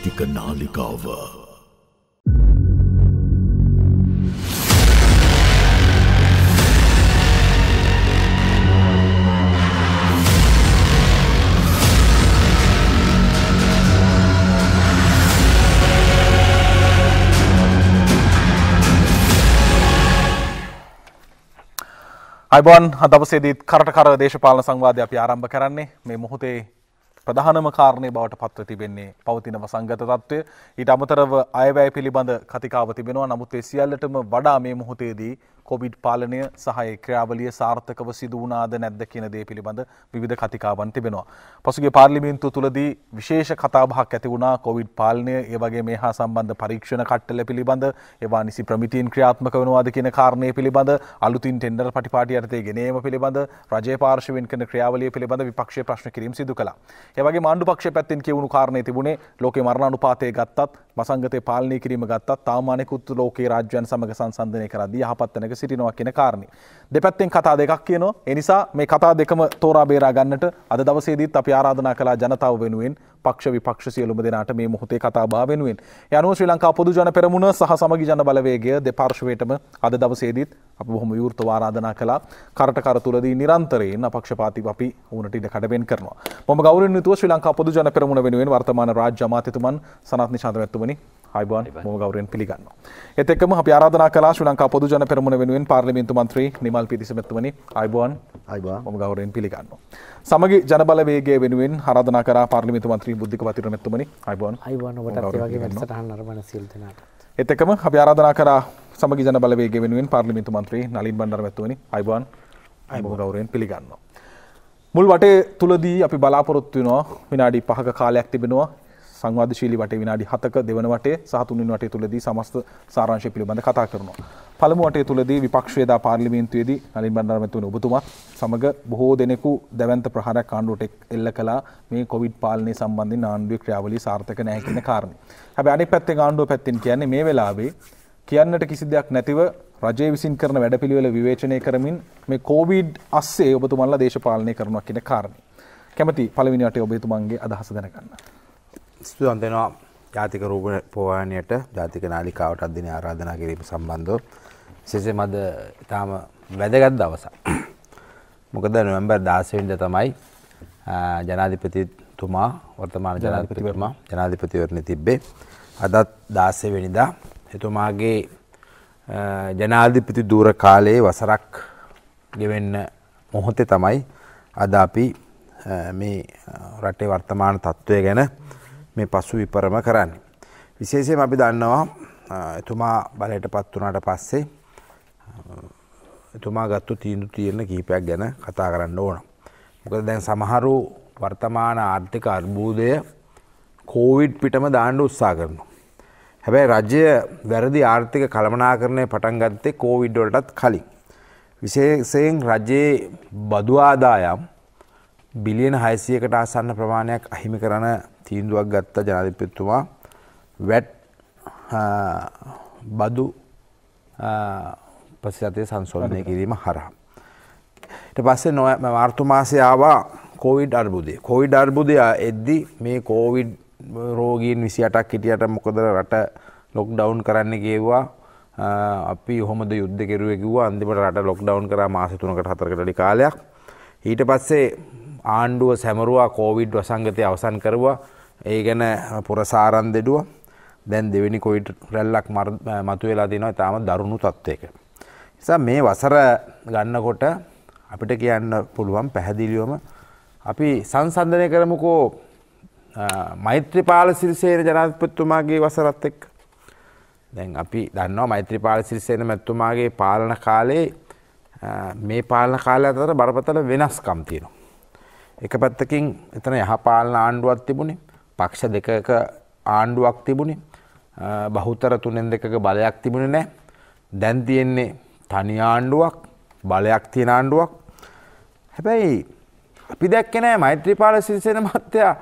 ජාතික නාලිකාව අයිබෝන් අදවසේදීත් කරට කර දේශපාලන සංවාධය අපි ආරම්භ කරන්නේ මේ මොහොතේ ප්‍රධානම කාරණය බවට පත්ව තිබෙන්නේ පවතිනව සංගත තත්ත්වය ඊට අමතරව අයවැය පිළිබඳ කතිකාව තිබෙනවා නමුත් ඒ සියල්ලටම වඩා මේ මොහොතේදී කොවිඩ් පාලනය සහය ක්‍රියාවලිය සාර්ථකව සිදුවනාද නැද්ද කියනදේ පිළිබඳ විධ කතිකාවන් තිබෙනවා. පසුගේ පාර්ලිමින්තු තුළදී විශේෂ කතාභහක් ඇති වුණා කොවිඩ් පාලනය ඒවගේ මේ හා සම්බන්ධ පරීක්ෂණ කට්ටල පිළිබඳ ඒවා නිසි ප්‍රමිතින් ක්‍රියාත්මක වනවාද කියන කාරණය පිළිබඳ අලුතින් ටෙන්ඩර් පටිපාටි අර්තය ගෙනීම පිළිබඳ රජ පාර්ශවෙන් කන ක්‍රියාවලිය පිළිබඳ විපක්ෂ ප්‍රශ්න කිරීම සිදු කළ. ඒවගේ මාණ්ඩු පක්ෂ පැත්තෙන් කියවුණු කාරණය තිබුණේ ලෝක මරණනු පාතය ගත්තත් මසංගත පාලනය කිරීම ගත්තත් තාමානෙකුත් ලෝකේ රාජ්‍යන් සමඟ සංසන්ධනය කරදී හපත්තනක සිටිනවා කියෙන කාරණි. දෙපැත්තෙන් කතා දෙකක් කියනවා එනිසා මේ කතා දෙකම තෝරා බේරා ගන්නට අද දවසේදීත් අපි ආරාධනා කලා ජනතාව වෙනුවෙන් පක්ෂ විපක්ෂ සියලුම දෙනාට මේ මොහොතේ කතා භාවෙනුවෙන් යනුව ශ්‍රී ලංකා පොදු ජන පෙරමුණ සහ සමගි ජන බලවේගය දෙපාර්ශවයටම අද දවසේදීත් අප බොහොම යෘර්ත ආරාධනා කලා කරටකර තුලදී නිරන්තරයෙන් අපක්ෂපාති අපි උනට ඉඩ කඩබෙන් කරනවා. මොම ගෞරවනීයව ශ්‍රී ලංකා පොදු ජන පෙරමුණ වෙනුවෙන් වර්තමාන රාජ්‍ය අමාත්‍යතුමන් සනත් නිශාන්ත මැතිතුමනි අයිබන් මොම ගෞරයෙන් පිළිගන්න. එතෙක්ම අප ආරාධනා කලා ශ්‍රී ලංකා පොදු ජන පෙරමුණ වෙනුවෙන් පාර්ලිමේන්තු මන්ත්‍රී නිමල් පිරිසමැතුමනි අයිබන් අයිබන් මොම ගෞරයෙන් පිළිගන්න. සමගි ජනබල වේගය වෙනුවෙන් ආරාධනා කලා පාර්ලිමේන්තු මන්ත්‍රී බුද්ධික වතිරමැතුමනි අයිබන් අයිබන් ඔබට ඒ වගේ වැඩසටහන් නරඹන සියලු දෙනාට. එතෙක්ම අප ආරාධනා කලා සමගි ජනබල වේගය වෙනුවෙන් පාර්ලිමේන්තු මන්ත්‍රී නලින් බණ්ඩාරමැතුමනි අයිබන් අයිබන් ගෞරයෙන් පිළිගන්නවා. මුල් වටේ තුලදී අපි බලාපොරොත්තු වෙනවා විනාඩි පහක කාලයක් තිබෙනවා සංවාධශීලි වට විනාඩි හතක දෙවන වටේ සහතුනින් වටේ තුළදී සමස්ත සාරංශය පිළිබඳ කතා කරනවා. පළමුවටේ තුළදී විපක්ෂයේදා පාර්ලිමේන්තුවේදී නලින් බණ්ඩාරමැතිවරණ ඔබතුමා සමග බොහෝ දෙනෙකු දැවැන්ත ප්‍රහාරයක් ආණ්ඩුවට එල්ල කළා මේ කොවිඩ් පාලනය සම්බන්ධයෙන් ආණ්ඩුවේ ක්‍රියාවලිය සාර්ථක නැහැ කියන කාරණේ. හැබැයි අනෙක් පැත්තෙන් ආණ්ඩුව පැත්තෙන් කියන්නේ මේ වෙලාවේ කියන්නට කිසි දෙයක් නැතිව රජය විසින් කරන වැඩපිළිවෙල විවේචනය කරමින් මේ කොවිඩ් අස්සේ ඔබතුමන්ලා දේශපාලනය කරනවා කියන කාරණේ. කැමැති පළවෙනි වටේ ඔබතුමන්ගේ අදහස දැනගන්න. ස්තුතිවන්ත වෙනවා ජාතික රූප පෝවාණයට ජාතික නාලිකාවට අදින ආරාධනා කිරීම සම්බන්ධව විශේෂයෙන්ම අද ඊටාම වැදගත් දවසක්. මොකද නොවැම්බර් 16 වෙනිදා තමයි ජනාධිපතිතුමා වර්තමාන ජනාධිපතිතුමා ජනාධිපතිවරණේ තිබ්බේ. අදත් 16 වෙනිදා එතුමාගේ ජනාධිපති දූර කාලයේ වසරක් ගෙවෙන්න මොහොතේ තමයි අද අපි මේ රටේ වර්තමාන තත්ත්වය ගැන මේ පසු විපරම කරන්නේ. විශේෂයෙන් අපි දන්නවා එතුමා බලයට පත් වුණාට පස්සේ එතුමා ගත්තු තීන්දු තියෙන කීපයක් ගැන කතා කරන්න ඕන. මොකද දැන් සමහරු වර්තමාන ආර්ථික අර්බූදය කෝවිඩ් පිටම දාණ්ඩ උත්සා කරනවා. හැබැයි රජය වැරදි ආර්ථික කළමනාකරණය පටන් ගත්තේ කෝවිඩ්වලටත් කලින්. විශේෂයෙන් රජයේ බදුආදායම් බිලියන හයසියකට ආසන්න ප්‍රමාණයක් අහිමි කරන තීන්දුවක් ගත්ත ජනාධිපතිතුමා වැට් බදු පසිතය සංසෝලනය කිරීම හරහා. ට පස්සේ නො මාර්තුමාසය ආවා කෝවිඩ් අර්බුදය කොවිඩ් අර්බුදය එද්දි මේ කෝවිඩ් රෝගීන් විසි අටක් හිටියට මොකද රට ලොක් ඩවන්් කරන්න ගේවා අපි හොමද යුද්ධ කෙරුවකිව අන්දිමට රට ලොක් ඩවන්් කර මාසතුනකට හතරකටලි කාලයක් ඊට පස්සේ ආණ්ඩුව සැමරුවා කෝවිඩ් වසංගතය අවසන් කරවා ඒ ගැන පොරසාරන් දෙඩුව දැන් දෙවෙනි කොයිට රැල්ලක් මතු වෙලා තිනවා තාම දරුණු තත්ත්වයක. නිසා මේ වසර ගන්නකොට අපිට කියන්න පුළුවන් පැහැදිලියොම අපි සංසන්ධනය කරමුකෝ මෛත්‍රපාල සිරිසේන ජනාධපත්තුමාගේ වසරත් එක් දැන් අපි දන්නවා මෛත්‍රපාල සිරිසේන මැත්තුමාගේ පාලන කාලේ මේ පාලන කාලය අතර බරපතල වෙනස්කම් තියෙනවා. එක පැත්තකින් එතන යහපාලන ආණ්ඩුවත් තිබුණේ පක්ෂ දෙකක ආණ්ඩුවක් තිබුණි බහුතර තුනෙන් දෙකක බලයක් තිබුණ නෑ දැන් තියෙන්නේ තනි ආණ්ඩුවක් බලයක් තියෙන ආණ්ඩුවක් හැබැයි අපි දැක්කනෑ මෛත්‍රීපාල සිරිසෙන මත්තයා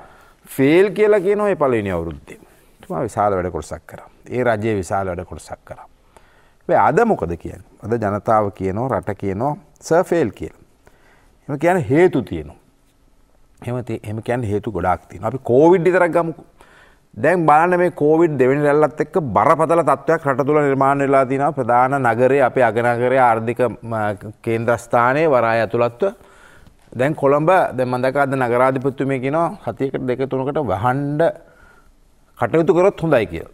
ෆෙල් කියලා කියන ඔය පලනි අවුරුද්දේ තුමා විශාල වැඩ කොටසක් කර ඒ රජයේ විශාල වැඩ කොටසක් කර අද මොකද කියන අද ජනතාව කියනෝ රට කියනෝ සර්ෆෙල් කියල එම කියන හේතු තියෙනවා හෙමති එම කියන් හේතු ගොඩක් තින අපි කෝවිඩ් විතරක් ගමුකු දැන් බලන්න මේ කෝවිඩ් දෙවැනි රැල්ලත් එක්ක බරපතල තත්ත්වයක් රට තුළ නිර්මාණය වෙලා තිනවා ප්‍රධාන නගරයේ අපේ අගනගරයේ ආර්ථික කේන්ද්‍රස්ථානයේ වරාය ඇතුළත්ව දැන් කොළඹ දැන් මම දැක්කා අද නගරාධිපතිතුමිය කියනවා සතියකට දෙක තුනකට වහන්න කටයුතු කරොත් හොඳයි කියලා.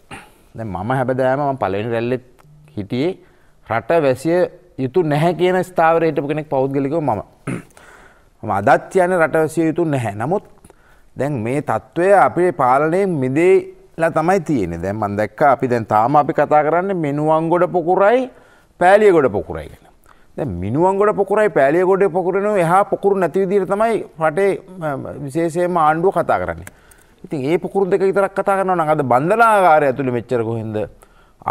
දැන් මම හැබදෑම මම පළවෙනි රැල්ලෙත් හිටියේ රට වැසිය යුතු නැහැ කියන ස්ථාවරයට කෙනෙක් පෞද්ගලිකව මම. අදත් යන රටවසිය යුතු නැහැ නමුත් දැන් මේ තත්ත්වය අපේ පාලනයෙන් මිදේලා තමයි තියෙන දැන් මන් දැක්ක අපි දැන් තාම අපි කතා කරන්න මිනුවන් ගොඩ පොකුරයි පෑලිය ගොඩ පොකුරයි ගැන දැ මිනුවන් ගොඩ පොකුරයි පෑලිය ගොඩ පොකරන එහා පොකුරු නැතිවිදිර තමයි රටේ විශේෂයම ආණ්ඩුව කතා කරන්නේ ඉතින් ඒ පොකුරු දෙක විතරක් කතා කරනවා නම් අද බන්ධනාගාරය ඇතුළේ මෙච්චර කොහෙන්ද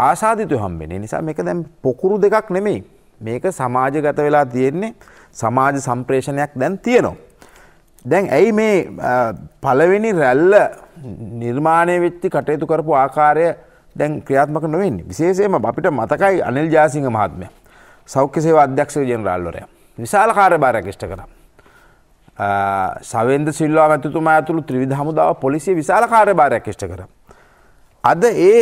ආසාදිතය හම්බෙන්නේ නිසා මේක දැන් පොකුරු දෙකක් නෙමෙයි මේක සමාජගත වෙලා තියෙන්නේ සමාජ සම්ප්‍රේෂණයක් දැන් තියෙනවා. දැන් ඇයි මේ පළවෙනි රැල්ල නිර්මාණය වෙච්චි කටයුතු කරපු ආකාරය දැන් ක්‍රියාත්මක නොවෙන්නේ. විශේෂයෙන්ම අපිට මතකයි අනිල් ජයසිංහ මහත්මයා. සෞඛ්‍ය සේවා අධ්‍යක්ෂක ජෙනරාල්වරයා. විශාල කාර්යභාරයක් ඉෂ්ට කළා. සවෙන්ද සිල්වා මැතිතුමා ඇතුළු ත්‍රිවිධ හමුදාව පොලිසිය විශාල කාර්යභාරයක් ඉෂ්ට කරා. අද ඒ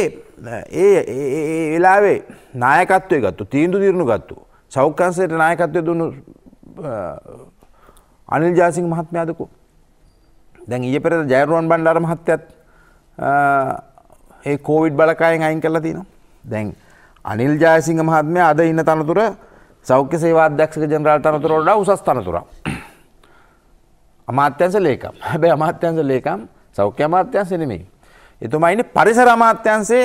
ඒ වෙලාවේ නායකත්වය ගත්තු තීන්දු తీරුණු ගත්තු සෞඛ්‍යංශයට නායකත්වය දුන්නු අනිල් ජාසිං මහත්මයාදකු දැන් ඊය පෙර ජයරුවන් බණ්ඩාර මහත්තයත් ඒ කෝවිඩ් බලකායෙන් අයින් කරලා තියෙනවා. දැන් අනිල් ජයසිංහ මහත්මයා අද ඉන්න තනතුර සෞඛ්‍ය සේවා අධ්‍යක්ෂක ජනරාල් තනතුර වඩා උසස් තනතුරක්. අමාත්‍යංශ ලේකම්. හැබැයි අමාත්‍යංශ ලේකම් සෞඛ්‍ය අමාත්‍යංශ නෙමෙයි. එතුමා ඉන්නේ පරිසර අමාත්‍යංශයේ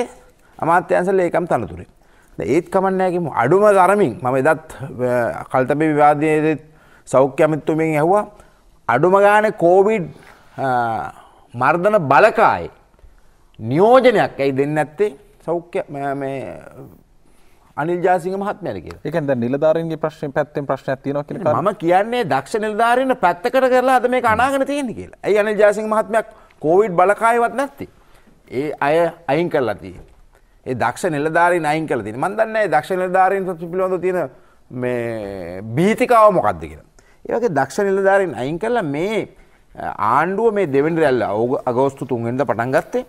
අමාත්‍යංශ ලේකම් තනතුරේ. ඒත් කමන්නෑකිම අඩුම තරමින් මම එදත් කල්තපි විවාදයේ සෞඛ්‍ය අමිත්තුමෙන් ඇහවා අඩුම ගාන කෝවිඩ් මර්ධන බලකායි නියෝජනයක් ඇයි දෙන්න ඇත්තේ සෞඛ්‍ය අනිල්ජාසිංහ මහත්මයර කිය එකද නිලධාරන්ගේ ප්‍රශ්න පැත්තෙන් ප්‍රශ්න ඇතින කිය ම කියන්නේ දක්ෂ නිල්ධාරන්න පැත්තකට කරලා අද මේ අනාගන තියෙන කියලා ඇයි අනිල්ජාසිංහ මහත්මයක් කෝවිඩ් බලකායවත් නැත්ති ඒ අය අයින් කරලා තියෙන ඒ දක්ෂ නිලධාරීන් අයින් කළ තියෙන. මම දන්නේ නැහැ දක්ෂ නිලධාරීන් පිළිබඳව තියෙන මේ බීතිකාව මොකක්ද කියලා. ඒ වගේ දක්ෂ නිලධාරීන් අයින් කළා මේ ආණ්ඩුව මේ දෙවෙනි රැල්ල අගෝස්තු 3 වෙනිදා පටන් ගත්තේ.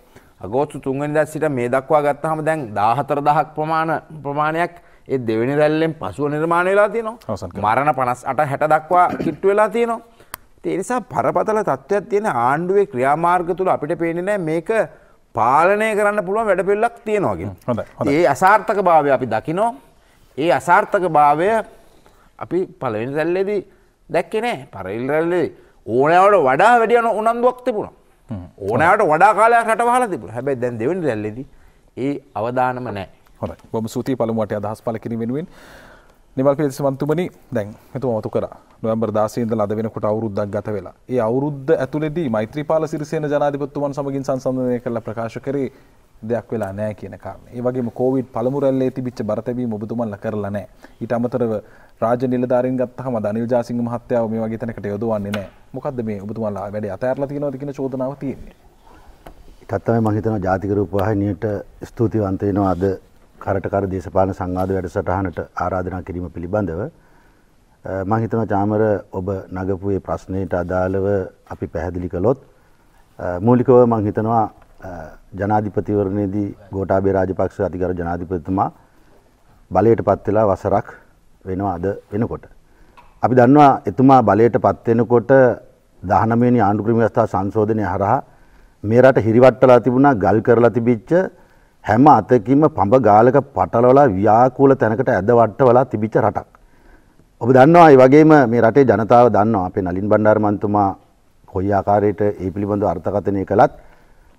අගෝස්තු 3 වෙනිදා සිට මේ දක්වා ගත්තාම දැන් 14000ක් ප්‍රමාණ ප්‍රමාණයක් ඒ දෙවෙනි රැල්ලෙන් පසුව නිර්මාණය වෙලා තියෙනවා. මරණ 58 60 දක්වා කිට්ටු වෙලා තියෙනවා. ඒ නිසා පරපතල තත්ත්වයක් තියෙන ආණ්ඩුවේ ක්‍රියාමාර්ග තුල අපිට පේන්නේ නැහැ මේක පාලනය කරන්න පුළුවන් වැඩපෙල්ලක් තියෙනවාගෙන ඒ අසාර්ථක භාවය අපි දකිනෝ ඒ අසාර්ථක භාවය අපි පලවෙනි සැල්ලෙදී දැක්කනේ පරල්රැල්ලේ ඕනෑවට වඩා වැඩියන උනන්දුවක් තිබුණා ඕනෑට වඩා කාලයක් රටවාල තිබ හැබැ දැන් දෙවනි රැල්ලෙදී ඒ අවධානම නෑ හො බොම සූති පළමුුවට අදහස් පලකින වෙනුවෙන් නිවල් පිරිසමන්තුමනි දැන් හතු මතු කරා නොවැම්බර් 16 ඉඳලා අද වෙනකොට අවුරුද්දක් ගත වෙලා. ඒ අවුරුද්ද ඇතුළේදී මෛත්‍රීපාල සිරිසේන ජනාධිපතිතුමන් සමගින් සංසන්දනය කරලා ප්‍රකාශ කරේ දෙයක් වෙලා නැහැ කියන කාරණේ. ඒ වගේම කොවිඩ් පළමු රැල්ලේ තිබිච්ච බරතැබීම ඔබතුමන්ලා කරලා නැහැ. ඊට අමතරව රාජ්‍ය නිලධාරීන් ගත්තහම දනිල් ජාසිංහ මහත්තයා මේ වගේ තැනකට යොදවන්නේ නැහැ. මොකද්ද මේ ඔබතුමන්ලා වැඩේ අතහැරලා තියෙනවද කියන චෝදනාව තියෙන්නේ. එකක් තමයි මම හිතනවා ජාතික රූපවාහිනියට ස්තුතිවන්ත වෙනවා අද කරට කර දේශපාලන සංවාද වැඩසටහනට ආරාධනා කිරීම පිළිබඳව. මම හිතනවා චාමර ඔබ නගපු ඒ ප්‍රශ්නයට අදාළව අපි පැහැදිලි කළොත් මූලිකව මම හිතනවා ජනාධිපතිවරණයේදී ගෝඨාභය රාජපක්ෂ අධිකාර ජනාධිපතිතුමා බලයටපත් වෙලා වසරක් වෙනවා අද වෙනකොට. අපි දන්නවා එතුමා බලයටපත් වෙනකොට 19 වෙනි ආණ්ඩු ක්‍රම ව්‍යවස්ථා සංශෝධනය හරහා මේ රට හිරිවට්ටලා තිබුණා ගල් කරලා තිබිච්ච හැම අතකින්ම පඹ ගාලක පටලවලා ව්‍යාකූල තැනකට ඇදවට්ටවලා තිබිච්ච රටක්. ඔබ දන්නවා ඒ වගේම මේ රටේ ජනතාව දන්නවා අපේ නලින් බණ්ඩාරමන්තුමා කොයි ආකාරයට ඒ පිළිබඳව අර්ථකථනය කළත්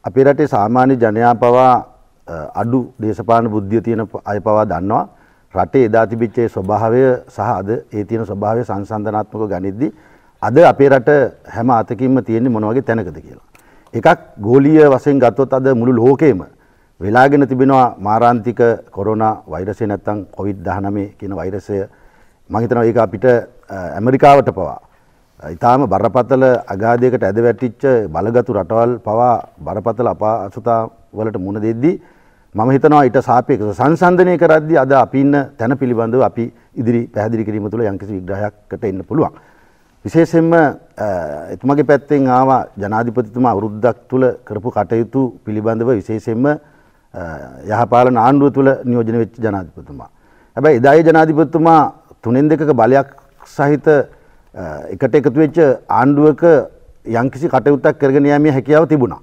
අපේ රටේ සාමාන්‍ය ජනයා පවා අඩු දේශපාලන බුද්ධිය තියෙන අය පවා දන්නවා රටේ එදා තිබිච්ච ඒ ස්වභාවය සහ අද ඒ තියෙන ස්වභාවය සංසන්දනාත්මක ගනිද්දි අද අපේ රට හැම අතකින්ම තියෙන්නේ මොන වගේ තැනකද කියලා. එකක් ගෝලීය වශයෙන් ගත්තොත් අද මුළු ලෝකෙම වෙලාගෙන තිබෙනවා මාරාන්තික කොරෝනා වෛරසය නැත්තම් කොවිඩ් 19 කියන වෛරසය මහිතනව ඒක අපිට ඇමරිකාවට පවා. ඉතාම බරපතල අගාධයකට ඇද වැටිච්ච බලගතු රටවල් පවා බරපතල අපා අසුතා වලට මුණ දෙද්දී මම හිතනවා ඊට සාපේක්ෂව සංසන්දනය කරද්දී අද අපි ඉන්න තැන පිළිබඳව අපි ඉදිරි පැහැදිලි කිරීම තුළ යම්කිසි විග්‍රහයකට එන්න පුළුවන්. විශේෂයෙන්ම එතුමගේ පැත්තෙන් ආවා ජනාධිපතිතුමා අවුරුද්දක් තුළ කරපු කටයුතු පිළිබඳව විශේෂයෙන්ම යහපාලන ආණ්ඩුව තුළ නියෝජනය වෙච්ච ජනාධිපතිතුමා. හැබැයි එදායේ ජනාධිපතිතුමා තුනෙන් දෙකක බලයක් සහිත එකට එකතු වෙච්ච ආණ්ඩුවක යම්කිසි කටයුත්තක් කරගෙන යාමේ හැකියාව තිබුණා.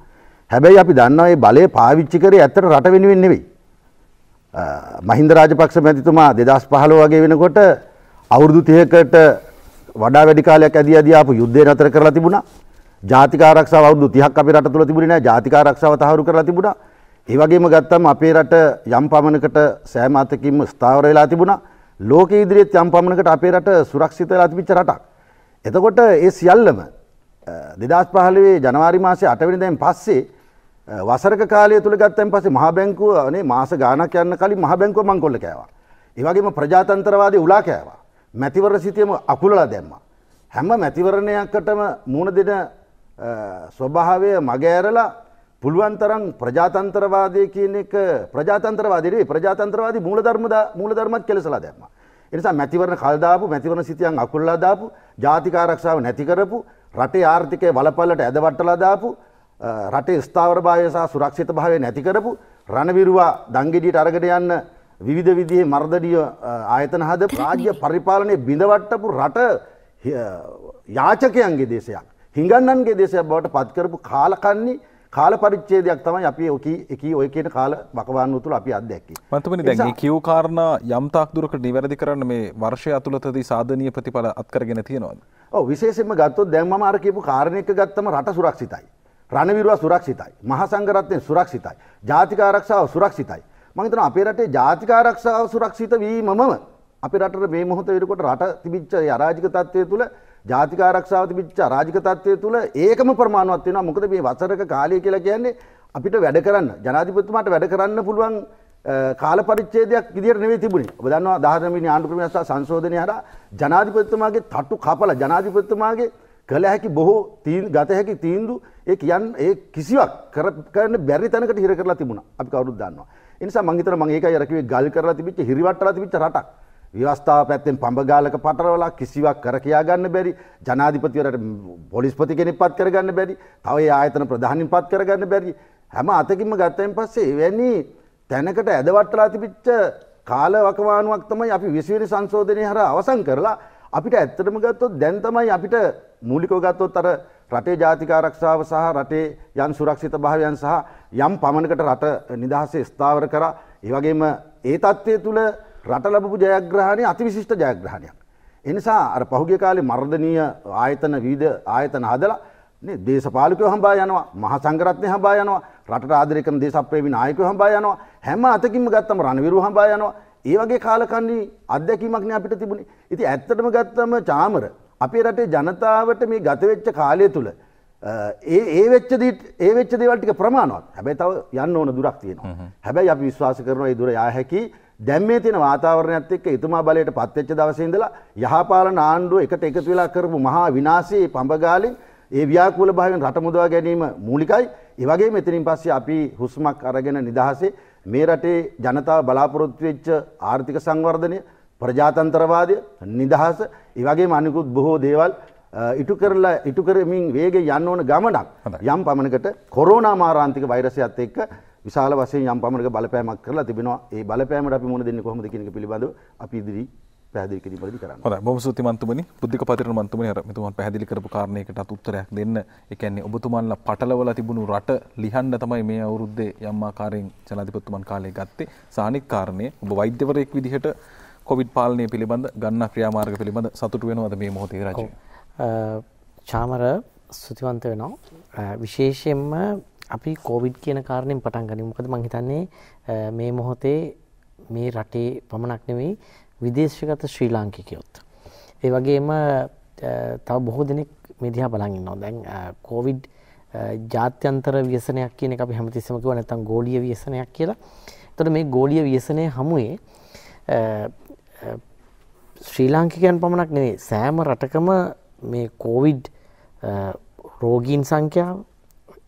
හැබැයි අපි දන්නවා මේ බලය පාවිච්චි කරේ ඇත්තට රට වෙනුවෙන් නෙවෙයි. මහින්ද රාජපක්ෂ මැතිතුමා 2015 වගේ වෙනකොට අවුරුදු 30කට වඩා වැඩි කාලයක් ඇදී ඇදී ආපු යුද්ධය නතර කරලා තිබුණා. ජාතික ආරක්ෂාව අවුරුදු 30ක් අපේ රට තුල තිබුණේ නැහැ. ජාතික ආරක්ෂාව තහවුරු කරලා තිබුණා. ඒ වගේම ගත්තම අපේ රට යම් පමණකට සෑම අතකින්ම ස්ථාවර වෙලා තිබුණා. ලෝක ඉදිරියත් යම් පමණකට අපේ රට සුරක්ෂිත ලතිපිච්ච රටක්. එතකොට ඒ සියල්ලම දෙදස් පහලවේ ජනවාරි මාසේ අටවැනි දැන් පස්සේ වසරක කාලය තුළ ගත්තන් පස්සේ මහ බැංකුව අනේ මාස ගානක් යන්න කලින් මහ බැංකුව මං කොල්ල කෑවා. ඒ වගේම ප්‍රජාතන්ත්‍රවාදී උලා කෑවා. මැතිවර සිටියම අකුලලා දැම්මා. හැම මැතිවරණයකටම මුණ දෙන ස්වභාවය මග ඇරලා පුළුවන් තරම් ප්‍රජාතන්ත්‍රවාදය කියන එක ප්‍රජාතන්ත්‍රවාදීනේ ප්‍රජාතන්ත්‍රවාදී මූලධර්ම මූලධර්මත් කෙලසලා දැම්මා. ඒ නිසා මැතිවරණ කල් දාපු මැතිවරණ සිතියන් අකුල්ලා දාපු ජාතික ආරක්ෂාව නැති කරපු රටේ ආර්ථිකය වලපල්ලට ඇදවට්ටලා දාපු රටේ ස්ථාවරභාවය සහ සුරක්ෂිතභාවය නැති කරපු රණවිරුවා දංගෙඩියට අරගෙන යන්න විවිධ විදිහේ මර්ධනීය ආයතන හද රාජ්‍ය පරිපාලනයේ බිඳවට්ටපු රට යාචකයන්ගේ දේශයක් හිඟන්නන්ගේ දේශයක් බවට පත්කරපු කාලකන්නේ කාල පරිච්චේදයක් තමයි අපි ඕක එක ඔය කියන කාල බකවාන්න තුළ අපි අදැක්ක. මතමනි දැන් කිව් කාරණ යම්තාක් දුරකට නිවැරදි කරන්න මේ වර්ෂය අතුළතදී සාධනය ප්‍රතිඵල අත්කරගෙන තියෙනවද. ඕ විශේෂෙන්ම ගත්තොත් දැම්ම අරකපු කාරණයක ගත්තම රට සුරක්ෂිතයි. රණවිරුව සුරක්ෂිතයි. මහසංගරත්යෙන් සුරක්ෂිතයි. ජාතිකාරක්ෂාව සුරක්ෂිතයි. මහිතන අපේ රටේ ජාතිකාරක්ෂාව සුරක්ෂිත වීමම අපි රට මේ මොහොත වෙනකොට රට තිබිච්ච අරාජික තත්ත්වය තුළ ජාතික ආරක්ෂාව තිබිච්ච අරාජික තත්ත්වය තුළ ඒකම ප්‍රමාණවත් වෙනවා. මොකද මේ වසරක කාලය කියලා කියන්නේ අපිට වැඩ කරන්න ජනාධිපතිතුමාට වැඩ කරන්න පුළුවන් කාල පරිච්ඡේදයක් විදියට නෙවෙයි තිබුණේ. ඔබ දන්නවා 19 වෙනි ආණ්ඩු ප්‍රවේශා සංශෝධනය හරහා ජනාධිපතිතුමාගේ තට්ටු කපලා ජනාධිපතිතුමාගේ කළ හැකි බොහෝ ගත හැකි තීන්දු ඒ කියන් ඒ කිසිවක් කරන බැරි තැනකට හිර කරලා තිබුණා. අපි කවුරුත් දන්නවා. ඒ නිසා මම හිතනවා මම ඒකයි අර කිව්වේ ගල් කරලා තිබිච්ච හිරිවට්ටලා තිබිච්ච රටක්. ව්‍යවස්ථාව පැත්තෙන් පඹගාලක පටලවලා කිසිවක් කර කියා ගන්න බැරි ජනාධිපතිවරට පොලිස්පති කෙනෙක් පත් කරගන්න බැරි තව ඒ ආයතන ප්‍රධානින් පත් කරගන්න බැරි හැම අතකින්ම ගත්තයින් පස්සේ එවැනි තැනකට ඇදවටලා තිබිච්ච කාල වකවානුවක් තමයි අපි 20 වෙනි සංශෝධනය හරහා අවසන් කරලා අපිට ඇත්තටම ගත්තොත් දැන් තමයි අපිට මූලිකව ගත්තොත් අර රටේ ජාතික ආරක්ෂාව සහ රටේ යම් සුරක්ෂිත භාවයන් සහ යම් පමණකට රට නිදහසේ ස්ථාවර කරා ඒ වගේම ඒ தත්ත්වය තුළ රට ලැබපු ජයග්‍රහණය අතිවිශිෂ්ට ජයග්‍රහණයක්. එනිසා අර පහුගිය කාලේ මර්ධනීය ආයතන විවිධ ආයතන හදලා නේ දේශපාලකයෝ හඹා යනවා, මහා සංඝරත්නය හඹා යනවා, රටට ආදරය කරන දේශප්‍රේමී නායකයෝ හඹා යනවා, හැම අතකින්ම ගත්තම රණවිරු හඹා යනවා. ඒ වගේ කාලකන්ණී අත්දැකීමක් නේ අපිට තිබුණේ. ඉතින් ඇත්තටම ගත්තම චාමර අපේ රටේ ජනතාවට මේ ගත වෙච්ච කාලය තුල ඒ ඒ වෙච්ච ඒ වෙච්ච දේවල් ටික ප්‍රමාණවත්. හැබැයි තව යන්න ඕන දුරක් තියෙනවා. හැබැයි අපි විශ්වාස කරනවා ඒ දුර යා හැකියි. දැන් මේ තියෙන වාතාවරණයත් එක්ක එතුමා බලයට පත්වෙච්ච දවසේ ඉඳලා යහපාලන ආණ්ඩුව එකට එකතු වෙලා කරපු මහා විනාශයේ පඹගාලින් ඒ ව්‍යාකූල භාවයෙන් රට මුදවා ගැනීම මූලිකයි. ඒ වගේම එතනින් පස්සේ අපි හුස්මක් අරගෙන නිදහසේ මේ රටේ ජනතාව බලාපොරොත්තු වෙච්ච ආර්ථික සංවර්ධනය, ප්‍රජාතන්ත්‍රවාදය, නිදහස, ඒ වගේම අනිකුත් බොහෝ දේවල් ඉටු කරලා ඉටු කරමින් වේගෙ යන්න ඕන ගමනක් යම් පමණකට කොරෝනා මාරාන්තික වෛරසයත් එක්ක විශාල වශයෙන් යම් පමණක බලපෑමක් කරලා තිබෙනවා. ඒ බලපෑමට අපි මුහුණ දෙන්නේ කොහොමද කියන එක පිළිබඳව අපි ඉදිරි පැහැදිලි කිරීමකදී කරන්න. හොඳයි. බොහොම ස්තුති මන්තුමනි. බුද්ධික පතිරණ මන්තුමනි අර මෙතුමන් පැහැදිලි කරපු කාරණයකටත් උත්තරයක් දෙන්න. ඒ කියන්නේ ඔබතුමන්ලා පටලවලා තිබුණු රට ලිහන්න තමයි මේ අවුරුද්දේ යම් ආකාරයෙන් ජනාධිපතිතුමන් කාලේ ගත්තේ. සානික් කාරණේ ඔබ වෛද්‍යවරයෙක් විදිහට කොවිඩ් පාලනය පිළිබඳ ගන්න ක්‍රියාමාර්ග පිළිබඳ සතුට වෙනවද මේ මොහොතේ රජය? චාමර ස්තුතිවන්ත වෙනවා. විශේෂයෙන්ම අපි කෝවිඩ් කියන කාරණයෙන් පටන් ගනි මොකද මං හිතන්නේ මේ මොහොතේ මේ රටේ පමණක් නෙවෙයි විදේශගත ශ්‍රී ලාංකිකයොත්. ඒ වගේම තව බොහෝ දෙනෙක් මේ දිහා බලන් ඉන්නවා. දැන් කෝවිඩ් ජාත්‍යන්තර ව්‍යසනයක් කියන එක අපි හැමතිස්සම කිව්වා නැත්නම් ගෝලීය ව්‍යසනයක් කියලා. එතකොට මේ ගෝලීය ව්‍යසනයේ හමුවේ ශ්‍රී ලාංකිකයන් පමණක් නෙවෙයි සෑම රටකම මේ කෝවිඩ් රෝගීන් සංඛ්‍යාව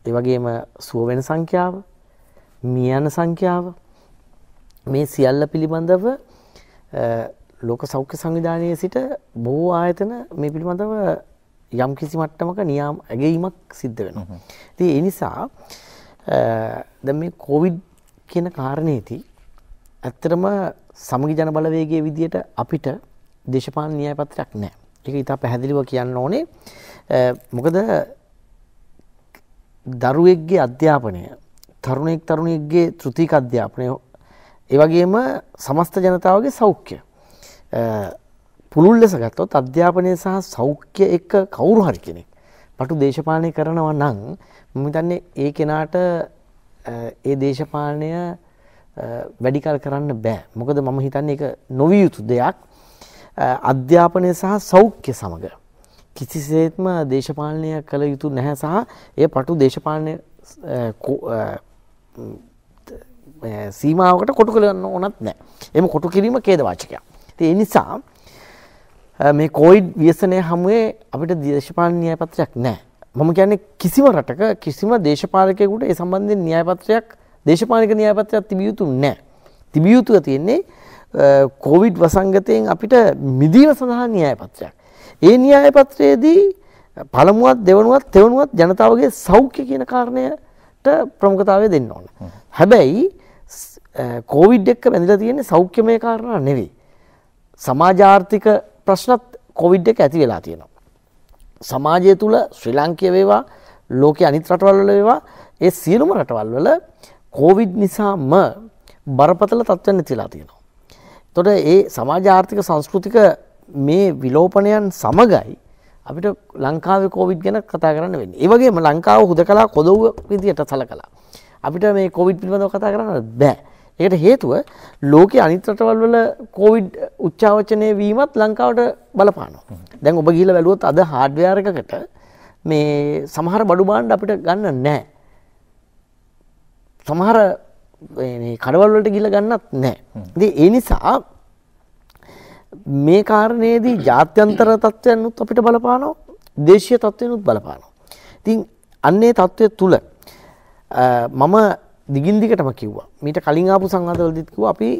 ඒ වගේම සුව වෙන සංඛ්‍යාව, මිය යන සංඛ්‍යාව මේ සියල්ල පිළිබඳව ලෝක සෞඛ්‍ය සංවිධානයේ සිට බොහෝ ආයතන මේ පිළිබඳව යම් කිසි මට්ටමක නියම් ඇගීමක් සිද්ධ වෙනවා. ඉතින් ඒ නිසා දැන් මේ කොවිඩ් කියන කාරණේදී ඇත්තටම සමගි ජන බලවේගයේ විදියට අපිට දේශපාලන න්‍යාය පත්‍රයක් නැහැ. ඒක ඉතා පැහැදිලිව කියන්න ඕනේ. මොකද දරුවෙක්ගේ අධ්‍යාපනය තරුණෙක් තරුණියගේ ත්‍ෘතික අධ්‍යාපනය ඒ වගේම සමස්ත ජනතාවගේ සෞඛ්‍ය පුළුල් ලෙස ගත්තොත් අධ්‍යාපනය සහ සෞඛ්‍ය එක කවුරු හරි කෙනෙක් පටු දේශපාලනය කරනවා නම් මම හිතන්නේ ඒ කෙනාට ඒ දේශපාලනය වැඩිකල් කරන්න බෑ. මොකද මම හිතන්නේ ඒක නොවිය යුතු දෙයක් අධ්‍යාපනය සහ සෞඛ්‍ය සමග කිසිසේත්ම දේශපාලනය කළ යුතු නැහැ සහ එය පටු දේශපාලනය සීමාවකට කොටු කළන්න ඕනත් නෑ එම කොටු කිරීම කේදවාචකය. ඒ නිසා මේ කෝයිඩ් ව්‍යසනය හමුවේ අපිට දේශපාලන න්‍යායපත්‍රයක් නෑ. මම කියන්නේ කිසිම රටක කිසිම දේශපාලකයකුට ඒ සම්බන්ධයෙන් න්‍යායපත්‍රයක් දේශපාලික න්‍යායපත්‍රයක් තිබිය යුතු නෑ. තිබිය යුතුව තියෙන්නේ කෝවිඩ් වසංගතයෙන් අපිට මිදීම සඳහා න්‍යායපත්‍රයක්. ඒ න්‍යාය පත්‍රයේදී පළමුවත් දෙවනුවත් තෙවනුවත් ජනතාවගේ සෞඛ්‍ය කියන කාරණයට ප්‍රමුඛතාවය දෙන්න ඕන. හැබැයි කෝවිඩ් එක්ක බැඳිලා තියෙන්නේ සෞඛ්‍යමය කාරණා නෙවෙයි. සමාජ ආර්ථික ප්‍රශ්නත් කෝවිඩ් එක ඇති වෙලා තියෙනවා. සමාජය තුල ශ්‍රී ලංකාවේ වේවා ලෝකයේ අනිත් රටවල් වල වේවා ඒ සියලුම රටවල් වල කෝවිඩ් නිසාම බරපතල තත්ත්වයක් නැතිලා තියෙනවා. එතකොට ඒ සමාජ ආර්ථික සංස්කෘතික මේ විලෝපනයන් සමගයි අපිට ලංකාවේ කොවිඩ් ගැන කතා කරන්න වෙන්නේ. ඒ වගේම ලංකාව හුදකලා කොදොව්වක් විදියට සලකලා. අපිට මේ කොවිඩ් පිළිබඳව කතා කරන්න බෑ. ඒකට හේතුව ලෝකයේ අනිත් රටවල් වල කොවිඩ් උච්චාවචනය වීමත් ලංකාවට බලපානවා. දැන් ඔබ ගිහිල්ලා බැලුවොත් අද හાર્ඩ්වෙයාර් එකකට මේ සමහර බඩු බාණ්ඩ අපිට ගන්න නැහැ. සමහර කඩවල්වලට ගිල ගන්නත් නෑ. ඒ නිසා මේ කාරණේදී ජාත්‍යන්තර තත්ත්වයන්ුත් අපිට බලපානවා දේශීය තත්ත්වයන්ුත් බලපානවා. ඉතින් අන්නේ තත්ත්වය තුල මම දිගින් දිගටම කිව්වා. මීට කලින් ආපු සංවාදවලදීත් කිව්වා අපි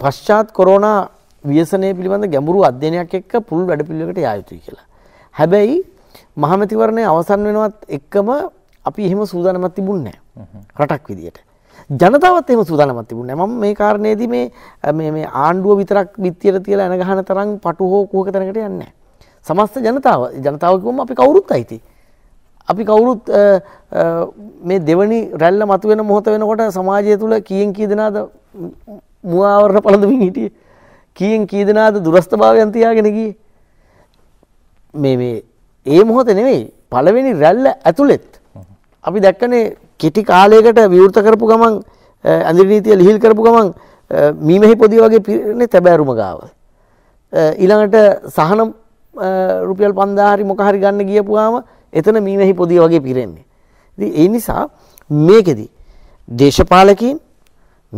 පශ්චාත් කොරෝනා ව්‍යසනය පිළිබඳ ගැඹුරු අධ්‍යයනයක් එක්ක පුළුල් වැඩපිළිවෙලකට යා යුතුයි කියලා. හැබැයි මහමැතිවරණය අවසන් වෙනවත් එක්කම අපි එහෙම සූදානමක් තිබුණේ නැහැ. රටක් විදියට. ජනතාවත් එහෙම සූදානමක් තිබුණේ නැහැ. මම මේ කාරණේදී මේ මේ මේ ආණ්ඩුව විතරක් පිටියට තියලා එන ගහන තරම් පටු හෝ කුහක තැනකට යන්නේ නැහැ. සමස්ත ජනතාව ජනතාව කිව්වම අපි කවුරුත් අයිති. අපි කවුරුත් මේ දෙවනි රැල්ල මතුවෙන මොහොත වෙනකොට සමාජය තුල කීයෙන් කී දෙනාද මුවාවරණ පළඳමින් හිටියේ? කීයෙන් කී දෙනාද දුරස්තභාවයන් තියාගෙන ගියේ? මේ මේ ඒ මොහොත නෙවෙයි පළවෙනි රැල්ල ඇතුළෙත් අපි දැක්කනේ කෙටි කාලයකට විවෘත කරපු ගමන් ඇඳිනීතිය ලිහිල් කරපු ගමන් මීමෙහි පොදි වගේ පිරණේ තැබෑරුම ගාව. ඊළඟට සහන රුපියල් පන්දාහරි මොකහරි ගන්න ගියපුවාම එතන මීමෙහි පොදිය වගේ පිරෙන්නේ. ඉති ඒ නිසා මේකෙදි දේශපාලකින්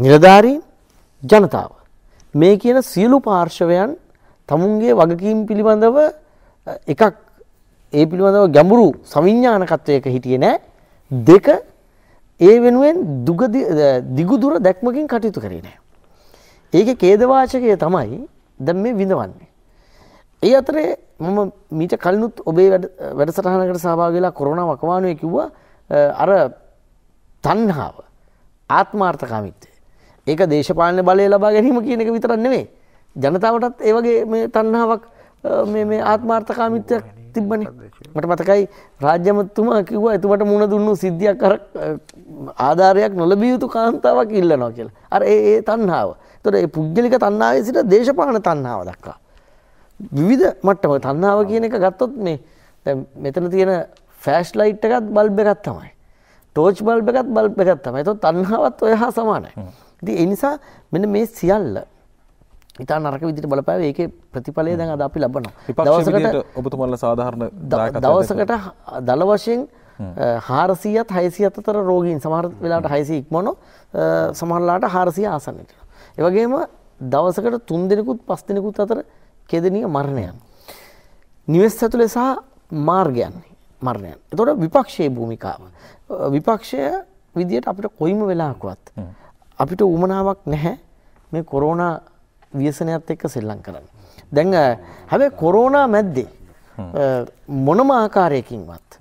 නිලධාරීන් ජනතාව. මේ කියන සියලු පාර්ශවයන් තමුන්ගේ වගකීම් පිළිබඳව එකක් ඒ පිළිබඳව ගැඹුරු සවිඤ්ඥානකත්වයක හිටිය නෑ දෙක ඒ වෙනුවෙන් දිගුදුර දැක්මකින් කටයුතු කරේ නෑ. ඒක කේදවාචකය තමයි දැම් මේ විඳවන්නේ. ඒ අතරේ මම මීට කල්නුත් ඔබේ වැඩසටහනකට සභාගලා කොරුණ වකවානුවය කිව්වා අර තන්හාාව ආත්මාර්ථකාමිත්වය. ඒක දේශපාලන බලය ලබා ගැනීම කියන එක විතරන්නවේ. ජනතාවටත් ඒවගේ මේ තන්නාවක් ආත්මාර්ථකාමිත්වයක් තිබ්බනේ මට මතකයි රාජ්‍යමත්තුමා කිව්වා එතුමට මුණ දුන්නු සිද්ධියක් අර ආධාරයක් නොලැබිය යුතු කාන්තාවක් ඉල්ලනවා කියලා. අර ඒ ඒ තණ්හාව. ඒතකොට මේ පුද්ගලික තණ්හාවේ සිට දේශපාලන තණ්හාව දක්වා විවිධ මට්ටම තණ්හාව කියන එක ගත්තොත් මේ දැන් මෙතන තියෙන ෆ්ලෑෂ් ලයිට් එකත් බල්බ් එකක් තමයි. ටෝච් බල්බ් එකත් බල්බ් එකක් තමයි. ඒතකොට තණ්හාවත් ඔය හා සමානයි. ඉතින් ඒ නිසා මෙන්න මේ සියල්ල ඉතා නරක විදිට බලපෑව ඒක ප්‍රතිඵලය දැන් අද අපි ලබනවා දවසකට ඔබතුමල්ල සාධාරණ දවසකට දළ වශයෙන් හාරසියත් හයිසි අතර රෝගීන් සමහර වෙලාට හයිසි ඉක්මොන සමහරලාට හාරසිය ආසන්නට. එවගේම දවසකට තුන් දෙනෙකුත් පස් දෙනෙකුත් අතර කෙදනිය මරණයන්. නිවෙස් ඇතුළෙ සහ මාර්ගයන් මරණයන්. එතොට විපක්ෂයේ භූමිකාව. විපක්ෂය විදියට අපිට කොයිම වෙලාකුවත්. අපිට උමනාවක් නැහැ මේ කොරෝනා ව්‍යසනයත් එක්ක සෙල්ලම් කරන්න. දැන් හැබැ කොරෝනා මැද්දේ මොනම ආකාරයකින්වත්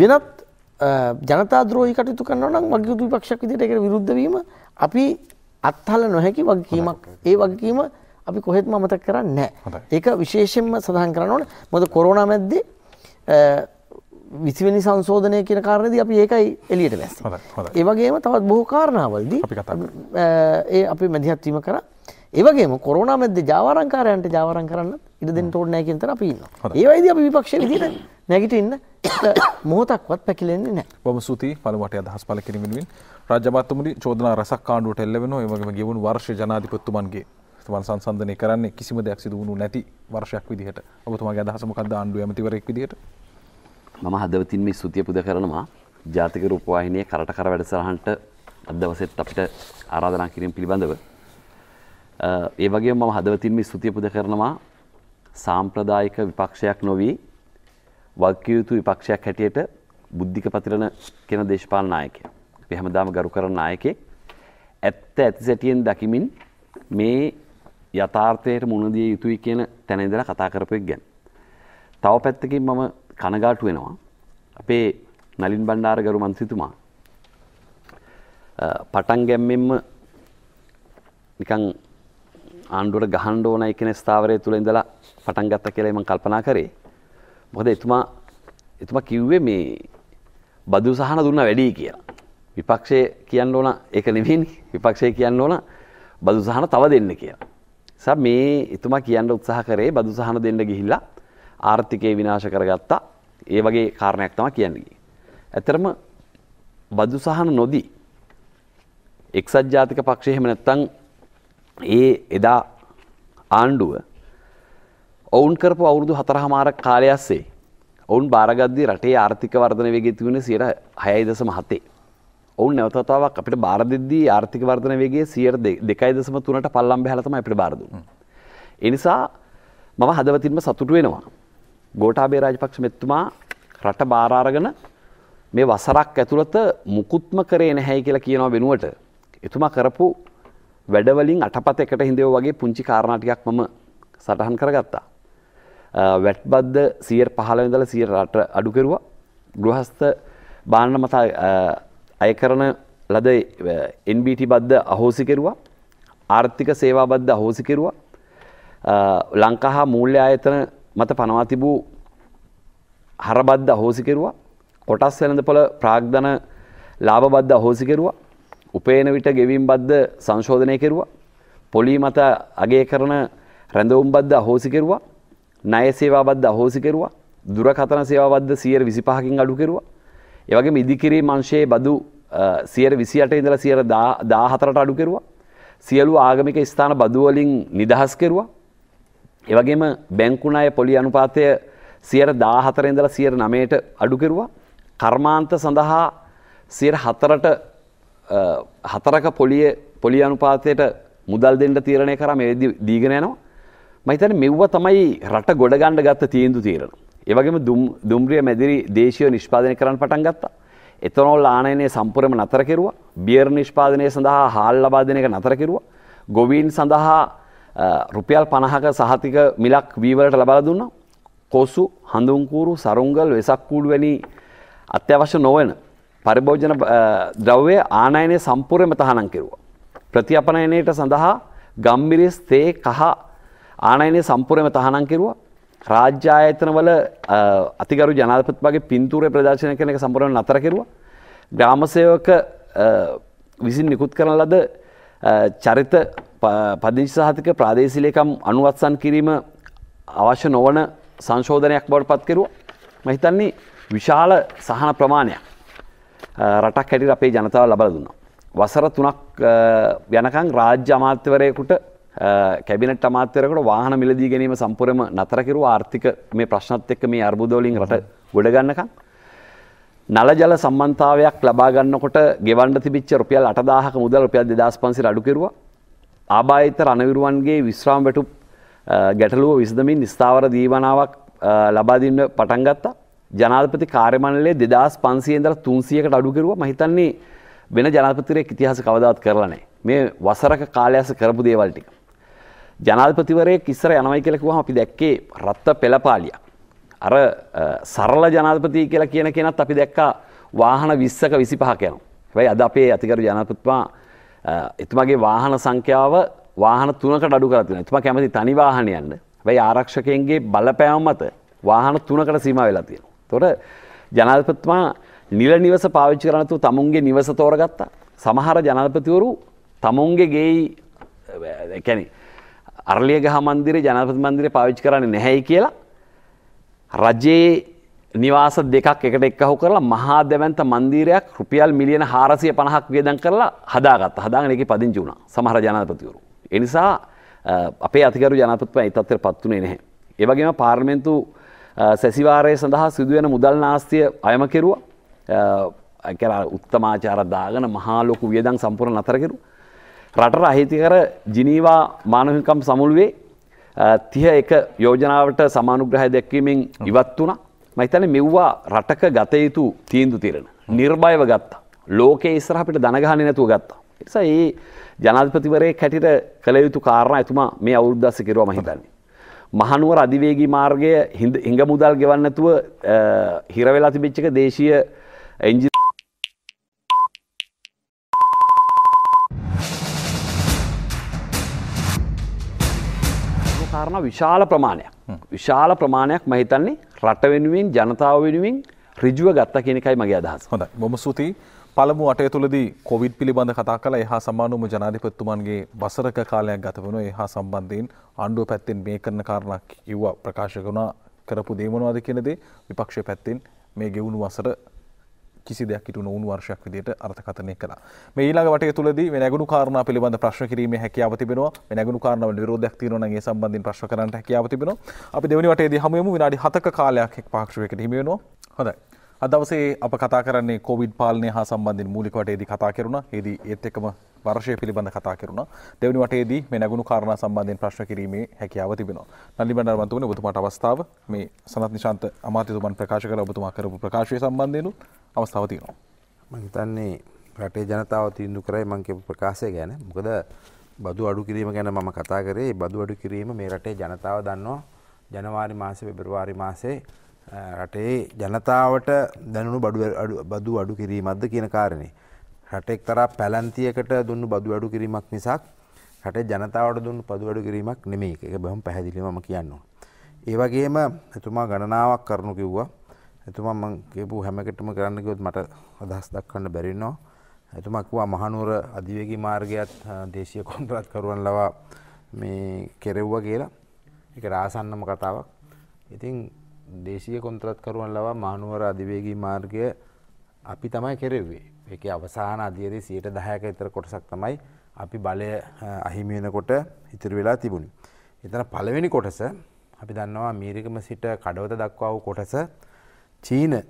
වෙනත් ජනතා ද්‍රෝහි කටයුතු කරනවා නම් වගයුතු විපක්ෂයක් විදිහට ඒකට විරුද්ධ වීම අපි අත්හල නොහැකි වගකීමක්. ඒ වගකීම අපි කොහෙත්ම අමතක කරන්නේ නැහැ. ඒක විශේෂයෙන්ම සඳහන් කරන්න ඕනේ. මොකද කොරෝනා මැද්දේ 20 වෙනි සංශෝධනය කියන කාරණේදී අපි ඒකයි එළියට දැස්සේ. ඒ වගේම තවත් බොහෝ කාරණාවලදී අපි කතා කරා. ඒ අපි මැදිහත් වීම කරා. ඒවගේම කොරන මැද ජාවරංකාරයන්ට ජාවරන් කරන්න ඉඩ දෙන්න ඕන නෑ කියන තර අපි ඉන්නවා. ඒ වයිදී අපි විපක්ෂ විදිහට නැගිටින්න මොහොතක්වත් පැකිලෙන්නේ නැහැ. බොහොම සුති පළමුවට අදහස් පළ කිරීම වෙනුවෙන් රාජ්‍ය අමාත්‍යතුමනි චෝදනා රසක් කාණ්ඩුවට එල්ල වෙනවා. ඒ වගේම ගෙවුණු වර්ෂ ජනාධිපතිතුමන්ගේ තමන් සංසන්දනය කරන්නේ කිසිම දෙයක් සිදු වුණු නැති වර්ෂයක් විදිහට. ඔබතුමාගේ අදහස මොකක්ද ආණ්ඩුවේ ඇමතිවරයෙක් විදිහට? මම හදවතින් මේ සුතිය පුද කරනවා. ජාතික රූපවාහිනියේ කරට කර වැඩසටහනට අද දවසෙත් අපිට ආරාධනා කිරීම පිළිබඳව ඒ වගේ මම හදවතින්ම ස්තුතිය පුද කරනවා සාම්ප්‍රදායික විපක්ෂයක් නොවී වක්කයුතු විපක්ෂයක් හැටියට බුද්ධික පතිරණ කෙන දේශපාල නායකය. පහමදාම ගරු කරන නායකෙ. ඇත්ත ඇති සැටියෙන් දකිමින් මේ යථාර්ථයට මුණදිය යුතුයි කියන තැනදලා කතා කරපයක් ගැන්. තව පැත්තකින් මම කනගාටු වෙනවා. අපේ නලින් බණ්ඩාර ගරු මන්සිතුමා. පටන් ගැම්මෙන්ම නිකං ආණ්ඩුවට ගහන්න ඕනයි කියන ස්ථාවරය තුල ඉඳලා පටන් ගත්තා කියලා මම කල්පනා කරේ. මොකද එතුමා එතුමා කිව්වේ මේ බදු සහන දුන්නා වැඩි කියලා. විපක්ෂය කියන්න ඕන ඒක නෙමෙයිනේ. විපක්ෂය කියන්න ඕන බදු සහන තව දෙන්න කියලා. නිසා මේ එතුමා කියන්න උත්සාහ කරේ බදු සහන දෙන්න ගිහිල්ලා ආර්ථිකය විනාශ කරගත්තා. ඒ වගේ කාරණයක් තමයි කියන්නේ. ඇත්තරම බදු සහන නොදී එක්සත් ජාතික පක්ෂය එහෙම නැත්නම් ඒ එදා ආණ්ඩුව ඔවුන් කරපු අවුරුදු හතරහමාර කාලය අස්සේ ඔවුන් භාරගද්දි රටේ ආර්ථික වර්ධන වේගය තිබුණේ 6.7යි. ඔවුන් නැවතතාවක් අපිට බාර දෙද්දී ආර්ථික වර්ධන වේගය 2.3ට පල්ලම් බහැලා තමයි අපිට බාර දුන්නේ. ඒ නිසා මම හදවතින්ම සතුටු වෙනවා. ගෝඨාභය රාජපක්ෂ මෙතුමා රට බාර අරගෙන මේ වසරක් ඇතුළත මුකුත්ම කරේ නැහැයි කියලා කියනවා වෙනුවට එතුමා කරපු වැඩවලින් අටපත එකට හිඳව වගේ පුංචි කාරණාටිකක් මම සටහන් කරගත්තා. වැට්බද්ද සියර් පහලවෙදල සියර රට අඩුකරවා ගෘහස්ත බාණන මතා අය කරන ලද එන්BT බද්ධ අහෝසිකෙරවා ආර්ථික සේවා බද්ධ අහෝසිකෙරවා ලංකා හා මූල්‍ය ආයතන මත පනවාතිබූ හරබද්ධ අහෝසිකෙරවා කොටස් වෙළඳ පොළ ප්‍රාග්ධන ලාභබද්ධ අහෝසිකෙරවා උපේන විට ගෙවීම් බද්ද සංශෝධනය කෙරුවා. පොලී මත අගේ කරන රැඳවුම් බද්ද අහෝසි කෙරුවා. ණය සේවා බද්ද අහෝසි කෙරුවා. දුරකථන සේවා බද්ද 125කින් අඩු කෙරුවා. ඒ වගේම ඉදිකිරීම් අංශයේ බදු 128 ඉඳලා 114ට අඩු කෙරුවා. සියලු ආගමික ස්ථාන බදු වලින් නිදහස් කෙරුවා. ඒ වගේම බැංකු ණය පොලි අනුපාතය 114 ඉඳලා 109ට අඩු කෙරුවා. කර්මාන්ත සඳහා 4ට හතරක පොලිය පොලි අනුපාතයට මුදල් දෙන්නට තීරණය කරම දීගෙන යනවා මහිතන මෙව්ව තමයි රට ගොඩගණ්ඩ ගත්ත තීන්දු තීරණ. ඒවගේම දුම්රිය මැදිරි දේශය නිෂ්පාදනය කරන්න පටන් ගත්තා. එතනොල් ආනයනය සම්පුරම නතර කෙරවා බියර් නිෂ්පාදනය සඳහා හාල් ලබාදනක නතර කෙරවා. ගොවීන් සඳහා රුපියල් පණහක සහතික මිලක් වීවලට ලබල දුන්න කොසු හඳුන්කූරු සරුංගල් වෙසක් කූඩුවැනි අත්‍යවශ්‍ය නොවන පරිභෝජන ද්‍රව්‍ය ආනයනය සම්පූර්යම තහනම් කිරුවා. ප්‍රතිඅපනයනයට සඳහා ගම්බිරිස් තේ කහ ආනයනය සම්පූර්යම තහනම් කිරුවා. රාජ්‍ය ආයතනවල අතිගරු ජනාධිපතිතුමාගේ පින්තූරය ප්‍රදර්ශනය කරන එක සම්පූර්ණයෙන් නතර කෙරුවා. ග්‍රාම සේවක විසින් නිකුත් කරන ලද චරිත පදිංචි සහතික ප්‍රාදේශීය ලේකම් අනුවත්සන් කිරීම අවශ්‍ය නොවන සංශෝධනයක් බවට පත් කෙරුවා. මම හිතන්නේ විශාල සහන ප්‍රමාණයක් රටක් හැටිට අපේ ජනතාව ලබල දුන්නා. වසර තුනක් යනකං රාජ්‍ය අමාත්‍යවරයකුට කැබිනට අමාත්‍යරකට වාහන මිලදී ගැනීම සම්පුරම නතරකිරු ආර්ථික මේ ප්‍රශ්නත් එක්ක මේ අර්බුදෝලින් රට ගොඩගන්නකං. නලජල සම්බන්තාවයක් ලබාගන්නකොට ගෙවන්ඩ තිබිච්ච රුපියල් අටදාහක මුදල් රුපියල් දෙදස් පන්සි අඩුකිරුව ආබාහිත රණවිරුවන්ගේ විශ්‍රාම් වැටු ගැටලුව විසදමින් නිස්ථාවර දීවනාවක් ලබාදින්න පටන්ගත්තා ජනාධපති කාර්මණලේ දෙදස් පන්සියෙන්දර තුන්සියකට අඩුකිරුව මහිතන්නේ වෙන ජනාපතිරයක් ඉතිහාස කවදාත් කරලනේ මේ වසරක කාලයාස කරපු දේවල්ටික. ජනාධපතිවරේ කිස්සර යනවයි කෙලෙකුව අපි දැක්කේ රත්ත පෙළපාලිය. අර සරල ජනාධපති කියලා කියන කෙනත් අපි දැක්කා වාහන විස්සක විසි පහකයනු. හැයි අද අපේ ඇතිකර ජනපත්වා එතුමගේ වාහන සංඛ්‍යාව වාහන තුනකට අඩු කරතින එතුම කැමති තනිවාහනයන්න වැයි ආරක්ෂකයන්ගේ බලපෑම් මත වාහන තුනකට සීම වෙලා තියෙන. තොර ජනාධපතුමා නිල නිවස පාවිච්චි කරනතු තමුන්ගේ නිවස තෝරගත්තා සමහර ජනාධපතිවරු තමුන්ගේ ගෙයි කැනෙ අරලිය ගහ මන්දිරේ ජනපති මන්දිරේ පාවිච්චි කරන්නේ නැහැයි කියලා රජයේ නිවාස දෙකක් එකට එක්කහු කරලා මහා දැවන්ත මන්දිරයක් රුපියල් මිලියන 450ක් වියදම් කරලා හදාගත්තා. හදාගෙන ඒකේ පදිංචි වුණා. සමහර ජනාධිපතිවරු. ඒ නිසා අපේ අතිගරු ජනාධිපතිතුමා ඒ තත්ත්වයට පත් වුණේ නැහැ. ඒ වගේම පාර්ලිමේන්තු සැසිවාරය සඳහා සිදුවෙන මුදල් නාස්තිය අයම කෙරුවා ඇකර උත්තමාචාර දාගන මහාලොකු වියදං සම්පූර්ණ නතරකරු. රටර අහිතිකර ජිනීවා මානහිකම් සමුළුවේ තිහ එක යෝජනාවට සමානුග්‍රහය දැක්වීමෙන් ඉවත් වුණ මහිතන මෙව්වා රටක ගතයුතු තීන්දු තිරෙන. නිර්භයව ගත්තා. ලෝක ඉස්රහපිට දනගහන නැතුව ගත්තා. එනිසා ඒ ජනාධපතිවරේ කැටිට කළ යුතු කාරණ ඇතුමා මේ අවුද්දස්ස කිරවා මහිතන්නේ. මහනුවර අධිවේගී මාර්ගය හිඟ මුදල් ගෙවන්නතුව හිරවෙලා තිබිච්චක දේශීය එන්ජි කාරණ විශාල ප්‍රමාණයක් විශාල ප්‍රමාණයක් මහිතන්නේ රට වෙනුවෙන් ජනතාව වෙනුවෙන් රිජුව ගත්ත කෙනෙකයි මගේ අදහස් හොඳ බොම සූතියි පළමු අටය තුළදී කොවිඩ් පිළිබඳ කතා කළ එහා සමානුම ජනාධිපත්තුමන්ගේ වසරක කාලයක් ගත වන එහා සම්බන්ධයෙන් ආණ්ඩුව පැත්තෙන් මේ කරන කාරණක් කිව්වා ප්‍රකාශකනා කරපු දේමනවාද කියනදේ විපක්ෂය පැත්තෙන් මේ ගෙවුණු වසර කිසි දෙයක් ඉටු නොවුණු වර්ෂයක් විදියට අර්ථකථනය කළා. මේ ඊළඟ වටය තුලදී මේ නැගුණු කාරණා පිළිබඳ ප්‍රශ්න කිරීමේ හැකියාව තිබෙනවා. මේ නැගුණු කාරණාවල විරෝධයක් තියෙනවා නම් ඒ සම්බන්ධයෙන් ප්‍රශ්න කරන්නට හැකියාව තිබෙනවා. අපි දෙවෙනි වටයේදී හමු වෙමු විනාඩි 7ක කාලයක් එක් පාක්ෂිකයකට හිමි වෙනවා. හොඳයි. අදවසේ අප කතා කරන්නේ කොවිඩ් පාලනය හා සම්බන්ධින් මූලිකවටේදී කතා කරුණා. ඒදී ඒත් එක්කම වර්ෂය පිළිබඳ කතා කරුණා. දෙවනි වටේදී මේ නැගුණු කාරණා සම්බන්ධයෙන් ප්‍රශ්න කිරීමේ හැකියාව තිබෙනවා. නලි බණ්ඩාරවන්තුමනි ඔබතුමාට අවස්ථාව මේ සනත් නිශාන්ත අමාත්‍යතුමන් ප්‍රකාශ කළ ඔබතුමා කරපු ප්‍රකාශය සම්බන්ධයෙන් අවස්ථාව තියෙනවා. මම හිතන්නේ රටේ ජනතාව තීන්දුව කරයි මම කියපු ප්‍රකාශය ගැන. මොකද බදු අඩු කිරීම ගැන මම කතා කරේ. බදු අඩු කිරීම මේ රටේ ජනතාව දන්නවා. ජනවාරි මාසේ පෙබරවාරි මාසේ රටේ ජනතාවට දැනුණු බඩු බදු අඩු කිරීමක්ද කියන කාරණේ. රටෙක් තරා පැලන්තියකට දුන්න බදු අඩු කිරීමක් නිසාක් රටේ ජනතාවට දුන්න පදු අඩු කිරීමක් නෙමේ එක බහම පැහැදිලිමම කියන්නවා. ඒවගේම එතුමා ගණනාවක් කරනු කිව්වා එතුමා මං කියපු හැමකටම කරන්නකයොත් මට අදහස් දක්කන්න බැරින්නවා. එතුමක්වා මහනුවර අධිවේගී මාර්ගයත් දේශය කොන්ත්‍රත් කරුවන් ලවා මේ කෙරෙව්වා කියලා එක රාසන්නම කතාවක්. ඉතින් දේශීය කොන්ත්‍රත්කරුවන් ලවා මානුවර අධිවේගී මාර්ගය අපි තමයි කෙරෙවේ එක අවසාන අධියරේ සියයට දහයක එතර කොටසක් තමයි අපි බලය අහිමියෙනකොට ඉතිරි වෙලා තිබුණි. එතන පළවෙනි කොටස අපි දන්නවා මීරිකම සිට කඩවත දක්වා වූ කොටස චීන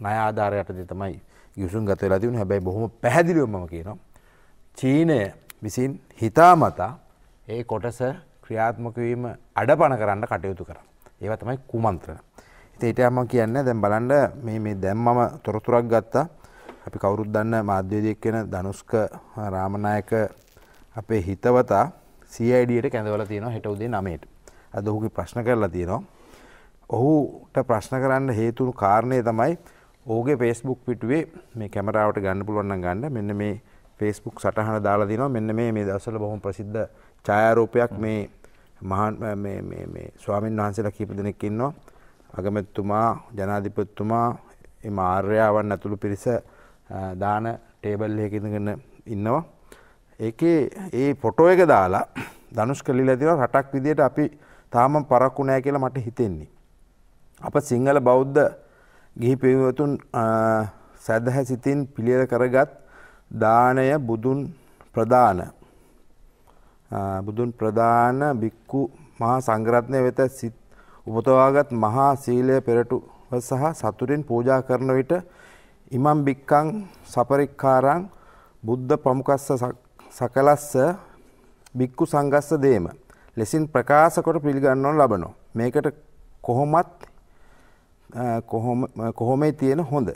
නයාධාරයටද තමයි යුසුන් ගත වෙලා තිබුණ හැබැයි බොහොම පැහැදිලිවම කියනවා. චීනය විසින් හිතාමතා ඒ කොටස ක්‍රියාත්මකවීම අඩපන කරන්න කටයුතු කරන්න. ඒව තමයි කුමන්ත්‍රණ. ඉතින් ඊට මම කියන්නේ දැන් බලන්න මේ මේ දැන් මම තොරතුරක් ගත්තා. අපි කවුරුත් දන්න මාධ්‍යවේදියෙක් වෙන ධනුෂ්ක රාමනායක අපේ හිතවතා CID-ට කැඳවලා තියෙනවා හෙට උදේ 9ට. අද ඔහුගේ ප්‍රශ්න කරලා තියෙනවා. ඔහුට ප්‍රශ්න කරන්න හේතුණු කාරණය තමයි ඕගේ ෆේස්බුක් පිටුවේ මේ කැමරාවට ගන්න පුළුවන් නම් ගන්න මෙන්න මේ ෆේස්බුක් සටහන දාලා දිනවා මෙන්න මේ මේ දවස්වල බොහොම ප්‍රසිද්ධ ඡායාරූපයක් මේ මහා මේ මේ මේ ස්වාමින් වහන්සේලා කීප දෙනෙක් ඉන්නවා. අගමැතිතුමා, ජනාධිපතිතුමා, මේ මාර්යාවන් ඇතුළු පිරිස දාන ටේබල් එකක ඉඳගෙන ඉන්නවා. ඒකේ ඒ ෆොටෝ එක දාලා ධනුෂ්ක ලීලා තියෙනවා රටක් විදියට අපි තාම පරක්කු නැහැ කියලා මට හිතෙන්නේ. අප සිංහල බෞද්ධ ගිහි පිරිවතුන් සැදැහැ සිතින් පිළියෙල කරගත් දානය බුදුන් ප්‍රදාන බුදුන් ප්‍රධාන බික්කු මහා සංගරත්නය වෙත සිත් උපතවාගත් මහා සීලය පෙරටුව සහ සතුරින් පූජා කරන විට ඉමම් බික්කං සපරික්කාරං බුද්ධ ප්‍රමුකස්ස සකලස්ස බික්කු සංගස්ස දේම ලෙසින් ප්‍රකාශ කොට පිළිගන්නවන ලබනවා. මේකට කොහොමත් කොහොමේ තියෙන හොඳ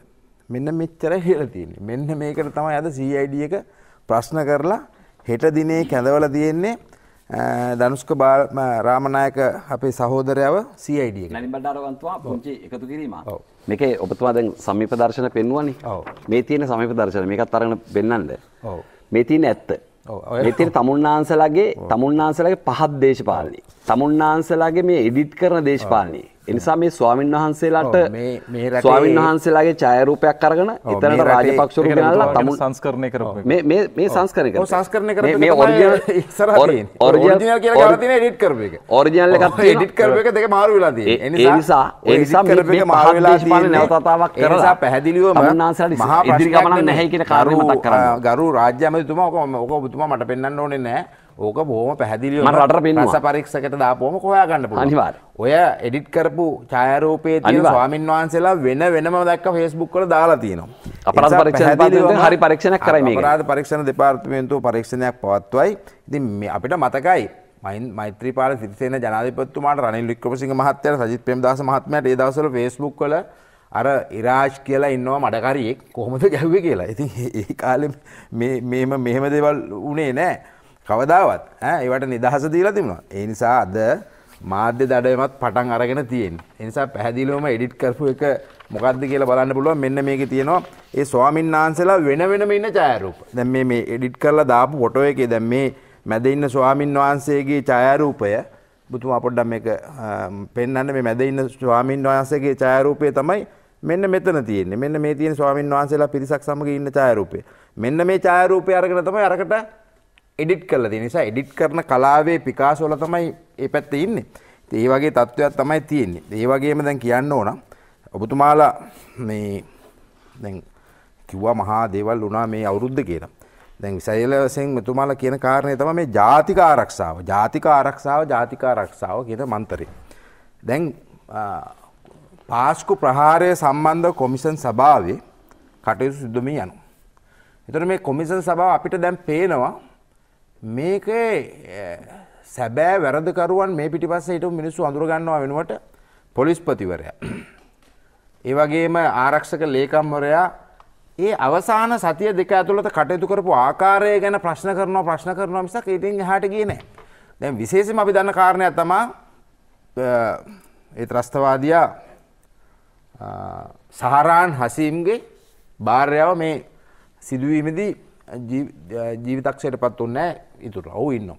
මෙන්න මෙච්චර හෙල තියෙන මෙන්න මේකට තමයි අද සයිඩ එක ප්‍රශ්න කරලා හෙට දිනේ කැඳවල තියෙන්නේ දනුස්ක රාමණයක අපේ සහෝදරයව සයිඩිය නිබඩාරවන්තුවා පුංචි එකතු කිරීම මේක ඔබතුවා දැන් සමීප දර්ශන පෙන්වුවනි මේ තියෙන සමීප දර්ශන මේකත් අරගෙන පෙන්වන්නද මේ තියෙන ඇත්ත මෙතින තමුන්නාන්සලගේ තමුන්නාන්සලගේ පහත් දේශපාලනී. තමුන්නාන්සලගේ මේ එඩිට් කරන දේශපාලනී. එනිසා මේ ස්වාමීන් වහන්සේලාට ස්වාමීන් වහන්සේලාගේ ඡායරූපයක් කරගෙන එතනට රාජපක්ෂවරු ගෙනල්ලා තමුන් සංස්කරණය කරපුවා මේ මේ මේ සංස්කරණය කරපුවා සංස්කරණය කරපුවා මේ ඔරිජිනල් ඔරිජිනල් කියලා කරලා තියෙන එඩිට් කරපු එක ඔරිජිනල් එකත් එඩිට් කරපු එක දෙක මාරු වෙලා තියෙන ඒ නිසා ඒ නිසා මේ මාරු වෙලා තියෙන නැවතතාවක් කරලා නිසා පැහැදිලිවම මහා ඉදිරි ගමනක් නැහැ කියන කාරණේ මතක් කරගන්න ගරු රාජ්‍ය අමාත්‍යතුමා ඔක ඔක ඔබතුමා මට පෙන්වන්න ඕනේ නැහැ ඕක බොහම පැහැදිලිව රට පෙන් රස පරීක්ෂකට දාපොම කොයා ගන්න පනිවාර ඔය එඩිට් කරපු ඡායරූපේ තියෙන ස්වාමින් වහන්සේලා වෙන වෙනම දැක්ක ෆේස්බුක් වල දාලා තියෙනවා අපරාධ පරීක්ෂණ හරි පරීක්ෂණයක් කරයි මේක අපරාධ පරීක්ෂණ දෙපාර්තමේන්තුව පරීක්ෂණයක් පවත්වයි ඉතින් අපිට මතකයි මයින් මෛත්‍රීපාල සිරිසේන ජනාධිපතිතුමාට රනිල් වික්‍රමසිංහ මහත්තයාට සජිත් ප්‍රේමදාස මහත්මයාට ඒ දවස්වල ෆේස්බුක් වල අර ඉරාජ් කියලා ඉන්නවා මඩකරියෙක් කොහොමද ගැව්වේ කියලා ඉතින් ඒ කාලෙ මේ මෙහෙම මෙහෙම දේවල් උනේ නෑ කවදාවත් ඒවට නිදහස දීලා තිබුණා. ඒ නිසා අද මාධ්‍ය දඩයමත් පටන් අරගෙන තියෙන. ඒ නිසා පැහැදිලිවම එඩිට් කරපු එක මොකද්ද කියලා බලන්න පුළුවන්. මෙන්න මේකේ තියෙනවා ඒ ස්වාමීන් වහන්සේලා වෙන වෙනම ඉන්න ඡායාරූප. දැන් මේ මේ එඩිට් කරලා දාපු ෆොටෝ එකේ දැන් මේ මැද ඉන්න ස්වාමින් වහන්සේගේ ඡායාරූපය බුතුමා පොඩ්ඩක් මේක පෙන්වන්න මේ මැද ඉන්න ස්වාමින් වහන්සේගේ ඡායාරූපය තමයි මෙන්න මෙතන තියෙන්නේ. මෙන්න මේ තියෙන ස්වාමින් වහන්සේලා පිරිසක් සමග ඉන්න ඡායාරූපය. මෙන්න මේ ඡායාරූපය අරගෙන තමයි අරකට එඩිට් කරලා තියෙන නිසා එඩිට් කරන කලාවේ පිකාසෝල තමයි ඒ පැත්තේ ඉන්නේ. ඉතින් ඒ වගේ තත්ත්වයක් තමයි තියෙන්නේ. ඒ වගේම දැන් කියන්න ඕන ඔබතුමාලා මේ දැන් කිව්වා මහා දේවල් වුණා මේ අවුරුද්ද කියලා. දැන් විසයල වශයෙන් මෙතුමාලා කියන කාරණය තමයි මේ ජාතික ආරක්ෂාව. ජාතික ආරක්ෂාව ජාතික ආරක්ෂාව කියන මන්තරේ. දැන් පාස්කු ප්‍රහාරය සම්බන්ධ කොමිසන් සභාවේ කටයුතු සිද්ධ මේ යනවා. එතකොට මේ කොමිසන් සභාව අපිට දැන් පේනවා මේකේ සැබෑ වැරදකරුවන් මේ පිටිපස්සේ හිටපු මිනිස්සු අඳුරගන්නවා වෙනුවට පොලිස්පතිවරයා. ඒ වගේම ආරක්ෂක ලේකම්වරයා ඒ අවසාන සතිය දෙක ඇතුළත කටයුතු කරපු ආකාරය ගැන ප්‍රශ්න කරනවා ප්‍රශ්න කරනවා මිසක් ඉතින් එහාට ගියේ නැහැ. දැන් විශේෂයෙන්ම අපි දන්න කාරණය තමයි ඒ ත්‍රස්තවාදියා සහරාන් හසීම්ගේ භාර්යාව මේ සිදුවීමේදී ජීවිතක්ෂයට පත් උන්න ඉතුර ඔවු ඉන්න.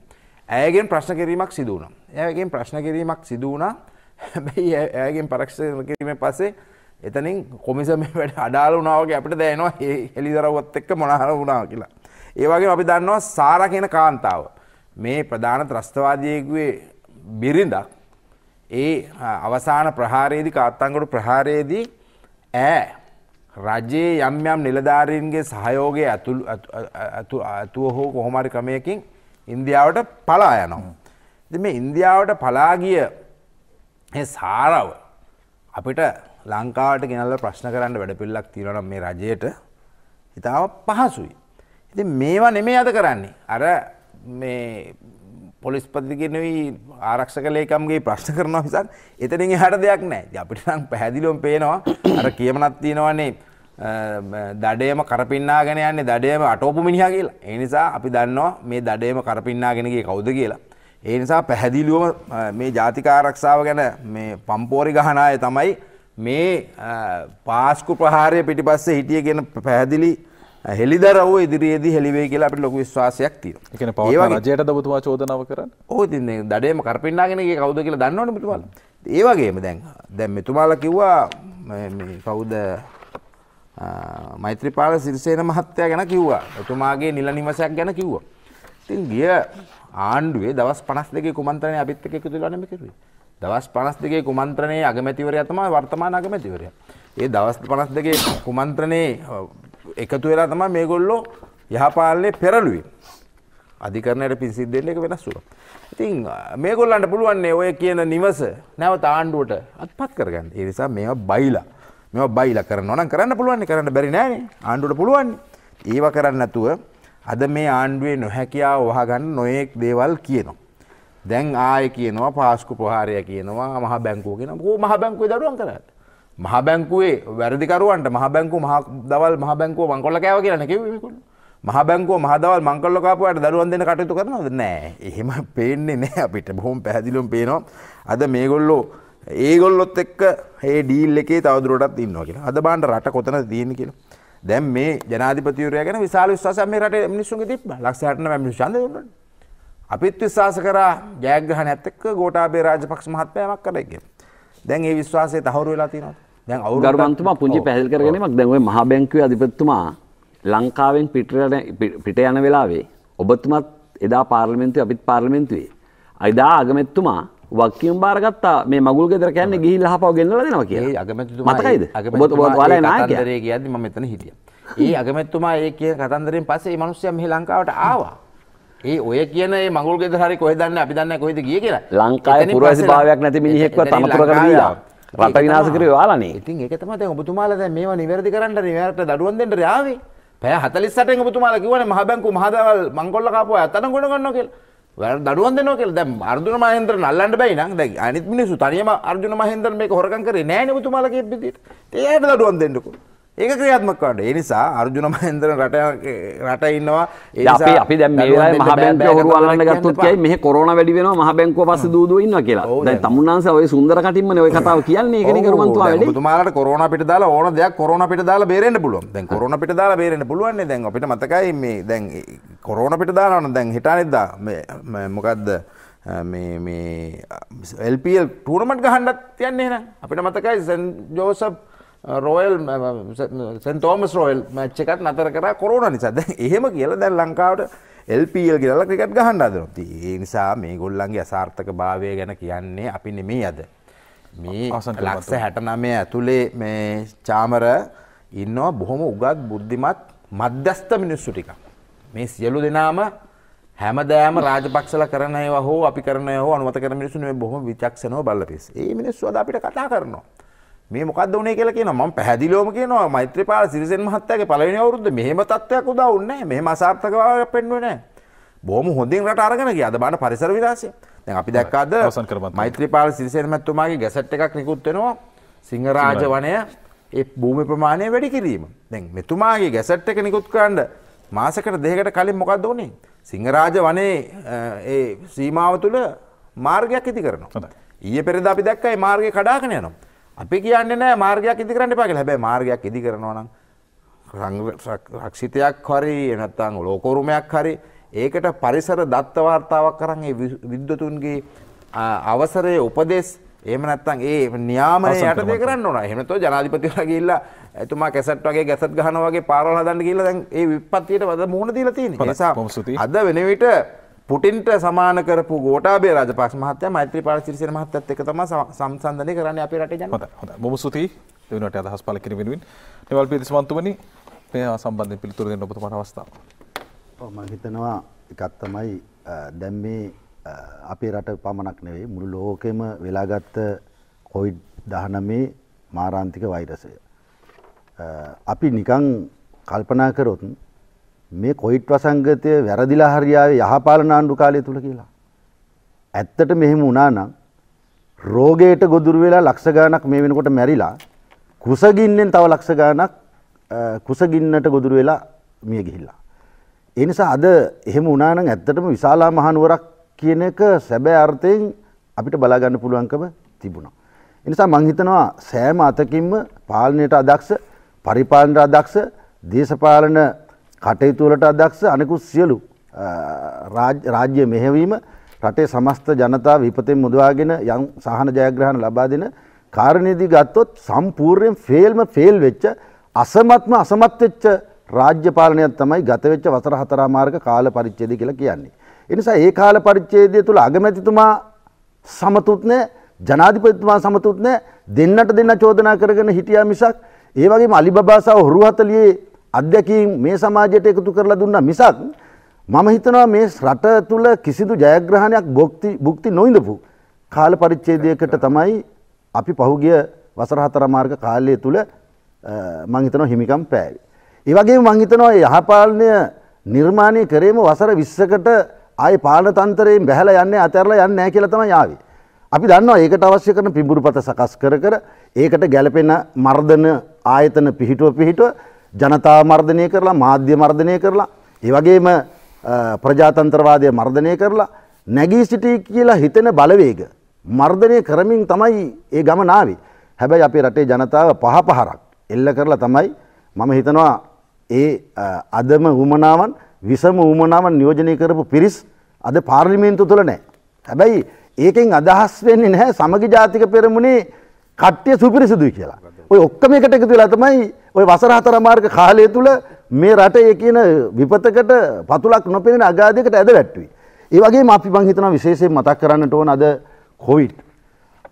ඇයගෙන් ප්‍රශ්න කිරීමක් සිදුවන. ඇයගෙන් ප්‍රශ්න කිරීමක් සිදුවනා හැබැයි ඇයගෙන් පරක්ෂණ කිරීම පසේ එතනින් කොමිසම වැඩ අඩාල වනාවගේ අපට දෑනවා හෙළිදරවත් එක්ක මොනහර වුණා කියලා. ඒවගේ අපි දන්නවා සාර කියන කාන්තාව. මේ ප්‍රධාන ත්‍රස්තවාදයකුවේ බිරිඳක් ඒ අවසාන ප්‍රහාරයේදි කාත්තංගොඩු ප්‍රහාරයේදී ඇ රජයේ යම් යම් නිලධාරීන්ගේ සහයෝගය ඇතුව හෝ කොහොමරි ක්‍රමයකින් ඉන්දියාවට පලා යනවා. ඉති මේ ඉන්දියාවට පලාගිය සාරව අපිට ලංකාවට ගෙනල්ල ප්‍රශ්න කරන්න වැඩපිල්ලක් තිරන මේ රජයට ඉතාව පහසුයි. ඉති මේවා නෙමේ අද කරන්නේ අර පොලිස්පතිගෙනවී ආරක්ෂක ලේකම්ගේ ප්‍රශ්න කරනවා මිසක් එතනින් එහාට දෙයක් නෑ අපිට නම් පැහැදිලිවම පේනවා අර කියමනක් තියෙනවනේ දඩයම කරපින්නාගෙන යන්නේ දඩයම අටෝපු මිනිහා කියලා. ඒ නිසා අපි දන්නවා මේ දඩයම කරපින්නාගෙන ගියේ කවුද කියලා. ඒ නිසා පැහැදිලිවම මේ ජාතික ආරක්ෂාව ගැන මේ පම්පෝරි ගහන අය තමයි මේ පාස්කු ප්‍රහාරය පිටිපස්සේ හිටියගෙන පැහැදිලි හෙළිදරව ඉදිරියේදී හෙළිවේ කියලා අපිට ලොකු විශ්වාසයක් තියෙනවා. ඒ කියන්නේ පවත්වන රජයට දබතුමා චෝදනාව කරන්නේ. ඔව් ඉතින් මේ දඩේම කරපින්නාගෙන ඒක කවුද කියලා දන්නවනේ මෙතුමාලා. ඒ වගේම දැන් දැන් මෙතුමාලා කිව්වා මේ කවුද මෛත්‍රීපාල සිරිසේන මහත්තයා ගැන කිව්වා. එතුමාගේ නිල නිවසයක් ගැන කිව්වා. ඉතින් ගිය ආණ්ඩුවේ දවස් 52 කුමන්ත්‍රණය අපිත් එක්ක එකතු වෙලා නෙමෙයි කරුවේ. දවස් 52 කුමන්ත්‍රණයේ අගමැතිවරයා තමයි වර්තමාන අගමැතිවරයා. ඒ දවස් 52 කුමන්ත්‍රණයේ එකතු වෙලා තමයි මේගොල්ලෝ යහපාලනේ පෙරළුවේ. අධිකරණයට පින් සිද්ධ වෙන්නේ ඒක වෙනස් වුණා. ඉතින් මේගොල්ලන්ට පුළුවන් ඔය කියන නිවස නැවත ආණ්ඩුවට අත්පත් කරගන්න. ඒ නිසා මේවා බයිලා. මේවා බයිලා කරනවා නම් කරන්න පුළුවන් කරන්න බැරි නෑනේ. ආණ්ඩුවට පුළුවන්. ඒව කරන්න අද මේ ආණ්ඩුවේ නොහැකියාව වහගන්න නොයෙක් දේවල් කියනවා. දැන් ආය කියනවා පාස්කු ප්‍රහාරය කියනවා මහ බැංකුව කියනවා කොහොම මහ බැංකුවේ දරුවන් කරන්නේ මහබැංකුවේ වැරදිකරුවන්ට මහබැංකු දවල් මහබැංකුව මංකොල්ල කෑව කියලන කිවකුල් මහබැංකුව මහදවල් මංකොල්ල කාපුට දරුවන් දෙන්න කටයුතු කරනද නෑ එහෙම පේන්නේ නෑ අපිට බොහොම පැහැදිලුම් පේනවා අද මේගොල්ලෝ ඒගොල්ලොත් එක්ක ඒ ඩීල් එකේ තවදුරටත් ඉන්නවා කියලා අද බාන්ට රට කොතන තියෙන කියලා දැන් මේ ජනාධිපතිවරයා ගැන විශාල විශ්වාසයක් මේ රටේ මිනිස්සුන්ගේ තිබ්බා ලක්ෂ 60 මිනිස්සු ඡන්දය දුන්නා අපිත් විශ්වාස කරා ජයග්‍රහණයත් එක්ක ගෝඨාභය රාජපක්ෂ මහත්මයා යමක් කරයි කියලා දැන් ඒ විශ්වාසය තහවුරු වෙලා තියෙනවද? දැන් අවුරුදු ගරුමන්තුමා පුංචි පැහැදිලි කරගැනීමක් දැන් ওই මහා බැංකුවේ අධිපතිතුමා ලංකාවෙන් පිට යන වෙලාවේ ඔබතුමත් එදා පාර්ලිමේන්තුවේ අපිත් පාර්ලිමේන්තුවේ එදා අගමැතිතුමා වක්කියම් බාරගත්තා මේ මගුල් ගෙදර කියන්නේ ගිහිල්ලා අහපව ගෙන්නලා දෙනවා කියලා. ඒ අගමැතිතුමා මතකයිද? ඔබ ඔයාලා නායකයා. කතන්දරේ කියද්දි මම මෙතන හිටියා. ඒ අගමැතිතුමා ඒ කියන කතන්දරෙන් පස්සේ මේ මිනිස්සයා මෙහි ලංකාවට ආවා. ඒ ඔය කියන මේ මඟුල් ගෙදර හරි කොහෙද දන්නේ අපි දන්නේ කොහෙද ගියේ කියලා. ලංකාවේ පුරවැසි භාවයක් නැති මිනිහෙක්ව තම පුරකට දීලා රට විනාශ කරේ ඔයාලානේ. ඉතින් ඒක තමයි දැන් ඔබතුමාලා දැන් මේවා නිවැරදි කරන්න මේවට දඩුවම් දෙන්න ආවේ. පැය 48 න් ඔබතුමාලා කිව්වනේ මහ බැංකු මහදවල් මංගොල්ල කාපුවා අතන ගොඩ ගන්නවා කියලා. වැර දඩුවන් දෙනවා කියලා දැන් අර්ජුන මහේන්ද්‍ර නල්ලන්න බැයි නම් දැන් අනිත් මිනිස්සු තනියම අර්ජුන මහේන්ද්‍ර මේක හොරකම් කරේ නැහැ නේ ඔබතුමාලා කියපු විදිහට. ඒකට දඩුවම් දෙන්නකෝ. ඒක ක්‍රියාත්මකවට ඒ නිසා අර්ජුන මහන්දර රට රට ඉන්නවා ඒ අපි අපි දැන් මේ වෙලාවේ මහ බැංකුව හොරු අල්ලන්න ගත්තොත් කියයි මෙහි කොරෝනා වැඩි වෙනවා මහ බැංකුව පස්සේ දූදුව ඉන්නවා කියලා. දැන් තමුන්නාන්සේ ඔය සුන්දර කටින්මනේ ඔය කතාව කියන්නේ ඒකනේ කරුවන් තුවා වැඩි. ඔබතුමාලට කොරෝනා පිට දාලා ඕන දෙයක් කොරෝනා පිට දාලා බේරෙන්න පුළුවන්. දැන් කොරෝනා පිට දාලා බේරෙන්න පුළුවන් නේ දැන් අපිට මතකයි මේ දැන් කොරෝනා පිට දානවා නම් දැන් හිටානේදා මේ මොකද්ද මේ මේ එල්පීඑල් ටූර්නමන්ට් ගහන්නත් යන්නේ නේද? අපිට මතකයි Saint Joseph Royal Saint Thomas Royal මච්ච එකත් නතර කරා කොරන නිසාද එහෙම කියලා දැන් ලංකාවට එල්පල් කියලල ක්‍රිකට් ගහන්න අදනොත් ඒ නිසා මේ ගොල්ලන්ගේ අසාර්ථක භාවය ගැන කියන්නේ අපි නෙමේ අද මේ ලක්ස හැටනමය ඇතුළේ මේ චාමර ඉන්නවා බොහොම උගත් බුද්ධිමත් මධ්‍යස්ත මිනිස්සු ටික මේ සියලු දෙනාම හැමදෑම රාජපක්ෂල කරනයව හෝ අපි කරනය හෝ අනුවත කර මිනිසුනේ බොහොම විචක්ෂණව බල්ල පිස් ඒ මිනිස්සු අද අපිට කතා කරනවා මේ මොකක්ද වුණේ කියලා කියනවා මම පැහැදිලිවම කියනවා මෛත්‍රීපාල සිරිසෙන් මහත්තයාගේ පළවෙනි අවුරුද්ද මෙහෙම තත්ත්වයක් උදා වුණේ නැහැ මෙහෙම අසාර්ථකතාවයක් පෙන්වුවේ නැහැ බොහොම හොඳින් රට අරගෙන ගියා අද බලන්න පරිසර විනාශය දැන් අපි දැක්කාද මෛත්‍රීපාල සිරිසෙන් මහත්තුමාගේ ගැසට් එකක් නිකුත් වෙනවා සිංහරාජ වනය ඒ භූමි ප්‍රමාණය වැඩි කිරීම දැන් මෙතුමාගේ ගැසට් එක නිකුත් කරන්න මාසකට දෙකකට කලින් මොකක්ද වුණේ සිංහරාජ වනයේ ඒ සීමාව තුළ මාර්ගයක් ඉදි කරනවා ඊයේ පෙරේද අපි දැක්කයි මාර්ගය කඩාගෙන යනවා අපි කියන්නේ නෑ මාර්ගයක් ඉදි කරන්න එපා කියලා. හැබැයි මාර්ගයක් ඉදි කරනවා නම් රක්ෂිතයක් හරි නැත්නම් ලෝකෝරුමයක් හරි ඒකට පරිසර දත්ත වාර්තාවක් කරන් ඒ විද්වතුන්ගේ අවසරයේ උපදෙස් එහෙම නැත්නම් ඒ න්‍යාමයේ යටතේ කරන්න ඕන. එහෙම නැත්නම් ජනාධිපතිවරයා ගිහිල්ලා එතුමා කැසට් වගේ ගැසට් ගහනවා වගේ පාරවල් හදන්න ගිහිල්ලා දැන් ඒ විපත්තියට වද මුහුණ දීලා තියෙන්නේ. ඒ නිසා අද වෙන විට පුටින්ට සමාන කරපු ගෝටාබේ රජපක්ෂ මහත්තයා මෛත්‍රී පාලසිරිසේන මහත්තයත් එක්ක තමයි සම්සන්දනය කරන්නේ අපේ රටේ ජනතාව. හොඳයි. හොඳයි. බොහොම ස්තුතියි. දෙවියන්ට අදහස් පළ කිරීම වෙනුවෙන් නිවල් පීති සමන්තුමනි මේ සම්බන්ධයෙන් පිළිතුරු දෙන්න ඔබතුමාට අවස්ථාව. ඔව් මම හිතනවා එකක් තමයි දැන් මේ අපේ රට පමණක් නෙවෙයි මුළු ලෝකෙම වෙලාගත්ත කොවිඩ් 19 මාරාන්තික වෛරසය. අපි නිකන් කල්පනා කරොත් මේ කොයිට් වසංගතය වැරදිලා හරියාවේ යහපාලන ආණ්ඩු කාලය තුළ කියලා. ඇත්තට මෙහෙම වුණා නම් රෝගයට ගොදුරු වෙලා ලක්ෂ ගාණක් මේ වෙනකොට මැරිලා කුසගින්නෙන් තව ලක්ෂ ගාණක් කුසගින්නට ගොදුරු වෙලා මිය ගිහිල්ලා. ඒ නිසා අද එහෙම වුණා නම් ඇත්තටම විශාලා මහනුවරක් කියන එක සැබෑ අර්ථයෙන් අපිට බලා ගන්න පුළුවන්කම තිබුණා. ඒ නිසා මම හිතනවා සෑම අතකින්ම පාලනයට අදක්ෂ, පරිපාලනයට අදක්ෂ, දේශපාලන කටයුතුවලට අදක්ෂ අනෙකුත් සියලු රාජ්‍ය මෙහෙවීම රටේ සමස්ත ජනතා විපතෙන් මුදවාගෙන යම් සහන ජයග්‍රහණ ලබා දෙන කාරණයේදී ගත්තොත් සම්පූර්ණයෙන් ෆේල්ම ෆේල් වෙච්ච අසමත්ම අසමත් වෙච්ච රාජ්‍ය පාලනයක් තමයි ගත වෙච්ච වසර හතරමාර්ග කාල පරිච්ඡේදය කියලා කියන්නේ. ඒ නිසා ඒ කාල පරිච්ඡේදය තුල අගමැතිතුමා සමතුත් නැහැ, ජනාධිපතිතුමා සමතුත් නැහැ, දෙන්නට දෙන්න චෝදනා කරගෙන හිටියා මිසක් ඒ වගේම අලිබබා සහ හොරු හතලියේ අධ්‍යක්ීම් මේ සමාජයට එකතු කරලා දුන්නා මිසක් මම හිතනවා මේ රට තුල කිසිදු ජයග්‍රහණයක් භුක්ති භුක්ති නොවිඳපු කාල පරිච්ඡේදයකට තමයි අපි පහුගිය වසර හතර මාර්ග කාලය තුල මම හිතනවා හිමිකම් පෑවේ. ඒ වගේම මම හිතනවා යහපාලනය නිර්මාණය කරේම වසර 20කට ආයේ පාලන තන්ත්‍රයෙන් බැහැලා යන්නේ අතහැරලා යන්නේ නැහැ කියලා තමයි ආවේ. අපි දන්නවා ඒකට අවශ්‍ය කරන පිඹුරුපත සකස් කර කර ඒකට ගැළපෙන මර්ධන ආයතන පිහිටුව පිහිටුව ජනතා මර්ධනය කරලා මාධ්‍ය මර්ධනය කරලා ඒ වගේම ප්‍රජාතන්ත්‍රවාදය මර්ධනය කරලා නැගී සිටි කියලා හිතෙන බලවේග මර්ධනය කරමින් තමයි ඒ ගම නාවේ. හැබැයි අපේ රටේ ජනතාව පහ පහරක් එල්ල කරලා තමයි මම හිතනවා ඒ අදම වුමනාවන් විසම වුමනාවන් නියෝජනය කරපු පිරිස් අද පාර්ලිමේන්තු තුළ නෑ. හැබැයි ඒකෙන් අදහස් වෙන්නේ නැහැ සමගි ජාතික පෙරමුණේ කට්ටිය සුපිරිසිදුයි කියලා. ඔය ඔක්කම එකට එකතු වෙලා තමයි ඔය වසර හතර මාර්ග කාලය තුල මේ රටේ කියන විපතකට පතුලක් නොපෙනෙන අගාධයකට ඇද වැට්ටුයි. ඒ වගේම අපි මං හිතනවා විශේෂයෙන් මතක් කරන්නට ඕන අද කොවිඩ්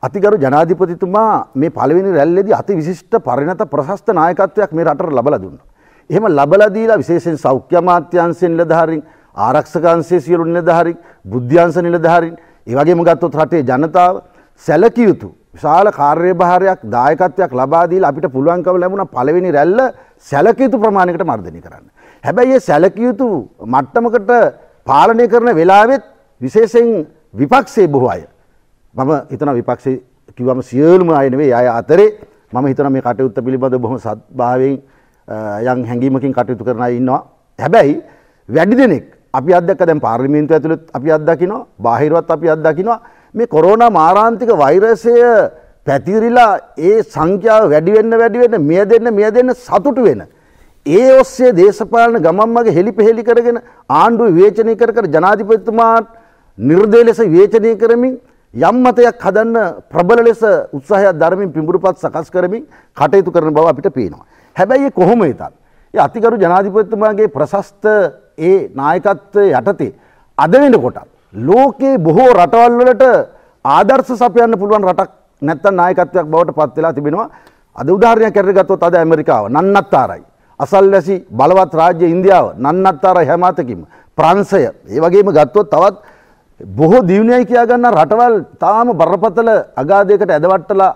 අතිගරු ජනාධිපතිතුමා මේ පළවෙනි රැල්ලේදී අති විශිෂ්ට පරිණත ප්‍රශස්ත නායකත්වයක් මේ රටට ලබලා දුන්නා. එහෙම ලබලා දීලා විශේෂයෙන් සෞඛ්‍ය අමාත්‍යාංශයෙන් නිලධාරීන් ආරක්ෂකංශයේ සියලු නිලධාරීන් බුද්ධ්‍යංශ නිලධාරීන් ඒ වගේම ගත්තොත් රටේ ජනතාව සැලකිය යුතු විශාල කාර්යභාරයක් දායකත්වයක් ලබා දීලා අපිට පුළුවන්කම ලැබුණා පළවෙනි රැල්ල සැලකිය යුතු ප්‍රමාණයකට මර්ධනය කරන්න. හැබැයි ඒ සැලකිය යුතු මට්ටමකට පාලනය කරන වෙලාවෙත් විශේෂයෙන් විපක්ෂයේ බොහෝ අය මම හිතන විපක්ෂයේ කිව්වම සියලුම අය නෙවෙයි අය අතරේ මම හිතන මේ කටයුත්ත පිළිබඳව බොහොම සත්භාවයෙන් යම් හැඟීමකින් කටයුතු කරන අය ඉන්නවා. හැබැයි වැඩි දෙනෙක් අපි අත්දැක දැන් පාර්ලිමේන්තුව ඇතුළත් අපි අත්දකිනවා බාහිරවත් අපි අත්දකිනවා මේ කොරෝනා මාරාන්තික වෛරසය පැතිරිලා ඒ සංඛ්‍යාව වැඩි වෙන්න වැඩි වෙන්න මිය දෙන්න මිය දෙන්න සතුටු වෙන ඒ ඔස්සේ දේශපාලන ගමන් මගේ හෙලිපෙහෙලි කරගෙන ආණ්ඩුව විවේචනය කර කර ජනාධිපතිතුමාට නිර්දය ලෙස විවේචනය කරමින් යම් මතයක් හදන්න ප්‍රබල ලෙස උත්සාහයක් ධර්මින් පිඹුරුපත් සකස් කරමින් කටයුතු කරන බව අපිට පේනවා. හැබැයි ඒ කොහොම හිතත් ඒ අතිගරු ජනාධිපතිතුමාගේ ප්‍රශස්ත ඒ නායකත්වය යටතේ අද වෙනකොටත් ලෝකයේ බොහෝ රටවල් වලට ආදර්ශ සපයන්න පුළුවන් රටක් නැත්තම් නායකත්වයක් බවට පත් වෙලා තිබෙනවා. අද උදාහරණයක් කරගෙන ගත්තොත් අද ඇමරිකාව නන්නත්තරයි. අසල්වැසි බලවත් රාජ්‍ය ඉන්දියාව නන්නත්තරයි හැම අතකින්ම. ප්‍රංශය. ඒ වගේම ගත්තොත් තවත් බොහෝ දියුණුවයි කියා ගන්න රටවල් තාම බරපතල අගාධයකට ඇදවට්ටලා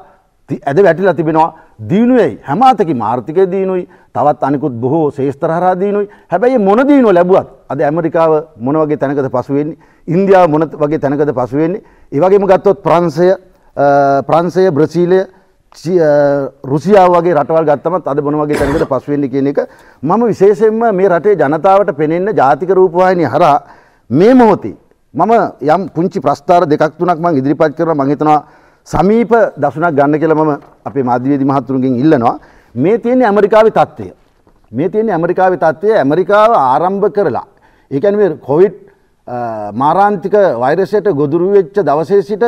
ඇද වැටිලා තිබෙනවා. දියුණුවයි හැම අතකින්ම ආර්ථිකය දියුණුවයි. තවත් අනිකුත් බොහෝ ශේෂ්ත්‍රහරා දියුණුවයි. හැබැයි මොන දියුණුව ලැබුවත් අද ඇමරිකාව මොන වගේ තැනකද පසුවෙන්නේ ඉන්දියාව මොන වගේ තැනකද පසුවෙන්නේ ඒ වගේම ගත්තොත් ප්‍රංශය ප්‍රංශය බ්‍රසීලය රුසියාව වගේ රටවල් ගත්තමත් අද මොන වගේ තැනකද පසුවෙන්නේ කියන එක මම විශේෂයෙන්ම මේ රටේ ජනතාවට පෙනෙන්න ජාතික රූපවාහිනිය හරහා මේ මොහොතේ මම යම් පුංචි ප්‍රස්ථාර දෙකක් තුනක් මම ඉදිරිපත් කරනවා මම හිතනවා සමීප දසුනක් ගන්න කියලා මම අපේ මාධ්‍යවේදී මහතුරුන්ගෙන් ඉල්ලනවා මේ තියෙන්නේ ඇමරිකාවේ තත්ත්වය මේ තියෙන්නේ ඇමරිකාවේ තත්ත්වය ඇමරිකාව ආරම්භ කරලා ඒකැන් මේ කොවිට් මාරාන්තික වෛරසයට ගොදුරුවෙච්ච දවසේ සිට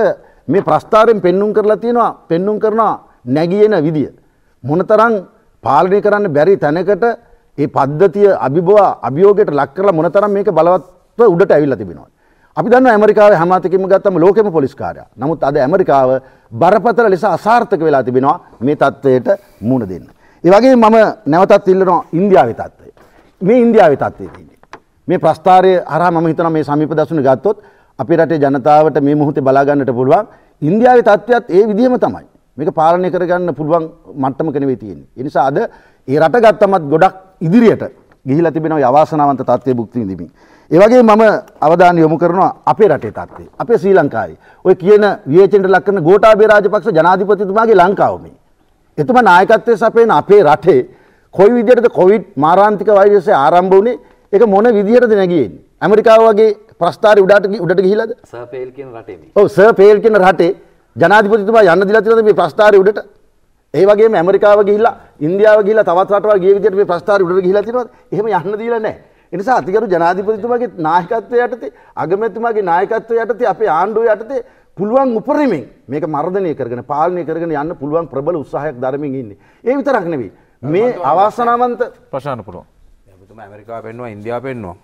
මේ ප්‍රස්ථාරයෙන් පෙන්නුම් කරලා තියෙනවා පෙන්නුම් කරනවා නැගියෙන විදිය. මොනතරං පාලනය කරන්න බැරි තැනකට ඒ පද්ධතිය අභිබවා අභියෝගයට ලක් කරලා මොනතරම් මේක බලවත්ව උඩට ඇවිල්ලා තිබෙනවා. අපි දන්න ඇමරිකාව හැමතිකම ගත්තම ලෝකෙම පොලිස්කාරය නමුත් අද ඇමරිකාව බරපතල ලෙස අසාර්ථක වෙලා තිබෙනවා මේ තත්ත්වයට මුණ දෙන්න. ඒවගේ මම නැවතත් ඉල්ලනවා ඉන්දියාව තත්ත්වය. මේ ඉන්දියාව තත්වය තින්නේ. මේ ප්‍රස්ථාරය හරහා මම හිතනවා මේ සමීප දසුන ගත්තොත් අපේ රටේ ජනතාවට මේ මොහොතේ බලා ගන්නට පුළුවන් ඉන්දියාවේ තත්ත්වයක් ඒ විදිහම තමයි. මේක පාලනය කරගන්න පුළුවන් මට්ටමක නෙවෙයි තියෙන්නේ. ඒ නිසා අද ඒ රට ගත්තමත් ගොඩක් ඉදිරියට ගිහිලා තිබෙනවා යවාසනාවන්ත තත්ත්වයේ භුක්ති විඳිමින්. ඒ වගේ මම අවධානය යොමු කරනවා අපේ රටේ තත්ත්වය. අපේ ශ්‍රී ලංකාවේ. ඔය කියන විවේචනට ලක් කරන ගෝඨාභය රාජපක්ෂ ජනාධිපතිතුමාගේ ලංකාව මේ. එතුමා නායකත්වයේ සපයන අපේ රටේ කොයි විදිහටද කොවිඩ් මාරාන්තික වෛරසය ආරම්භ වුණේ ඒක මොන විදිහටද නැගියෙන්නේ? ඇමරිකාව වගේ ප්‍රස්ථාරي උඩට උඩට ගිහිලාද? සර් පේල් කියන රටේ මේ. ඔව් සර් පේල් කියන රටේ ජනාධිපතිතුමා යන්න දීලා තියෙනවද මේ ප්‍රස්ථාරي උඩට? ඒ වගේම ඇමරිකාව ගිහිල්ලා ඉන්දියාව ගිහිල්ලා තවත් රටවල් ගිය විදිහට මේ ප්‍රස්ථාරي උඩට ගිහිලා තියෙනවද? එහෙම යන්න දීලා නැහැ. එනිසා අතිගරු ජනාධිපතිතුමාගේ නායකත්වය යටතේ අගමැතිතුමාගේ නායකත්වය යටතේ අපේ ආණ්ඩුව යටතේ පුළුවන් උපරිමෙන් මේක මර්ධනය කරගෙන පාලනය කරගෙන යන්න පුළුවන් ප්‍රබල උත්සාහයක් ධර්මයෙන් ඉන්නේ. ඒ විතරක් නෙවෙයි. මේ අවාසනාවන්ත ප්‍රශ්න පුළුවන්. තුම ඇමරිකා පෙන්වා ඉන්දයා පෙන්වා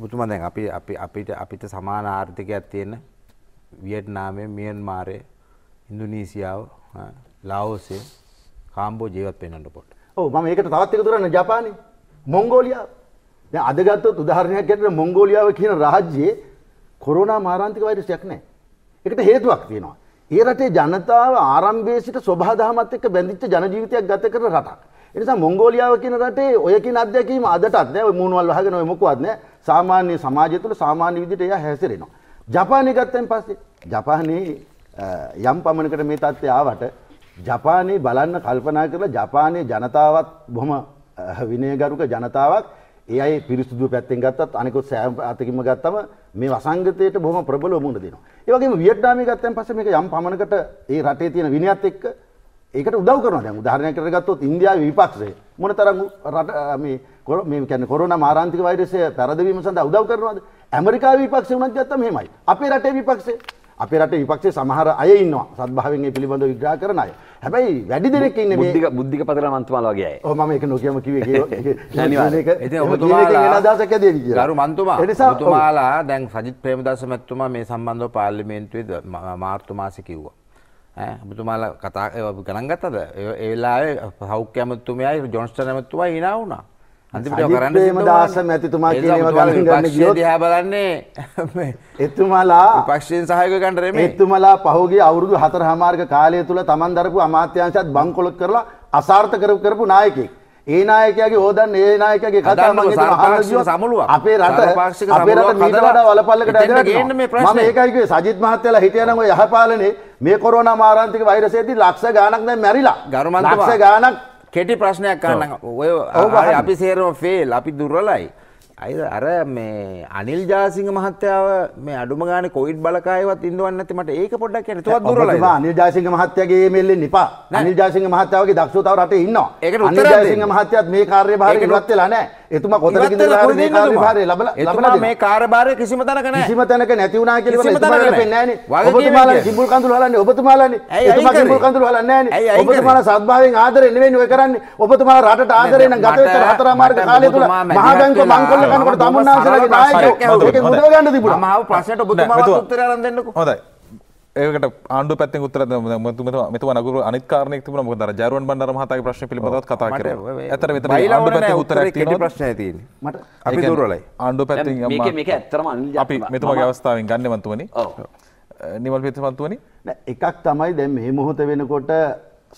බුතුම දැන් අපි අපි අපිට අපිට සමාන ආර්ථිකයක් තියෙන වියට්නාමය මියන්මාරය ඉන්දුනීසියාව ලාවෝසේ කාම්බෝ ජීවත් පෙන්න්නට පොට ඕ ම ඒකට තවත්ක තුරන්න ජපානය මොංගෝලියා අදගත්ත උදාහරණයක් ඇට මොංගෝලියාව කියන රාජ්‍යයේ කොරුණා මාරන්තික වෛරසයක් නෑ එකට හේතුවක් තියෙනවා. ඒ රටේ ජනතාව ආරම්භයේ සිට සබහදහමත් එක්ක බැඳිච්ච ජනජීවිතයක් ගත කරන රටක්. එනිසා මොංගෝලියාව කියන රටේ ඔය කියන අධ්‍යක්ීම අදටත් නෑ ඔය මූණවල් වහගෙන ඔය මොකවත් නෑ සාමාන්‍ය සමාජය තුළ සාමාන්‍ය විදිහට එයා හැසිරෙනවා ජපානය ගත්තෙන් පස්සේ ජපානයේ යම් පමණකට මේ තත්ත්වය ආවට ජපානයේ බලන්න කල්පනා කරලා ජපානයේ ජනතාවත් බොහොම විනයගරුක ජනතාවක් ඒ අය පිරිසුදු පැත්තෙන් ගත්තත් අනිකුත් සෑම අතකින්ම ගත්තම මේ වසංගතයට බොහොම ප්‍රබලව මුහුණ දෙනවා. ඒ වගේම වියට්නාමයේ ගත්තන් පස්සේ මේක යම් පමණකට ඒ රටේ තියෙන විනයත් එක්ක ඒකට උදව් කරන දැන් උදාහරණයක් කරලා ගත්තොත් ඉන්දියාවේ විපක්ෂය මොනතරම් රට මේ මේ කියන්නේ කොරෝනා මාරාන්තික වෛරසය පැරදවීම සඳහා උදව් කරනවද? ඇමරිකාවේ විපක්ෂය උනත් ගත්තම එහෙමයි. අපේ රටේ විපක්ෂය අපේ රටේ විපක්ෂයේ සමහර අය ඉන්නවා. සත්භාවයෙන් ඒ පිළිබඳව විග්‍රහ කරන අය. හැබැයි වැඩි දෙනෙක් ඉන්නේ මේ බුද්ධික බුද්ධික පදලා මන්තුමාලා වගේ අය. ඔව් මම ඒක නොකියම කිව්වේ ඒක අනිවාර්යයෙන්. ඉතින් ඔබතුමාලා වෙන අදහසක් ඇදෙන්නේ කියලා. ගරු මන්තුමා. ඔබතුමාලා දැන් සජිත් ප්‍රේමදාස මැතිතුමා මේ සම්බන්ධව පාර්ලිමේන්තුවේ මාර්තු මාසේ කිව්වා. ඔබතුමාලා කතා ගණන් ගත්තද ඒ වෙලාවේ හවුක් ඇමතුමයයි ජොන්ස්ටන් ඇමතුමා hina වුණා අන්තිමට කරන්න ප්‍රේමදාස මැතිතුමා කියන ඒවා ගණන් ගන්න ගියොත් දිහා බලන්නේ එතුමාලා විපක්ෂයෙන් සහයෝගය ගන්න රෙමේ එතුමාලා පහුගිය අවුරුදු 4 හමාර්ග කාලය තුල Taman දරපු අමාත්‍යාංශات බංකොලොත් කරලා අසාර්ථක කරපු නායකයෙක් ඒ නායකයාගේ ඕදන් ඒ නායකයාගේ කතා මම හිතන අහන්න සමුළුවක් අපේ රට අපේ රට මීට වඩා වලපල්ලකට ඇදලා මම ඒකයි කිව්වේ සජිත් මහත්තයලා හිටියනම් ඔය යහපාලනේ මේ කොරෝනා මාරාන්තික වෛරසයේදී ලක්ෂ ගාණක් දැන් මැරිලා ලක්ෂ ගාණක් කෙටි ප්‍රශ්නයක් කරන්න ඔය අපි සේරම ෆේල් අපි දුර්වලයි අයි අර මේ අනිල් ජාසිංහ මහත්තයාව මේ අඩුම ගාන කොයිඩ් බලකායවත් ඉන්නවන්න නැති මට ඒක පොඩ්ඩක් කියන්න. තවත් දුරලයි. ඔබ අනිල් ජාසිංහ මහත්තයාගේ මේල්ලෙන් එපා. අනිල් ජාසිංහ මහත්තයාගේ දක්ෂතාව රටේ ඉන්නවා. අනිල් ජාසිංහ මහත්තයාත් මේ කාර්යභාරය ඉවත් වෙලා නැහැ. එතුමා කොතනකින්ද මේ කාර්යභාරය ලැබලා එතුමා මේ කාර්යභාරය කිසිම තැනක නැහැ කිසිම තැනක නැති වුණා කියලා එතුමාට පෙන්නේ නැහනේ ඔබතුමාලා කිඹුල් කඳුළු හලන්නේ ඔබතුමාලානේ එතුමා කිඹුල් කඳුළු හලන්නේ නැහනේ ඔබතුමාලා සත්භාවයෙන් ආදරේ නෙවෙයි ඔය කරන්නේ ඔබතුමාලා රටට ආදරේ නම් ගත වෙච්ච හතරමාර්ග කාලය තුල මහා බැංකුව මංකොල්ල කනකොට තමුන්නාන්සලාගේ නායකයෝ ඒකේ මුදව ගන්න තිබුණා මම ආව ප්‍රශ්නට ඔබතුමාලා උත්තර අරන් දෙන්නකෝ හොඳයි ඒකට ආණ්ඩු පැති උත්තර මෙතුම නගර අනිකාරන තු මොද ජරුවන් බන්න මහතගේ ප්‍රශ්න පිළිබඳ කතා කර ඇතර මෙත උත්තර ප්‍රශ්න ති රලයි ආණ්ඩු පැති ඇතරම අපි මෙතුමගේ අවස්ථාවෙන් ගන්න මතුවනි නිවල් පිතමන්තුවනි එකක් තමයි දැම් මේ මොහොත වෙනකොට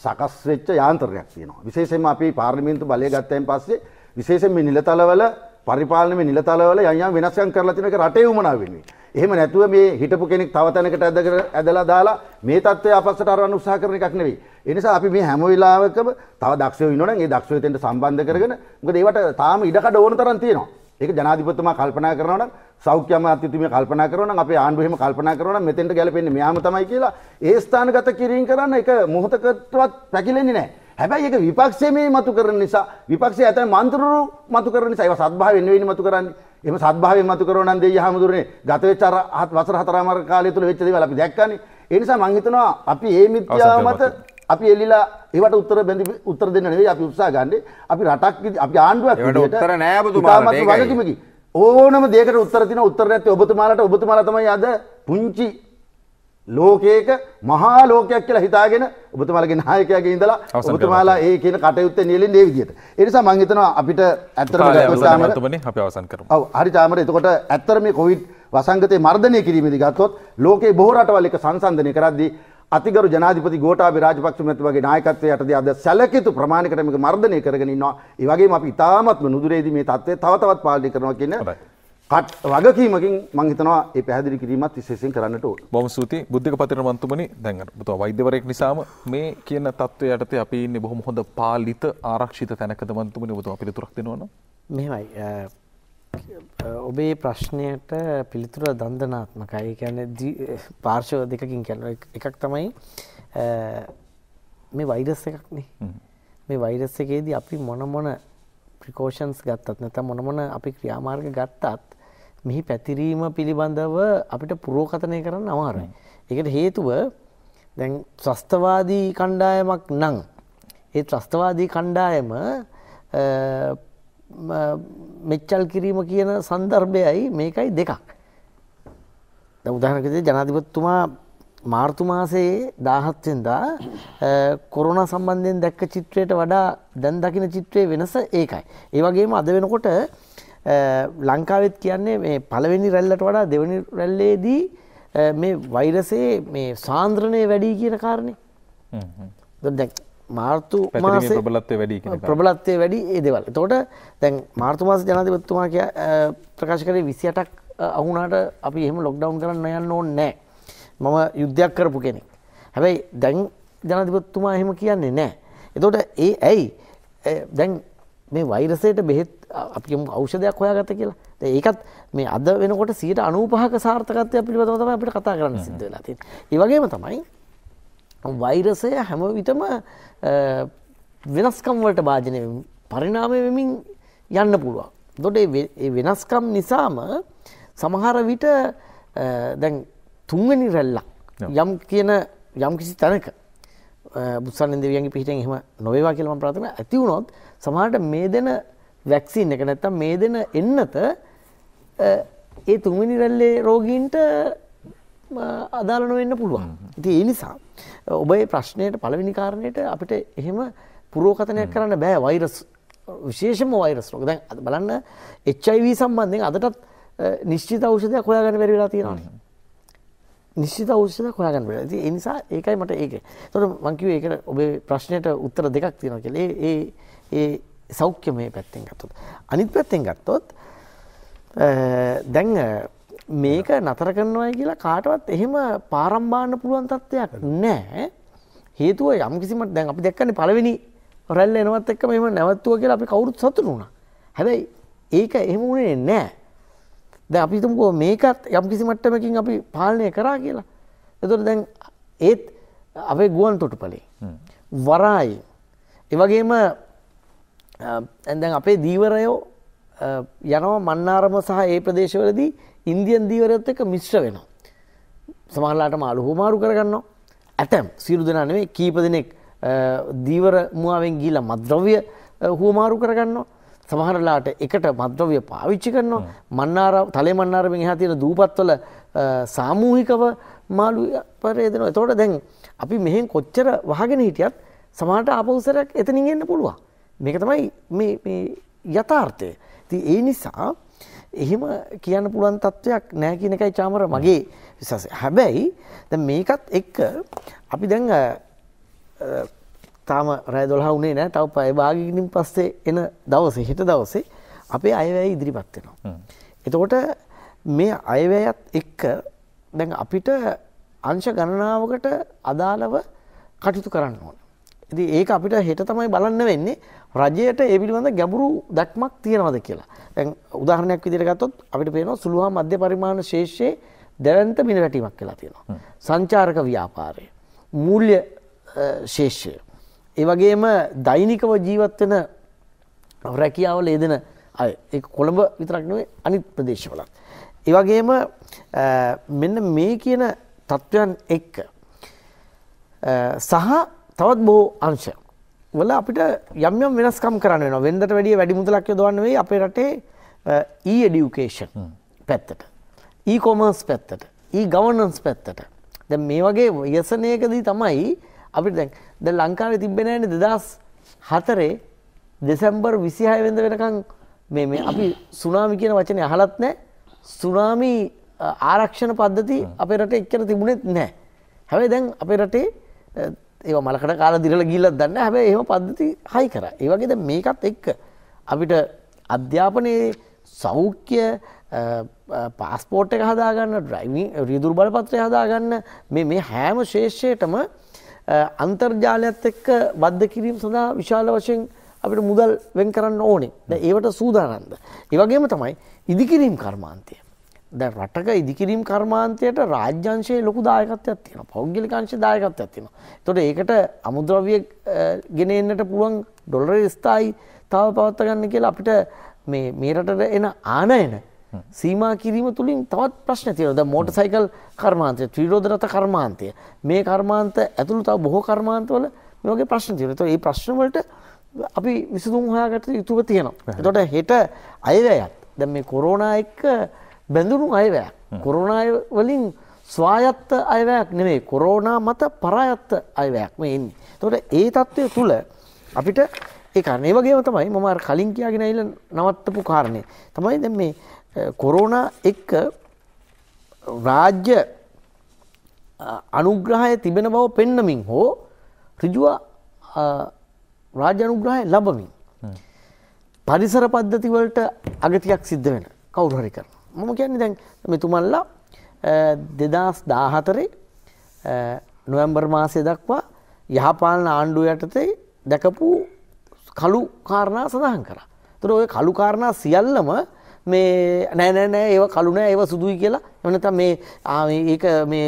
සකස්වෙච්ච යාන්තරයක් තියනවා විශේෂම අපි පාර්ලිමින්තු බලය ගත්තයෙන් පස්සේ විශේෂෙන් නිලතලවල පරිපාලනම නිලතලවල යම් වෙනස්යන් කරලා තිනක රටේ උමනාවෙන්නේ එහෙම නැතුව මේ හිටපු කෙනෙක් තව තැනකට ඇදගෙන ඇදලා දාලා මේ தත්ත්වය අපස්සට අරවන්න උත්සාහ කරන එකක් නෙවෙයි. ඒ නිසා අපි මේ හැම වෙලාවකම තව දක්ෂයෝ ඉන්නවනම් ඒ දක්ෂයෝ දෙන්න සම්බන්ධ කරගෙන මොකද ඒවට තාම ඉඩකඩ ඕන තරම් තියෙනවා. ඒක ජනාධිපතිතුමා කල්පනා කරනවා නම් සෞඛ්‍ය අමාත්‍යතුමිය කල්පනා කරනවා නම් අපේ ආණ්ඩුව එහෙම කල්පනා කරනවා නම් මෙතෙන්ට ගැලපෙන්නේ මෙයාම තමයි කියලා ඒ ස්ථානගත කිරීම කරන්න ඒක මොහොතකටවත් පැකිලෙන්නේ නැහැ. හැබැයි ඒක විපක්ෂයේ මේ මතු කරන නිසා විපක්ෂයේ ඇතන මන්ත්‍රවරු මතු කරන නිසා ඒවා සත්භාවයෙන් වෙන්නේ මතු කරන්නේ. එම සත්භාවය මතු කරනවා නම් දෙවිය හැමදුරනේ ගත වෙච්ච අර වසර හතරමාර කාලය තුල වෙච්ච දේවල් අපි දැක්කනේ. ඒ නිසා මම හිතනවා අපි මේ මිත්‍යාව මත අපි එල්ලිලා ඒවට උත්තර බැඳි උත්තර දෙන්න නෙවෙයි අපි උත්සාහ ගන්නෙ. අපි රටක් අපි ආණ්ඩුවක් විදිහට උත්තර නෑ ඔබතුමාට. ඒකයි. ඕනම දෙයකට උත්තර දෙන උත්තර නැත්නම් ඔබතුමාලට ඔබතුමාලා තමයි අද පුංචි ලෝකයක මහා ලෝකයක් කියලා හිතාගෙන ඔබතුමාලගේ නායකයාගේ ඉඳලා ඔබතුමාලා ඒ කියන කටයුත්තේ නියැලෙන්නේ ඒ විදිහට. ඒ නිසා මම හිතනවා අපිට ඇත්තටම ගත්තොත් ආමර අපි අවසන් කරමු. ඔව් හරි ආමර එතකොට ඇත්තට මේ කොවිඩ් වසංගතේ මර්ධනය කිරීමේදී ගත්තොත් ලෝකේ බොහෝ රටවල් එක සංසන්දනය කරද්දී අතිගරු ජනාධිපති ගෝටාබි රාජපක්ෂ මැතිවගේ නායකත්වයේ යටතේ අද සැලකිතු ප්‍රමාණයකට මේක මර්ධනය කරගෙන ඉන්නවා. ඒ වගේම අපි ඉතාමත්ම නුදුරේදී මේ தත්ත්වය තව තවත් පාලනය කරනවා කියන හට් වගකීමකින් මංහිතනවා ඒ පැහදිලි කිරීමත් විශේෂෙන් කරන්නට බොම සූති බුද්ධික පතිරමන්තුමනි දැඟ පුතුව වෛද්‍යවරයෙක් නිසාම මේ කියන තත්ව යටතේ අපි ඉන්න බොහොම හොඳ පාලිත ආරක්ෂිත තැනකදමන්තුමනි බතුව පිළිතුරක් දෙනවන මෙමයි ඔබේ ප්‍රශ්නයට පිළිතුර දන්දනාත්මකයි කියැන පාර්ශව දෙකකින් කැන එකක් තමයි මේ වෛරස් එකක්නේ මේ වෛරස් එකේදී අපි මොන මොන ප්‍රිකෝෂන්ස් ගත්තත් නැත මොනමොන අපි ක්‍රියාමාර්ග ගත්තත් මෙහි පැතිරීම පිළිබඳව අපිට පුරෝකථනය කරන්න අමාරයි. එකට හේතුව දැන් ත්‍රස්තවාදී කණ්ඩායමක් නං. ඒ ත්‍රස්තවාදී කණ්ඩායම මෙච්චල් කිරීම කියන සන්දර්භයයි මේකයි දෙකක්. උදාහනකද ජනාධිපත්තුමා මාර්තු මාසයේ දාහත්වෙන්දා කොරුණ සම්බන්ධයෙන් දැක්ක චිත්‍රයට වඩා දැන් දකින චිත්‍රය වෙනස ඒකයි. ඒවගේම අද වෙනකොට ලංකාවෙත් කියන්නේ මේ පළවෙනි රැල්ලට වඩා දෙවනි රැල්ලේදී මේ වෛරසේ මේ සාන්ද්‍රණය වැඩි කියන කාරණේ. දැන් මාර්තු මාසේ ප්‍රබලත්වය වැඩි ප්‍රබලත්වය වැඩි ඒ දේවල්. එතකොට දැන් මාර්තු මාසේ ජනාධිපතිතුමා කිය ප්‍රකාශ කරේ 28ක් අහුණාට අපි එහෙම ලොක්ඩවුන් කරන්න යන්න ඕනේ නැහැ. මම යුද්ධයක් කරපු කෙනෙක්. හැබැයි දැන් ජනාධිපතිතුමා එහෙම කියන්නේ නැහැ. එතකොට ඒ ඇයි දැන් මේ වෛරසයට බෙහෙත් අපි ඖෂධයක් හොයාගත්ත කියලා. දැන් ඒකත් මේ අද වෙනකොට 95ක සාර්ථකත්වය පිළිබඳව තමයි අපිට කතා කරන්න සිද්ධ වෙලා තියෙන්නේ. ඒ වගේම තමයි වෛරසය හැම විටම වෙනස්කම් වලට භාජනය වෙමින් පරිණාමය වෙමින් යන්න පුළුවන්. එතකොට මේ වෙනස්කම් නිසාම සමහර විට දැන් තුන්වෙනි රැල්ලක් යම් කියන යම් කිසි තැනක බුත්සන් දෙවියන්ගේ පිහිටෙන් එහෙම නොවේවා කියලම ප්‍රාථම ඇති වුණොත් සමහට මේ දෙන වැක්සින් එක නැත්තම් මේ දෙන එන්නත ඒ තුමිනි රැල්ලේ රෝගීන්ට අදාළ නොවෙන්න පුළුවන්. ඉති ඒ නිසා ඔබේ ප්‍රශ්නයට පළවෙනි කාරණයට අපිට එහෙම පුරෝකතනයක් කරන්න බෑ වෛරස් විශේෂම වෛරස් රෝග දැන් බලන්න එච්චයිව සම්බන්ධයෙන් අදටත් නිශ්චිත ඖෂධයක් හොයාගන්න බැරි වෙලා තියෙනවා. නිශ්චිත අවශ්‍යයක් හොයාගන්න බෑ. ඉතින් ඒ නිසා ඒකයි මට ඒක. ඒතකොට මම කිව්වේ ඒකට ඔබේ ප්‍රශ්නෙට උත්තර දෙකක් තියෙනවා කියලා. ඒ ඒ ඒ සෞඛ්‍යමය පැත්තෙන් ගත්තොත්. අනිත් පැත්තෙන් ගත්තොත් දැන් මේක නතර කරනවායි කියලා කාටවත් එහෙම පාරම්බාන්න පුළුවන් තත්ත්වයක් නැහැ. හේතුව යම් කිසිමට දැන් අපි දැක්කනේ පළවෙනි රැල්ල එනවත් එක්කම එහෙම නැවතුවා කියලා අපි කවුරුත් සතුටු වුණා. හැබැයි ඒක එහෙම වුණේ නැහැ. දැන් අපි හිතමුකෝ මේකත් යම්කිසි මට්ටමකින් අපි පාලනය කරා කියලා. එතකොට දැන් ඒත් අපේ ගුවන් තොටුපළේ වරායි ඒ වගේම දැන් අපේ දීවරයෝ යනවා මන්නාරම සහ ඒ ප්‍රදේශවලදී ඉන්දියන් දීවරයත් එක්ක මිශ්‍ර වෙනවා. සමහරලාට මාළු හුමාරු කරගන්නවා. ඇතැම් සියලු දෙනා නෙවෙයි කීප දෙනෙක් දීවර මුවාවෙන් ගිහිල්ලා මද්‍රව්‍ය හුමාරු කරගන්නවා. සමහරලාට එකට මද්‍රව්‍ය පාවිච්චි කරනවා මන්නාර තලේ මන්නාරමින් එහා තියෙන දූපත්වල සාමූහිකව මාළු පරේදනවා. එතකොට දැන් අපි මෙහෙන් කොච්චර වහගෙන හිටියත් සමහරට ආපෞසරයක් එතනින් එන්න පුළුවන්. මේක තමයි මේ මේ යථාර්ථය. ඉතින් ඒ නිසා එහෙම කියන්න පුළුවන් තත්ත්වයක් නෑ කියන එකයි චාමර මගේ විශ්වාසය. හැබැයි දැන් මේකත් එක්ක අපි දැන් තාම රෑ දොළහ වුණේ නෑ තව පය භාගකින් පස්සේ එන දවසේ හෙට දවසේ අපේ අයවැය ඉදිරිපත් වෙනවා. එතකොට මේ අයවැයත් එක්ක දැන් අපිට අංශ ගණනාවකට අදාළව කටයුතු කරන්න ඕන. ඉතින් ඒක අපිට හෙට තමයි බලන්න වෙන්නේ රජයට ඒ පිළිබඳ ගැඹුරු දැක්මක් තියනවද කියලා. දැන් උදාහරණයක් විදිහට ගත්තොත් අපිට පේනවා සුළුහා මධ්‍ය පරිමාණ ශේෂ්‍යයේ දැවැන්ත මිලවැටීමක් වෙලා තියෙනවා. සංචාරක ව්‍යාපාරය. මූල්‍ය ශේෂ්‍යය. ඒ වගේම දෛනිකව ජීවත් වෙන රැකියාවල යෙදෙන අය ඒක කොළඹ විතරක් නෙවෙයි අනිත් ප්‍රදේශවලත්. ඒ වගේම මෙන්න මේ කියන தත්වයන් එක්ක සහ තවත් බොහෝ අංශ වල අපිට යම් යම් වෙනස්කම් කරන්න වෙනවා. වෙනදට වැඩිය වැඩි මුදලක් යොදවන්න වෙයි අපේ රටේ e education පැත්තට. e commerce පැත්තට. e governance පැත්තට. දැන් මේ වගේ ව්‍යසනයකදී තමයි අපිට දැන් ද ලංකාවේ තිබෙන නෑනේ 2004 දෙසැම්බර් 26 වෙනිදා වෙනකන් මේ මේ අපි සුනාමි කියන වචනේ අහලත් නෑ සුනාමි ආරක්ෂණ පද්ධති අපේ රටේ එච්චර තිබුණෙත් නෑ හැබැයි දැන් අපේ රටේ ඒ මලකට කාල දිරල ගිල්ලත් දන්න හැබැ ඒම පද්ධති හයි කර ඒවගේද මේකත් එක්ක අපිට අධ්‍යාපනයේ සෞඛ්‍ය පාස්පෝට් එක හදාගන්න ඩ්‍රයිවිං රිදුර් බලපත්‍රය හදාගන්න මේ හෑම ශේෂයටම අන්තර්ජාලයත් එක්ක බද්ධ කිරීම සඳහා විශාල වශයෙන් අපිට මුදල් වෙන් කරන්න ඕනේ. දැන් ඒවට සූදානම්ද. ඒ වගේම තමයි ඉදිකිරීම් කර්මාන්තය. දැන් රටක ඉදිකිරීම් කර්මාන්තයට රාජ්‍යංශයේ ලොකු දායකත්වයක් තියෙනවා. පෞද්ගලික අංශයේ දායකත්වයක් තියෙනවා. එතකොට ඒකට අමුද්‍රව්‍ය ගෙන එන්නට පුළුවන් ඩොලරේ ස්ථායි තව පවත්වා ගන්න කියලා අපිට මේ මේ රටට එන ආනයන සීමා කිරීම තුළින් තවත් ප්‍රශ්න තියෙනවා. දැන් මෝටර් සයිකල් කර්මාන්තය, ත්‍රිරෝද රථ කර්මාන්තය. මේ කර්මාන්ත ඇතුළු තව බොහෝ කර්මාන්තවල මේ වගේ ප්‍රශ්න තියෙනවා. ඒතකොට මේ ප්‍රශ්න වලට අපි විසඳුම් හොයාගත යුතුව තියෙනවා. එතකොට හෙට අයවැයත් දැන් මේ කොරෝනා එක්ක බැඳුණු අයවැයක්. කොරෝනා වලින් ස්වායත්ත අයවැයක් නෙමෙයි. කොරෝනා මත පරායත්ත අයවැයක් මේ එන්නේ. එතකොට ඒ தত্ত্বය තුල අපිට ඒක අනේ වගේම තමයි මම අර කලින් කියාගෙන ඇවිල්ලා නවත්තපු කාරණේ. තමයි දැන් මේ කොරෝනා එක්ක රාජ්‍ය අනුග්‍රහය තිබෙන බව පෙන්නමින් හෝ ඍජුව රාජ්‍ය අනුග්‍රහය ලබමින් පරිසර පද්ධති වලට අගතියක් සිද්ධ වෙන කවුරු හරි කරනවා. මම කියන්නේ දැන් මෙතුමන්ලා 2014 නොවැම්බර් මාසය දක්වා යහපාලන ආණ්ඩුව යටතේ දැකපු කළු කාරණා සඳහන් කරා. ඒතර ওই කළු කාරණා සියල්ලම මේ නෑනෑනෑ ඒව කලුනෑ ඒව සුදුයි කියලා එනත මේ ඒක මේ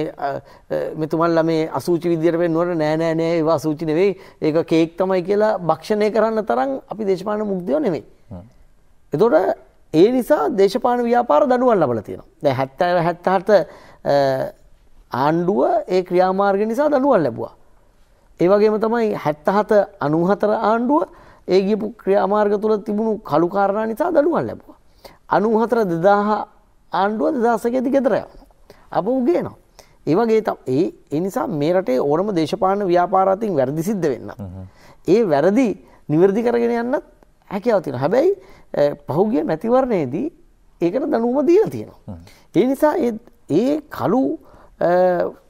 මෙතුමල්ල මේ අසූචි විදිර වෙන්නුවට නෑනෑනෑ ඒවා සූචි නෙවෙයි ඒක කේක් තමයි කියලා භක්ෂණය කරන්න තරම් අපි දේශපාන මුක්දයෝ නෙවෙයි. එතොට ඒ නිසා දේශපාන ව්‍යාපාර දඩුවන් ලබල තියෙනවා දැ හැත්තව හැත්තහට ආණ්ඩුව ඒ ක්‍රියාමාර්ග නිසා දඩුවන් ලැබවා. ඒවගේම තමයි හැත්තහත අනුහතර ආණ්ඩුව ඒගිපු ක්‍රියාමාර්ග තුළ තිබුණු කළුකාරණ නිසා දඩුවන් ලැබවා. අනුහතර දෙදාහ ආණ්ඩුව දෙදසකඇති ගෙදරය අප උගේනවා. ඒවගේ ඒ එනිසා මේරටේ ඕනම දේශපාන ව්‍යාපාරාතින් වැරදි සිද්ධ වෙන්න. ඒ වැරදි නිවැරදි කරගෙන යන්නත් හැකි අවතින හැබැයි පහුගිය මැතිවරණයේදී ඒකට දනුවම දීල තියෙනවා. ඒ නිසා ඒ කලු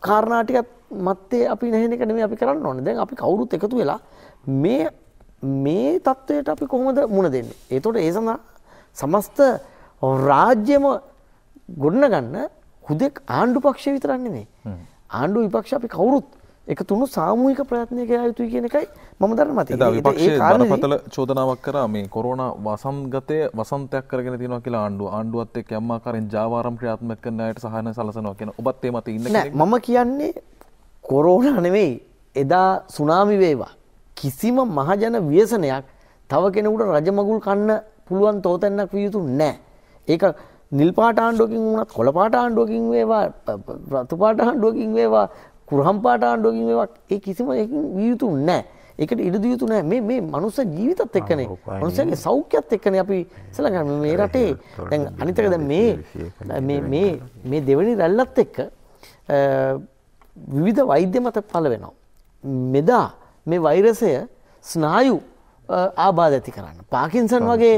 කාරණාටිකත් මත්තේ අපි නැහෙනක නෙම අපි කරන්න ඕන දැන් අපි කවුරුත් එකතු වෙලා මේ මේ තත්ත්වයට අපි කොහොමද මුණ දෙන්න. ඒතොට ඒ සඳහා සමස්ත රාජ්‍යම ගොඩනගන්න හුදෙක් ආණ්ඩු පක්ෂ විතරන්නේ මේ. ආණ්ඩු විපක්ෂ අපි කවුරුත් එකතුණු සාමූහික ප්‍රයත්නයක යුතුයි කියන එකයි මම දරන මතය. විපක්ෂයේ බරපතල චෝදනාවක් කරා මේ කොරෝනා වසන්ගතය වසන්තයක් කරගෙන තියෙනවා කියලා ආණ්ඩුව. ආණ්ඩුවත් එක්ක යම් ආකාරයෙන් ජාවාරම් ක්‍රියාත්මක කරන අයට සහාය සලසනවා කියන ඔබත් ඒ මත ඉන්න කෙනෙක්. මම කියන්නේ කොරෝනා නෙවෙයි එදා සුනාමි වේවා. කිසිම මහජන ව්‍යසනයක් තව කෙනෙකුට රජමගුල් කන්න පුළුවන් තෝතැන්නක් විය යුතු නැහැ. ඒක නිල්පාට ආණ්ඩුවකින් වුණත් කොළපාට ආණ්ඩුවකින් වේවා රතුපාට ආණ්ඩුවකින් වේවා කුරහම්පාට ආණ්ඩුවකින් වේවා ඒ කිසිම එකකින් විය යුතු නැහැ. ඒකට ඉඩ දිය යුතු නැහැ. මේ මේ මනුස්ස ජීවිතත් එක්කනේ. මනුස්සයන්ගේ සෞඛ්‍යයත් එක්කනේ අපි සලකන්නේ මේ රටේ. දැන් අනිත් එක දැන් මේ මේ මේ මේ දෙවෙනි රැල්ලත් එක්ක විවිධ වෛද්‍ය මත පළ වෙනවා. මෙදා මේ වෛරසය ස්නායු ආබාධ ඇති කරන්න. පාකින්සන් වගේ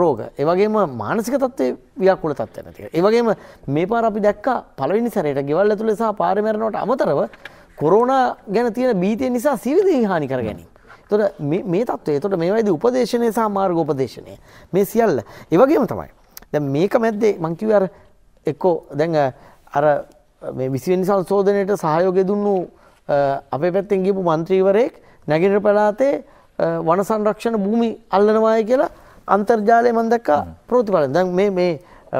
රෝග ඒවගේම මානසික තත්වේ ව්‍යකුල තත්ව නැතික. ඒවගේම මේ පාර අපි දැක්ක පලවිනි සරයට ගෙවල් ඇතුළ සහ පාරමරණට අමතරව කොරෝණ ගැන තියෙන බීතය නිසා සිවිදී හානි කර ගැනීම. තොට මේ තත්වේ තොට මේ වයිද උපදේශනය සහ මාර්ග උපදේශනය මේ සියල්ල ඒවගේම තමයි. දැ මේක මැද්දේ මංකිවර එක්කෝ දැඟ අර විසිවෙනි සංශෝධනයට සහයෝගය දුන්නු අපේ පැත්තෙන් ගිපු මන්ත්‍රීවරයෙක් නැගෙනට පලාතේ වන සංරක්ෂණ භූමි අල්ලනවාය කියලා අන්තර්ජාලය මන් දැක්කා ප්‍රෝතිඵලෙන් දැන් මේ මේ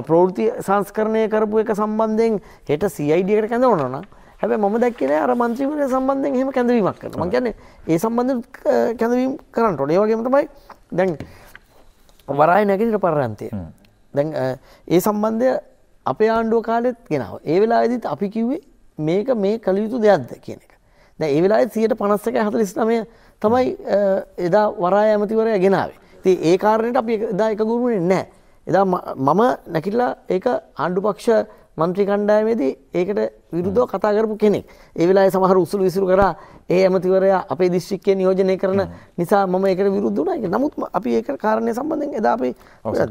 ප්‍රවෘති සංස්කරණය කරපු එක සම්බන්ධයෙන් හෙට සයිඩියකට කැඳ ඕනන හැබ ම දක්කන අර මන්ත්‍රීවරය සම්බන්ධයෙන් හෙම කැඳවීමක් කර ම ගැන ඒ සම්බන්ධ කැඳවීම් කරන්නට ඔඩේ වගේමතමයි දැන් වරාය නැගට පරරන්තය දැන් ඒ සම්බන්ධය අපේ ආණ්ඩුව කාලෙත් ගෙනාව ඒ වෙලා ඇදිත් අපි කිව්වේ මේක මේ කළ යුතු දෙයක්ද කියන එක දැ ඒ වෙලා සියට පනස්සක හතර ස්නමය තමයි එදා වරා ඇමතිවරය ගෙනාවේ. ති ඒ කාරණයට අපි එදා එක ගුරුණෙන් නෑ. එදා මම නැකිල්ලා ඒක ආණ්ඩුපක්ෂ මන්ත්‍රී කණ්ඩායමේදී ඒකට විරුද්ධව කතා කරපු කෙනෙක්. ඒ වෙලාවේ සමහර උසුළු විසුළු කරා ඒ ඇමතිවරයා අපේ දිස්ත්‍රික්කයේ නියෝජනය කරන නිසා මම ඒකට විරුද්ධ වුණා. නමුත් අපි ඒක කාරණේ සම්බන්ධයෙන් එදා අපි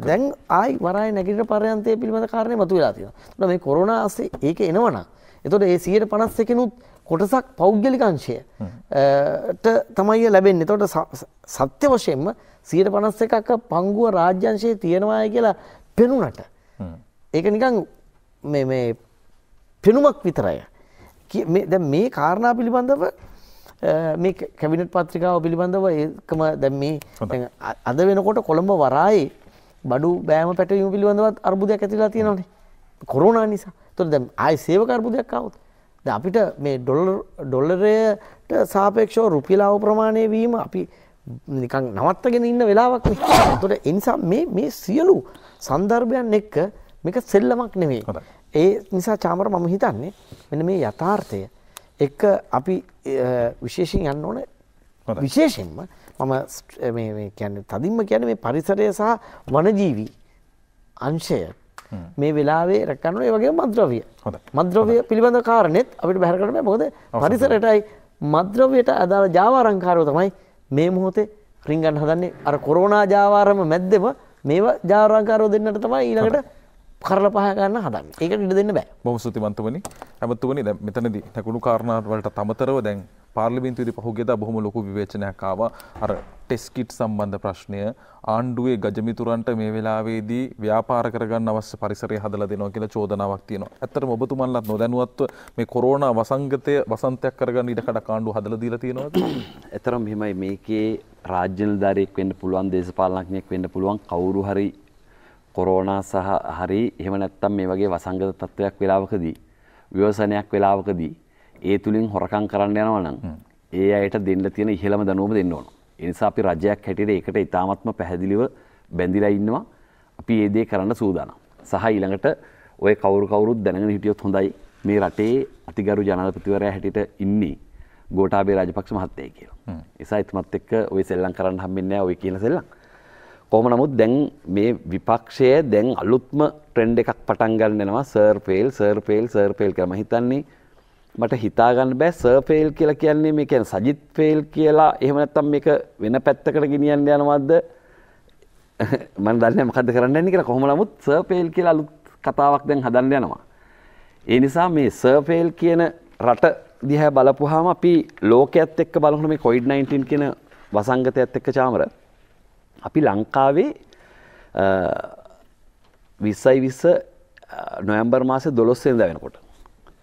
දැන් ආයි වරාය නැගිට පරයන්තය පිළිබඳ කාරණේ මතුවලා තියෙනවා. මේ කොරෝනා ASCII ඒක එනවනම් එතකොට ඒ 152 කෙනුත් කොටසක් පෞද්ගලිකංශයට තමයි ලැබෙන්නේ. එතකොට සත්‍ය වශයෙන්ම 151ක පංගුව රාජ්‍යංශයේ තියෙනවායි කියලා පෙනුනට ඒක නිකන් මේ මේ පෙනුමක් විතරයි. දැන් මේ කාරණා පිළිබඳව මේ කැබිනට් පත්‍රිකාව පිළිබඳව ඒකම දැන් මේ අද වෙනකොට කොළඹ වරායේ බඩු බෑම පැටවීම පිළිබඳවත් අර්බුදයක් ඇතිලා තියෙනවානේ. කොරෝනා නිසා. ඒතකොට දැන් ආයේ සේවක අර්බුදයක් ආවොත්. අපිට මේ ඩොල්ලරයට සාපේක්ෂෝ රුපිලාව ප්‍රමාණය වීම අපි නිකං නවත්තගෙන ඉන්න වෙලාවක් තුට එනිසා මේ මේ සියලු සන්දර්භයන් එක්ක මේක සෙල්ලමක් නෙවේ ඒ නිසා චාමර මම හිතන්නේ මෙන මේ යථාර්ථය එක්ක අපි විශේෂෙන් යන්න ඕන විශේෂෙන්ම මම කියන්න තදින්ම කියන මේ පරිසරය සහ වනජීවී අංශය මේ වෙලාවේ රැකන්න ඒ වගේ මද්‍රව්‍ය මද්‍රව්‍ය පිළිබඳ කාරණෙත් අපිට බැහැර කරන්න බෑ මොකද පරිසරයටයි මද්‍රව්‍යයට අදාළ ජාවාරංකාරයෝ තමයි මේ මොහොතේ රින් ගන්න හදන්නේ අර කොරෝනා ජාවාරම මැද්දේම මේවා ජාවාරංකාරයෝ දෙන්නට තමයි ඊළඟට කරල පහ ගන්න හදන්න ඒක ඉඩ දෙන්න බෑ බොම සුතිමන්තවනි ඇමතුවනි දැ මෙතනද තැකුණු කාරණාවලට තමතරව දැන් පාර්ලිමින්තුරි පහුගෙද බොහොම ලොකු විවේචනයක්කාව අර ටෙස්කිට් සම්බන්ධ ප්‍රශ්නය ආණ්ඩුවේ ගජමිතුරන්ට මේ වෙලාවේදී ව්‍යාපාර කරගන්න අවශ්‍ය පරිසරය හදල දෙනවා කියලා චෝදනාවක් තියෙනවා. ඇත්තට ඔබතුමන්ලත් නොදැනුවත්ව මේ කොරෝනා වසංගතය වසන්තයක් කරගන්න ඉඩකඩ කාණ්ඩු හදලා දීලා තියෙනවා. එතරම් මෙහෙමයි මේකේ රාජ්‍ය නිලධාරියෙක් වෙන්න පුළුවන් දේශපාලනඥයෙක් වෙන්න පුළුවන් කවුරු හරි කොරෝනා සහ හරි එහෙම නැත්තම් මේ වගේ වසංගත තත්ත්වයක් වෙලාවකදී ව්‍යවසනයක් වෙලාවකදී ඒ තුළින් හොරකං කරන්න යනවනම් ඒ අයට දෙන්න තියෙන ඉහළම දනුවම දෙන්න ඕන. එනිසා අපි රජයක් හැටියට ඒකට ඉතාමත්ම පැහැදිලිව බැඳිලා ඉන්නවා අපි ඒ දේ කරන්න සූදානම්. සහ ඊළඟට ඔය කවුරු කවුරුත් දැනගෙන හිටියොත් හොඳයි මේ රටේ අතිගරු ජනාධිපතිවරයා හැටියට ඉන්නේ ගෝඨාභය රාජපක්ෂ මහත්තයා කියලා. එසා එතුමත් එක්ක ওই සෙල්ලම් කරන්න හම්බෙන්නේ නැහැ ওই කියන සෙල්ලම්. කොහොම නමුත් දැන් මේ විපක්ෂය දැන් අලුත්ම ට්‍රෙන්ඩ් එකක් පටන් ගන්නවා සර්පේල් සර්පේල් සර්පේල් කියලා මම හිතන්නේ මට හිතා ගන්න බෑ සර්පේල් කියලා කියන්නේ මේ කියන්නේ සජිත් පේල් කියලා එහෙම නැත්නම් මේක වෙන පැත්තකට ගෙනියන්න යනවද මම දන්නේ නැහැ මොකද්ද කරන්න යන්නේ කියලා කොහොම නමුත් සර්පේල් කියලා අලුත් කතාවක් දැන් හදන්න යනවා ඒ නිසා මේ සර්පේල් කියන රට දිහැ බලපුහාම අපි ලෝකයක්ත් එක්ක බලහුණ මේ කොයිඩ් 19 කියන වසංගතයත් එක්ක චාමර අපි ලංකාවේ විස්සයි විස්ස නොයම්බර් මාස දොස්සේද වෙනකොට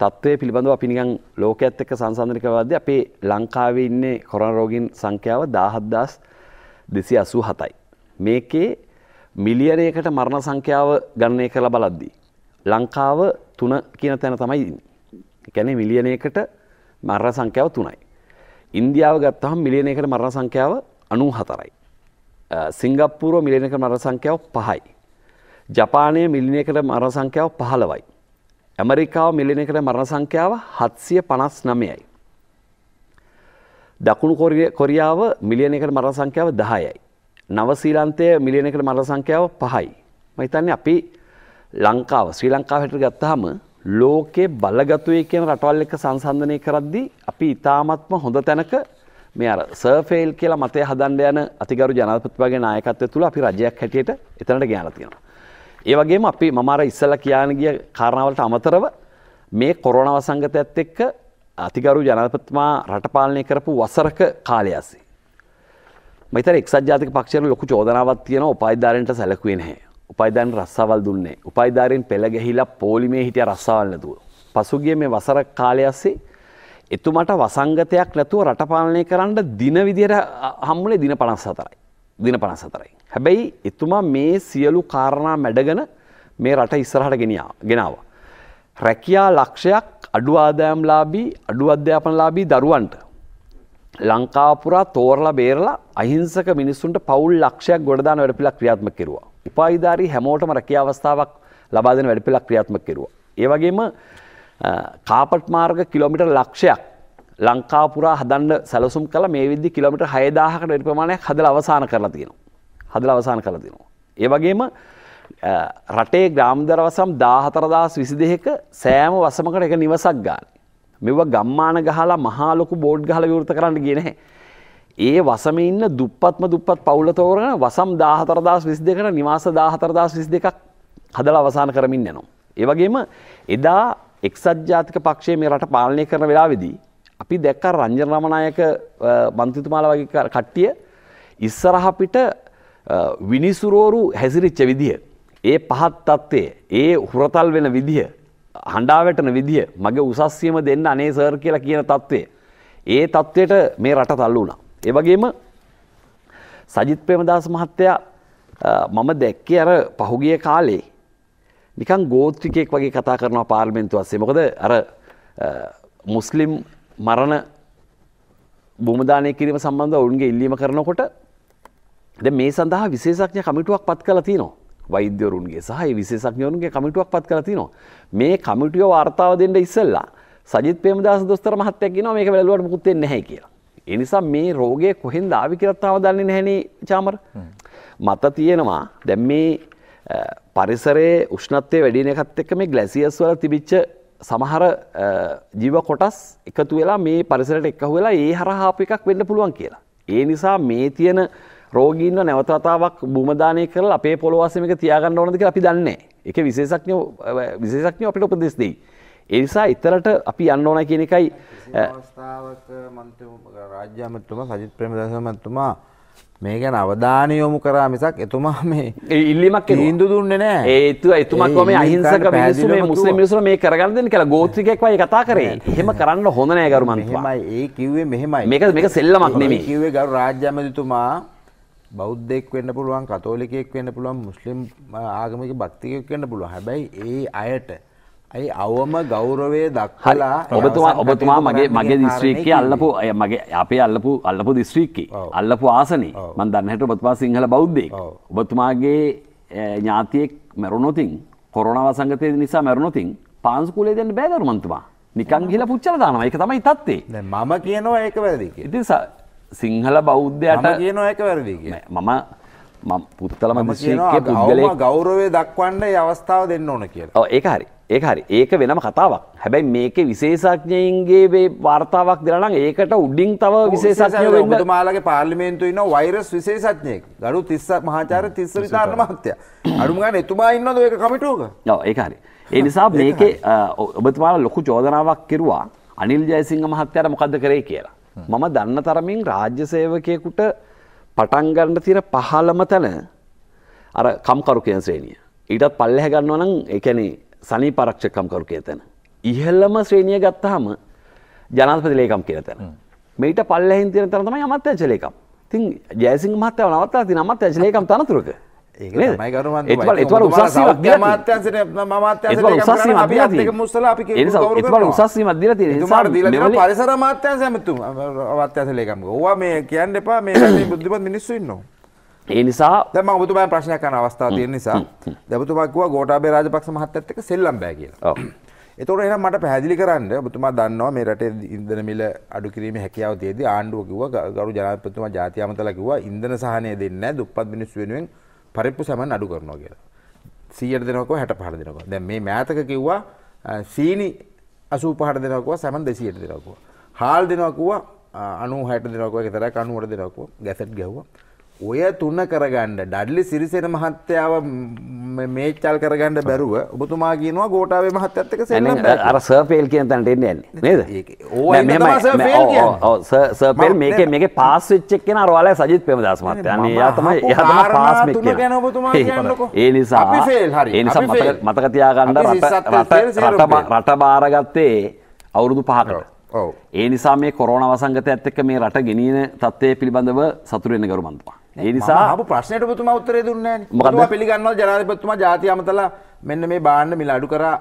තත්වය පිළිබඳව අපිනිකං ලෝකඇත් එක්ක සංසන්ධරිකවද අපේ ලංකාවේ ඉන්නේ කොරන රෝගින් සංඛ්‍යාව දාහත්දස් දෙසි අසූ හතයි. මේකේ මිලියනයකට මරණ සංඛ්‍යාව ගණනය කළ බලද්දී. ලංකාව තුන කියන තැන තමයි ගැන මිලියනයකට මරණ සංඛ්‍යාව තුනයි. ඉන්දියාව ගත්තහම් මිලියනයකට මරණ සංඛ්‍යාව අනු හතරයි. සිංගප්පුූරෝ මිලියන කර මර සංඛ්‍යාව පහයි. ජපානය මිලිනය කර මර සංඛ්‍යාව පහළවයි. ඇමරිකාව මිලින කර මරණ සංඛ්‍යාව හත්සිය පනස් නමයයි. දකුණු කොරියාව මිලියන කර මර සංඛ්‍යාව දහයයි. නවසීලන්තය මිලියන කර මර සංඛ්‍යාව පහයි. මහිතන්න අපි ලංකාව ශ්‍රී ලංකාවට ගත්තහම ලෝකයේ බලගතුවේ කියන රටවල් එක සංසන්ධනය කරද්දී අපි ඉතාමත්ම හොඳ තැනක මේ අර සර්ෆේල් කියලා මතය හදන්න යන අතිගරු ජනපතිවගේ නායකත්වය තුළ අපි රජයක් හැටියට එතනට ගෙනලා තියෙනවා. ඒ වගේම අපි මම අර ඉස්සලා කියන ගිය කාරණාවලට අමතරව මේ කොරෝනා වසංගතයත් එක්ක අතිගරු ජනපතිතුමා රට පාලනය කරපු වසරක කාලය ඇසි. මතර එක්සත් ජාතික පක්ෂයට ලොකු චෝදනාවක් තියෙනවා උපාධිධාරීන්ට සැලකුවේ නැහැ. උපාධිධාරීන් රස්සාවල් දුන්නේ. උපාධිධාරීන් පෙළ ගැහිලා පොලිමේ හිටිය රස්සාවල් නැතුව. පසුගිය මේ වසර කාලය ඇසි එතුමට වසංගතයක් නැතුව රටපාලනය කරන්න දින විදියට හම්බුනේ දින 54යි. දින 54යි. හැබැයි එතුමා මේ සියලු කාරණා මැඩගෙන මේ රට ඉස්සරහට ගෙනියා ගෙනාවා. රැකියා ලක්ෂයක් අඩු ආදායම්ලාභී අඩු අධ්‍යාපනලාභී දරුවන්ට ලංකාපුරා තෝරලා බේරලා අහිංසක මිනිස්සුන්ට පවුල් ලක්ෂයක් ගොඩදාන වැඩපිළක් ක්‍රියාත්මක කෙරුවා. උපාධිධාරී හැමෝටම රැකියා අවස්ථාවක් ලබා දෙන වැඩපිළක් ක්‍රියාත්මක කෙරුවා. ඒ වගේම කාපට් මාර්ග කිලෝමිට ලක්ෂයක් ලංකාපුරා හදන්න සැලසුම් කළ මේ විදදි කිලමිට හයදාහකට වැඩි ප්‍රමාණයක් හදල අවසාන කරලා තියෙනවා හදල අවසාන කළ තියෙනවා. ඒ වගේම රටේ ග්‍රාම්දරවසම් දාහතරදාස් විසිදෙක සෑම වසමකට එක නිවසක් ගාන. මෙව ගම්මාන ගහලා මහාලොකු බෝඩ් ගහල විවෘත කරන්න ගෙනහ. ඒ වසම ඉන්න දුප්පත්ම දුපත් පවුලතෝරන වසම් දාහතරදාස් විසි දෙකට නිවාස දාහතරදාස් විසි දෙකක් හදල අවසාන කරමින් යනවා. ඒවගේම එදා එක්සත් ජාතික පක්ෂයේ මේ රට පාලනය කරන වෙලාවේදී අපි දැක්ක රංජන රමණායක මන්ත්‍රීතුමාලා වගේ කට්ටිය ඉස්සරහ පිට විනිසුරෝරු හැසිරිච්ච විදිය ඒ පහත් තත්ත්වයේ ඒ හුරතල් වෙන විදිය හඬාවැටන විදිය මගේ උසස්සියම දෙන්න අනේ සර් කියලා කියන තත්ත්වය. ඒ තත්ත්වයට මේ රට තල්ලු වුණා. ඒ වගේම සජිත් ප්‍රේමදාස මහත්තයා මම දැක්කේ අර පහුගිය කාලේ නිකන් ගෝත්‍රිකයෙක් වගේ කතා කරනවා පාර්මෙන්තු අස්සේ මොකද අර මුස්ලිම් මරණ බූමදානය කිරීම සම්බන්ධ ඔවුන්ගේ ඉල්ලීම කරනකොට ද මේ සඳහා විශේෂඥ කමිටුවක් පත් කළ තිනවා වෛද්‍යවරුන්ගේ සහ විශේෂඥවරුන්ගේ කමිටුවක් පත් කළ තිනවා මේ කමිටියෝ වාර්තාව දෙන්න ඉස්සල්ලා සජිත් පේමදාස දොස්තර මහත්තයක් කියනවා මේක වැළලුවට මුකුත් වෙන්නේ නැහැ කියලා. ඒ නිසා මේ රෝගය කොහෙන්ද ආවි කියලා තාම දන්නේ නැහෙනේ චාමර. මත තියෙනවා දැන් මේ පරිසරයේ උෂ්ණත්වය වැඩින එකත් එක්ක මේ ගලැසියස් වල තිබිච්ච සමහර ජීව කොටස් එකතු වෙලා මේ පරිසරට එක්කහු වෙලා ඒ හරහාප එකක් වෙන්න පුළුවන් කියලා. ඒ නිසා මේ තියෙන රෝගීන්ව නැවත වතාවක් භූමදානය කරලා අපේ පොළොවසම එක තියාගන්න ඕනද කියලා අපි දන්නේ. ඒක විශේෂඥ විශේෂඥ අපිට උපදෙස් දෙයි. ඒ නිසා ඉතරට අපි යන්න ඕන කියන එකයි අවස්ථාවක මන්ත්‍රී රාජ්‍ය අමාත්‍යතුමා සජිත් ප්‍රේමදාස මහත්මයා මේ ගැන අවධානය යොමු කරා මිසක් එතුමා මේ ඉල්ලීමක් තීන්දුව දුන්නේ නැහැ. ඒ එතුම එතුමාකෝ මේ අහිංසක මිනිස්සු මේ මුස්ලිම් මිනිස්සු මේ කරගන්න දෙන්නේ කියලා ගෝත්‍රිකයෙක් වගේ කතා කරේ. එහෙම කරන්න හොඳ නැහැ ගරු මන්ත්‍රී. එහෙමයි ඒ කිව්වේ මෙහෙමයි. මේක මේක සෙල්ලමක් නෙමෙයි. කිව්වේ ගරු රාජ්‍යමැතිතුමා බෞද්ධෙක් වෙන්න පුළුවන් කතෝලිකයෙක් වෙන්න පුළුවන් මුස්ලිම් ආගමික භක්තිකයෙක් වෙන්න පුළුවන්. හැබැයි ඒ අයට ඇයි අවම ගෞරවය දක්හලා ඔබතුමා ඔබතුමා මගේ මගේ දිස්ත්‍රීක්කය අල්ලපු මගේ අපේ අල්ලපු අල්ලපු දිස්ත්‍රීක්කි අල්ලපු ආසනේ මන් දන්නහට ඔබතුමා සිංහල බෞද්ධයෙක් ඔබතුමාගේ ඥාතියෙක් මැරුණොතින් කොරනව සංගතය නිසා මැරුණොතින් පාන්සුකුලේ දෙන්න බෑදරුමන්තුමා නිකන් ගිහිලා පුච්චල දානවා ඒක තමයි තත්ත්වේ මම කියනවා ඒක වැරදි ඉතින් සිංහල බෞද්ධයට කියනවා ඒක වැරදි මම පුත්තලම දිස්ත්‍රීක්කයේ පුද්ගලයෙක් ගෞරවය දක්වන්න අවස්ථාව දෙන්න ඕන කියලා ඒක හරි ඒක හරි ඒක වෙනම කතාවක් හැබැයි මේක විශේෂඥයන්ගේ වාර්තාවක් දෙරනම් ඒකට උඩින් තව විශේෂඥය ඔබතුමාලගේ පාර්ලිමේන්තු ඉන්න වෛරස් විශේෂඥයෙක් ගරු තිස්ස මහාචාර්ය තිස්ස විතාරණ මහත්තයා අඩුම ගන්න එතුමා ඉන්නවද ඒක කමිටුවක ඔව් ඒක හරි ඒ නිසා මේකේ ඔබතුමාලා ලොකු චෝදනාවක් කෙරුවා අනිල් ජයසිංහ මහත්තයාට මොකද්ද කරේ කියලා මම දන්න තරමින් රාජ්‍ය සේවකයෙකුට පටන් ගන්න තියෙන පහළම තැන අර කම්කරු කියන ශ්‍රේණිය ඊටත් පල්ලෙහ ගන්නවා නම් ඒ කියන්නේ සනී පරක්ෂකම්කරු කියතැන. ඉහල්ලම ශ්‍රේණිය ගත්තහම ජනාධපති ලේකම් කියතැන. මේට පල්ලහින් තියෙන තරතම අමත් ඇචලේකම් තින් ජයසින් මහත්තය නවත්තා ති නමත් ඇචලේකම් තනතුරක පරිසර මාත්‍යන් සැමතු අත්‍යසලේකම් ඕවා මේ කියන්න එපා මේ බුද්ධිමත් මිනිස්සුන්නවා ඒ නිසා දැන් මම ඔබතුමා ප්‍රශ්නයක් අහන අවස්ථාව තියෙන නිසා ඔබතුමා කිව්වා ගෝඨාභය රාජපක්ෂ මහත්තයත් එක්ක සෙල්ලම් බෑ කියලා. ඔව්. එතකොට එහෙනම් මට පැහැදිලි කරන්න ඔබතුමා දන්නවා මේ රටේ ඉන්ධන මිල අඩු කිරීමේ හැකියාව තියෙද්දී ආණ්ඩුව කිව්වා ගරු ජනාධිපතිතුමා ජාතිය අමතලා කිව්වා ඉන්ධන සහනය දෙන්නේ නැහැ දුප්පත් මිනිස්සු වෙනුවෙන් පරිප්පු සමන් අඩු කරනවා කියලා. 100ට දෙනවකෝ 65ට දෙනවකෝ. දැන් මේ මෑතක කිව්වා සීනි 85ට දෙනවකෝ සමන් 200ට දෙනවකෝ. හාල් දෙනවකෝ 90 60ට දෙනවකෝ ඒක තරක් 90ට දෙනවකෝ ගැසට් ගැහුවා. ඔය තුන්න කරගන්න ඩඩ්ලි සිරිසෙන මහත්තයාව මේචල් කරගන්න බැරුව ඔබතුමා කියනවා ගෝටාවේ මහත්තත්තක ස අර සර්පේල් කියන තැන්ට එන්නේ සර්පෙල් මේක මේක පාස්විච්චක් කියෙන අරවාලය සජිත් පෙම දස් මත්තයන්නේ යතමයි පාස්මික් ඒ නිසා එනිසා මතකතියාගන්න රට බාරගත්තේ අවුරුදු පහකට ඒ නිසා මේ කොරෝණ වසංගත ඇත්තක මේ රට ගෙනීන තත්වය පිළිබඳව සතුරෙන ගරුමන්තුවා. ඒනිසා අප ප්‍රශ්නයට පතුම උත්තරේ දුන්න මොකද පිළිගන්නව ජනාධපත්තුමා ජාති අමතලා මෙන්න මේ බාන්න මිල අඩු කරා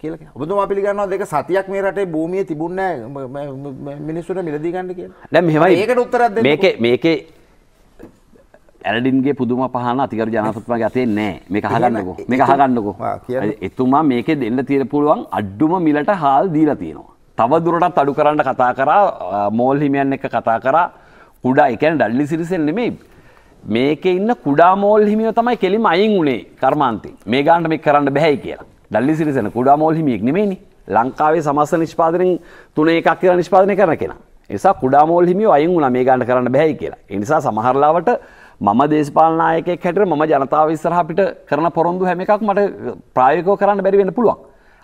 කියල ඔබතුමා පිළිගන්නවා දෙක සතියක් මේ රටේ භූමිය තිබුණ මිනිස්සුට මිලදී ගන්න කියලා දැන් මෙහෙමයි ඒකට උත්තරයක් දෙන්න මේකේ මේකේ ඇඩින්ගේ පුදුම පහන අතිකරු ජනතත්ම ගතේ නෑ මේ අහගන්නකෝ මේ අහගන්නකෝ එතුමා මේක දෙන්න තියෙන පුළුවන් අඩ්ඩුම මිලට හාල් දීලා තියෙනවා තව දුරටත් අඩු කරන්න කතා කරා මෝල් හිමියන් එක කතා කරා කුඩා එකන් ඩල්ලි සිරිසෙන් නෙමෙයි මේක ඉන්න කුඩා මෝල් හිමියෝ තමයි කෙලිම අයින් උනේ කර්මාන්තේ. මේ ගානට මේක කරන්න බෑයි කියලා. ඩල්ලි සිරිසෙන කුඩා මෝල් හිමියෙක් නෙමෙයිනේ. ලංකාවේ සමස්ත නිෂ්පාදනයෙන් තුනේ එකක් කියලා නිෂ්පාදනය කරන කෙනා. ඒ නිසා කුඩා මෝල් හිමියෝ අයින් වුණා මේ ගානට කරන්න බෑයි කියලා. ඒ නිසා සමහර ලාවට මම දේශපාලන නායකයෙක් හැටියට මම ජනතාව ඉස්සරහා පිට කරන පොරොන්දු හැම එකක් මට ප්‍රායෝගිකව කරන්න බැරි වෙන්න පුළුවන්.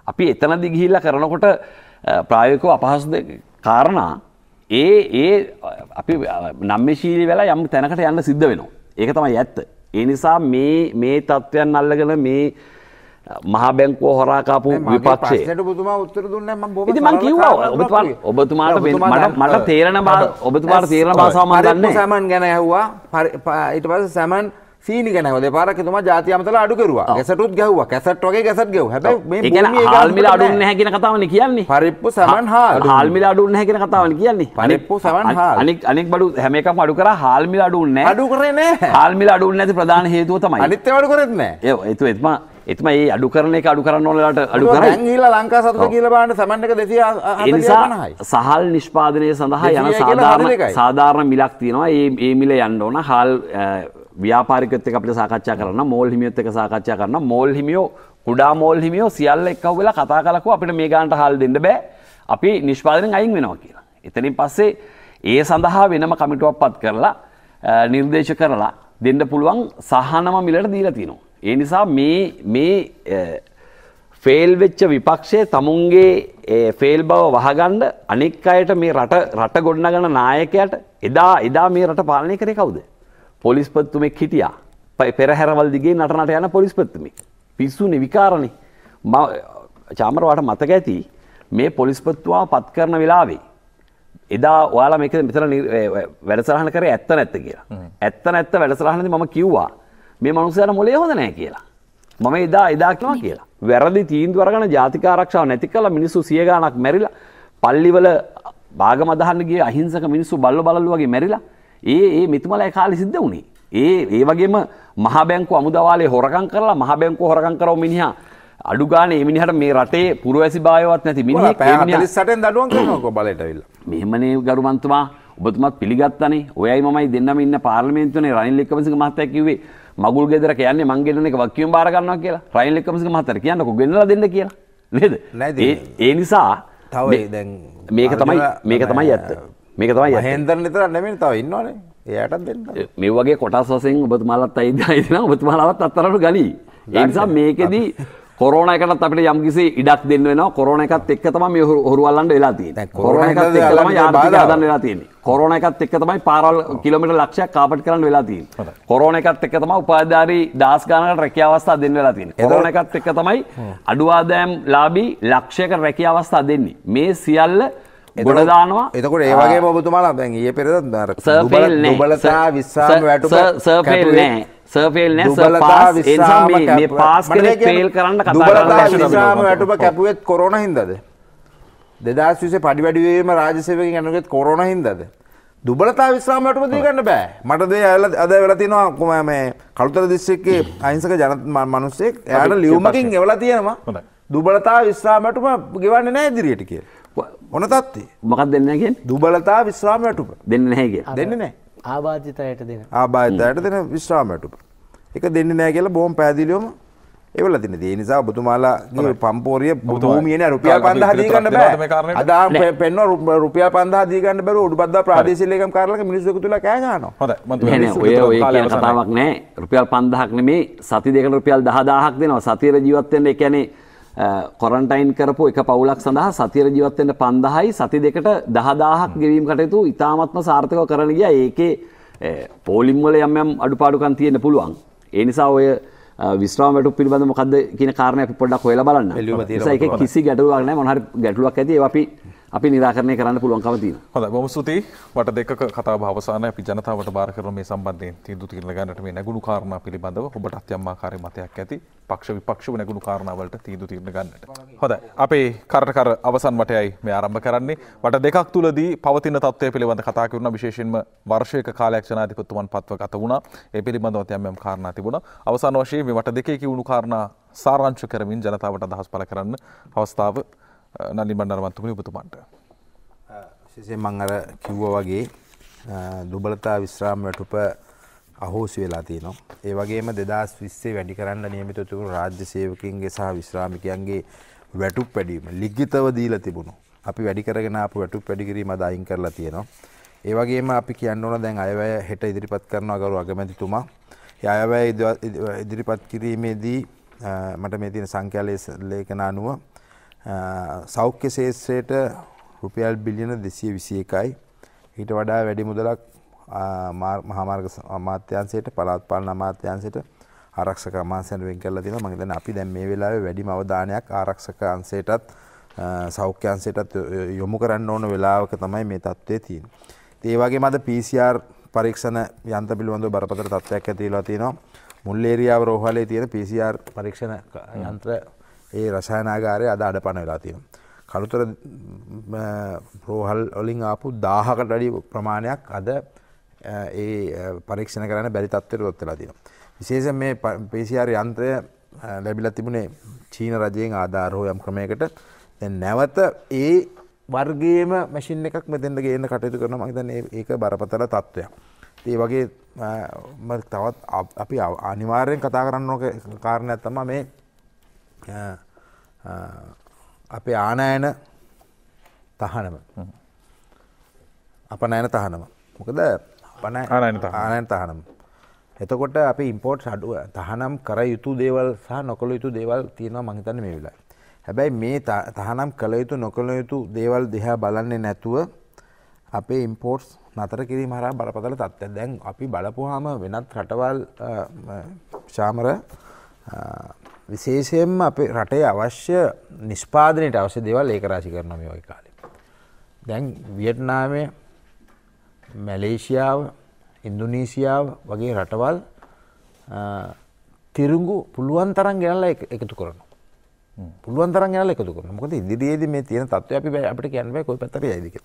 අපි එතනදි ගිහිල්ලා කරනකොට ප්‍රායෝගිකව අපහසු කාරණා ඒ ඒ අපි නම්මශීලි වෙලා යම් තැනකට යන්න සිද්ධ වෙනවා. ඒක තමයි ඇත්ත. ඒ නිසා මේ මේ තත්ත්වයන් අල්ලගෙන මේ මහා බැංකෝ හොරාකාපු විපක්ෂේ ඉති මං කිව්වා ඔබතුමා ඔබතුමාට මට තේරෙන බා ඔබතුමාට තේරෙන භාෂාව මම දන්නේ සමන් ගැන ඇහුවා ඊට පස්සේ සමන් සීනි ගැන දෙපාරක් තුමා ජාතිය අමතලා අඩු කරුවා. ගැසටුත් ගැහුවා. කැසට් වගේ ගැසට් ගැහුවා. හැබැයි මේ ඒ කියන්නේ හාල්මිල අඩු නැහැ කියන කතාවනේ කියන්නේ. පරිප්පු සමන් හාල්. හාල්මිල අඩු නැහැ කියන කතාවනේ කියන්නේ. පරිප්පු සමන් හාල්. අනෙක් අනෙක් බඩු හැම එකක්ම අඩු කරා හාල්මිල අඩු නැහැ. අඩු කරේ නැහැ. හාල්මිල අඩු නැති ප්‍රධාන හේතුව තමයි. අනිත් ඒවා අඩු කරෙත් නැහැ. ඒ ඒතු එතුමා එතුම ඒ අඩු කරන එක අඩු කරන්න ඕනලට අඩු කර ල ලංකා සතු කියල බාන්න සමන්ක දෙසිය එනිසා සහල් නිෂ්පාදනය සඳහා යන සාධාරණ සාධාරණ මිලක් තියෙනවා ඒ මිල යන්න ඕන හල් ව්‍යාපාරිකත් එක අපිට සාකච්ඡා කරන්න මෝල් හිමියොත් එක සාකච්ඡා කරන්න මෝල් හිමියෝ කුඩා මෝල් හිමියෝ සියල්ල එක්කව වෙලා කතා කලකෝ අපිට මේ ගානට හාල් දෙන්න බෑ අපි නිෂ්පාදනයෙන් අයින් වෙනවා කියලා. එතනින් පස්සේ ඒ සඳහා වෙනම කමිටුවක් පත් කරලා නිර්දේශ කරලා දෙන්න පුළුවන් සහනම මිලට දීලා තියෙනවා. ඒ නිසා මේ මේ ෆෙල් වෙච්ච විපක්ෂය තමුන්ගේ ෆෙල් බව වහගණ්ඩ අනෙක් අයට මේ රට ගොඩනගන නායකයට එදා එදා මේ රට පාලනය කරේ කවුද. පොලිස්පත්තුමෙක් හිටියා පෙරහැරවල් දිගේ නටනට යන පොලිස්පත්තුමි. පිස්සුනේ විකාරණි චාමරවාට මතක ඇති මේ පොලිස්පත්තුවා පත් කරන වෙලාවේ. එදා ඔයාලා මේක මෙතර වැඩසරහන කර ඇත්ත නැත්ත කියලා ඇත්ත නැත්ත වැඩසරහනද මම කිව්වා මේ මනුසයට මොලේ හොඳ නෑ කියලා. මම එදා එදාකිවා කියලා. වැරදි තීන්දු වරගන ජාතිකාරක්ෂාව නැති කලා මිනිස්සු සියගානක් මැරිලා පල්ලිවල භාගමදහන්නගේ අහිංසක මිනිස්සු බල්ල බලු වගේ මැරිලා ඒ ඒ මිතුමලයි කාලි සිද්ධ වුණේ. ඒ ඒ වගේම මහබැංකු අමුදවාලේ හොරකම් කරලා මහබැංකු හොරකම් කරව මිනිහා අඩු ගානේ මිනිහට මේ රටේ පුරවැසි භාවයවත් නැති මිනිහෙක් ඒ මිනිහා 48න් දඩුවම් කරනවා බලයට ඇවිල්ලා. මෙහෙමනේ ගරුමන්තුමා ඔබතුමත් පිළිගත්තනේ. ඔයයි මමයි දෙන්නම ඉන්න පාර්ලිමේන්තුවේ රනිල් වික්‍රමසිංහ මහත්තයා කිව්වේ මගුල් ගෙදර කියන්නේ මං ගෙදර එක වක්කියම් බාර ගන්නවා කියලා. රනිල් වික්‍රමසිංහ මහත්තයා කියන්නකො ගෙන්නලා දෙන්න කියලා. නේද? ඒ නිසා තව දැන් මේක තමයි මේක තමයි ඇත්ත. මේක තමයි හෙන්දර නිතර නැමෙන තව ඉන්නවනේ එයාටත් දෙන්න මේ වගේ කොටස් වශයෙන් ඔබතුමාලත් අයිති අයිතින ඔබතුමාලවත් අත්තරට ගලී ඒ නිසා මේකෙදී කොරෝණ එකටත් අපිට යම්කිසි ඉඩක් දෙන්න වෙනවා කොරෝණ එකත් එක්ක තමයි මේ හොරුවල්ලන්ට වෙලා තියෙන්නේ කොරෝණ එකත් එක්ක තමයි ආර්ථිකය හදන්න වෙලා තියෙන්නේ කොරෝණ එකත් එක්ක තමයි පාරවල් කිලෝමීටර් ලක්ෂයක් කාපට් කරන්න වෙලා තියෙන්නේ කොරෝණ එකත් එක්ක තමයි උපාධිධාරී දාස් ගණනකට රැකියා අවස්ථා දෙන්න වෙලා තියෙන්නේ කොරෝණ එකත් එක්ක තමයි අඩු ආදායම් ලාභී ලක්ෂයක රැකියා අවස්ථා දෙන්නේ මේ සියල්ල ගොඩ දානවා එතකොට ඒවගේ ඔබතුමාලා දැන් ඒ පෙරදර බලතා විස්සාම වැටු සර්පේල් නෑ සර්පේල් නෑ පාස් පේල් කරන්න කතාම වැටුප කැපුවත් කොරන හින්දද දෙදස් විසේ පඩි වැඩිවීම රාජසයකින් ඇනුගෙත් කොරන හින්දද දුබලතා විශ්‍රාම වැටුප දීගන්න බෑ මට දේ ඇල අද වෙලතිනවා කොම මේ කළුතර දිස්සෙක්කේ අයිංසක ජනත මනුස්සෙක් එයාට ලියවමකින් එවලා තියෙනවා දුබලතා විශ්‍රාමටම ගෙවන්න නෑ දිරියට කියලා මොන තත්වේ මොකක් දෙන්න කියන්නේ දුබලතා විශ්‍රාම වැටුප දෙන්න නැහැ කියලා දෙන්නේ නැහැ ආබාධිතයට දෙන ආබාධිතයට දෙන විශ්‍රාම වැටුප ඒක දෙන්නේ නැහැ කියලා බොහොම පෑදීලියොම ඒවල තින දේ නිසා ඔබතුමාලාගේ පම්පෝරිය භූමියන රුපියල් 5000 දී ගන්න බෑ. අද පෙන්ව රුපියල් 5000 දී ගන්න බැරුව උඩුබද්දා ප්‍රාදේශීය ලේකම් කාර්යාලයක මිනිස්සු එකතු වෙලා කෑ ගහනවා. හොඳයි මම තුමා ඔය ඔය කියන කතාවක් නෑ. රුපියල් 5000ක් නෙමේ සති දෙකකට රුපියල් 10000ක් දෙනවා. සතියේ ජීවත් වෙන්න ඒ කියන්නේ කොරන්ටයින් කරපු එක පවුලක් සඳහා සතිර ජීවත්වෙන්ට පන්දහයි සති දෙකට දහදාහක් ගෙවීම කටයුතු ඉතාමත්ම සාර්ථක කරන ගිය ඒකේ පෝලිම්වල යම්යම් අඩුපාඩුකන් තියෙන පුළුවන්. ඒ නිසා ඔය විස්්‍රාමට පිබඳ මොකද කියන කාරණය පොඩක් හොල බලන්න එක කිසි ගැටුවක් නෑ මොහර ගැටලුවක් ඇති අපි අපි නිරාකරණය කරන්න පුළුවන්කම තියෙනවා. හොඳයි බොහොම ස්තුතියි. වට දෙක කතා බහ අවසානයි. අපි ජනතාවට බාර කරන මේ සම්බන්ධයෙන් තීන්දුව తీරලා ගන්නට මේ නැගුණු කාරණා පිළිබඳව ඔබටත් යම් ආකාරයේ මතයක් ඇති. පක්ෂ විපක්ෂව නැගුණු කාරණාවලට තීන්දුව తీරන ගන්නට. හොඳයි. අපේ කරට කර අවසන් වටයයි මේ ආරම්භ කරන්නේ. වට දෙකක් තුලදී පවතින තත්ත්වය පිළිබඳ කතා කරන විශේෂයෙන්ම වර්ෂයක කාලයක් ජනාධිපතිතුමන් පත්වගත වුණා. ඒ පිළිබඳව යම් යම් කාරණා තිබුණා. අවසාන වශයෙන් මේ වට දෙකේ කියුණු කාරණා සාරාංශ කරමින් ජනතාවට අදහස් පළ කරන්න අවස්ථාව නලින් බණ්ඩාරමන්තුමනි ඔබතුමන්ට. විශේෂයෙන් මම අර කිව්වා වගේ දුබලතා විශ්‍රාම වැටුප අහෝසි වෙලා තියෙනවා. ඒ වගේම 2020 වැඩි කරන්න නියමිත තුරු රාජ්‍ය සේවකයන්ගේ සහ විශ්‍රාමිකයන්ගේ වැටුප් වැඩිම ලිඛිතව දීලා තිබුණා. අපි වැඩි කරගෙන ආපු වැටුප් වැඩි කිරීම අද අයින් කරලා තියෙනවා. ඒ වගේම අපි කියන්න ඕන දැන් අයවැය හෙට ඉදිරිපත් කරනවා ගරු අගමැතිතුමා. ඒ අයවැය ඉදිරිපත් කිරීමේදී මට මේ තියෙන සංඛ්‍යා ලේඛන අනුව සෞඛ්‍ය ශේත්‍රයට රුපියල් බිලියන දෙසිය විසිය එකයි ඊට වඩා වැඩි මුදලක් මහාමාර්ග අමාත්‍යන්සයට පලාත්පාලන අමාත්‍යන්සයට ආරක්ෂක අමාත්‍යන්ට වෙන් කරලා තියෙනවා මම හිතන්නේ අපි දැන් මේ වෙලාවේ වැඩිම අවධානයක් ආරක්ෂක අංශයටත් සෞඛ්‍ය අංශයටත් යොමු කරන්න ඕන වෙලාවක තමයි මේ தත්ත්වය තියෙන්නේ. ඒ වගේම අද PCR පරීක්ෂණ යන්ත්‍ර පිළිබඳව බරපතල තත්ත්වයක් ඇති වෙලා තියෙනවා. මුල් ඒරියාව රෝහලේ තියෙන PCR පරීක්ෂණ යන්ත්‍ර ඒ රසායනාගාරය අද අඩ පන වෙලා තියෙන. කළුතර ප්‍රෝහල් ඔලින් ආපු දාහකට වැඩි ප්‍රමාණයක් අද ඒ පරීක්ෂණ කරන බැරි තත්වයට ොත් වෙලා තියෙන. විශේෂ මේ පේසියාර යන්ත්‍රය ලැබිල තිබුණේ චීන රජයෙන් ආධාරහෝ යම් ක්‍රමයකට නැවත ඒ වර්ගේම මැසින් එකක් මෙතෙන්ට ගේන්න කටයුතු කරන මහිතන ඒක බරපතල තත්ත්වයක්. ඒ වගේ තවත් අපි අනිවාර්යෙන් කතා කරන්න ඕක කාරණයක් තම මේ අපේ ආනෑන තහනම අප නෑන තහනම මොකද ආනයන තහනම් එතකොට අප ඉම්පෝට් අඩුව තහනම් කර යුතු දේවල් සහ නොකළ යුතු දේවල් තියෙනවා මහිතන්න මේ වෙලා හැබැයි මේ තහනම් කළ යුතු නොකළ යුතු දේවල් දෙහා බලන්නේ නැතුව අපේ ඉම්පෝට්ස් නතර කිරීම හර බලපතල තත්ත්ය දැන් අපි බලපුහම වෙනත් රටවල් ශාමර විශේෂයෙන්ම අපේ රටේ අවශ්‍ය නිස්්පාදනයට අවශ්‍ය දෙවල් ඒක රාශි කරන මේ ඔයි කාලෙ. දැන් වියට්නාමය මැලේෂියාව ඉන්දුනීසියාව වගේ රටවල් තිරුගු පුළුවන් තරන් ගැනල්ලා එකතු කරන. පුළුවන් තර ගැල එකතු කරන මොකද ඉදිරියේද මේ තියෙන තත්ව අපි අපට කැන්ව කොයි පැතර යයිදක